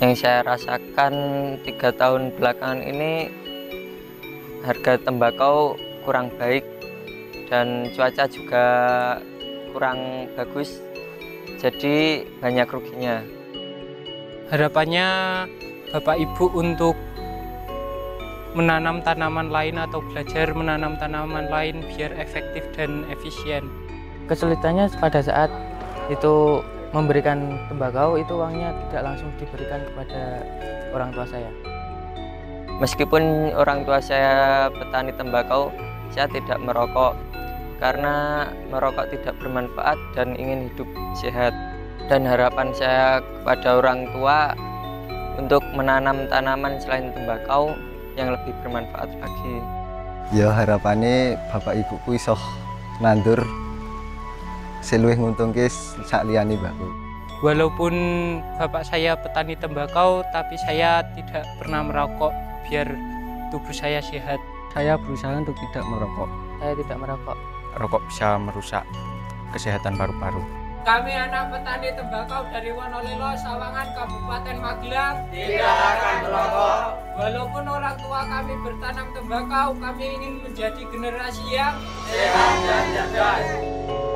yang saya rasakan tiga tahun belakangan ini harga tembakau kurang baik dan cuaca juga kurang bagus jadi banyak ruginya harapannya Bapak Ibu untuk menanam tanaman lain atau belajar menanam tanaman lain biar efektif dan efisien kesulitannya pada saat itu memberikan tembakau itu uangnya tidak langsung diberikan kepada orang tua saya meskipun orang tua saya petani tembakau saya tidak merokok karena merokok tidak bermanfaat dan ingin hidup sehat dan harapan saya kepada orang tua untuk menanam tanaman selain tembakau yang lebih bermanfaat lagi ya harapannya bapak ibuku iso nandur seluih nguntung kis sakliani liani baku walaupun bapak saya petani tembakau tapi saya tidak pernah merokok biar tubuh saya sehat saya berusaha untuk tidak merokok. Saya tidak merokok. Rokok bisa merusak kesehatan paru-paru. Kami anak petani tembakau dari Wonolilo, Sawangan, Kabupaten Magelang. Tidak akan merokok. Walaupun orang tua kami bertanam tembakau, kami ingin menjadi generasi yang sehat dan cerdas.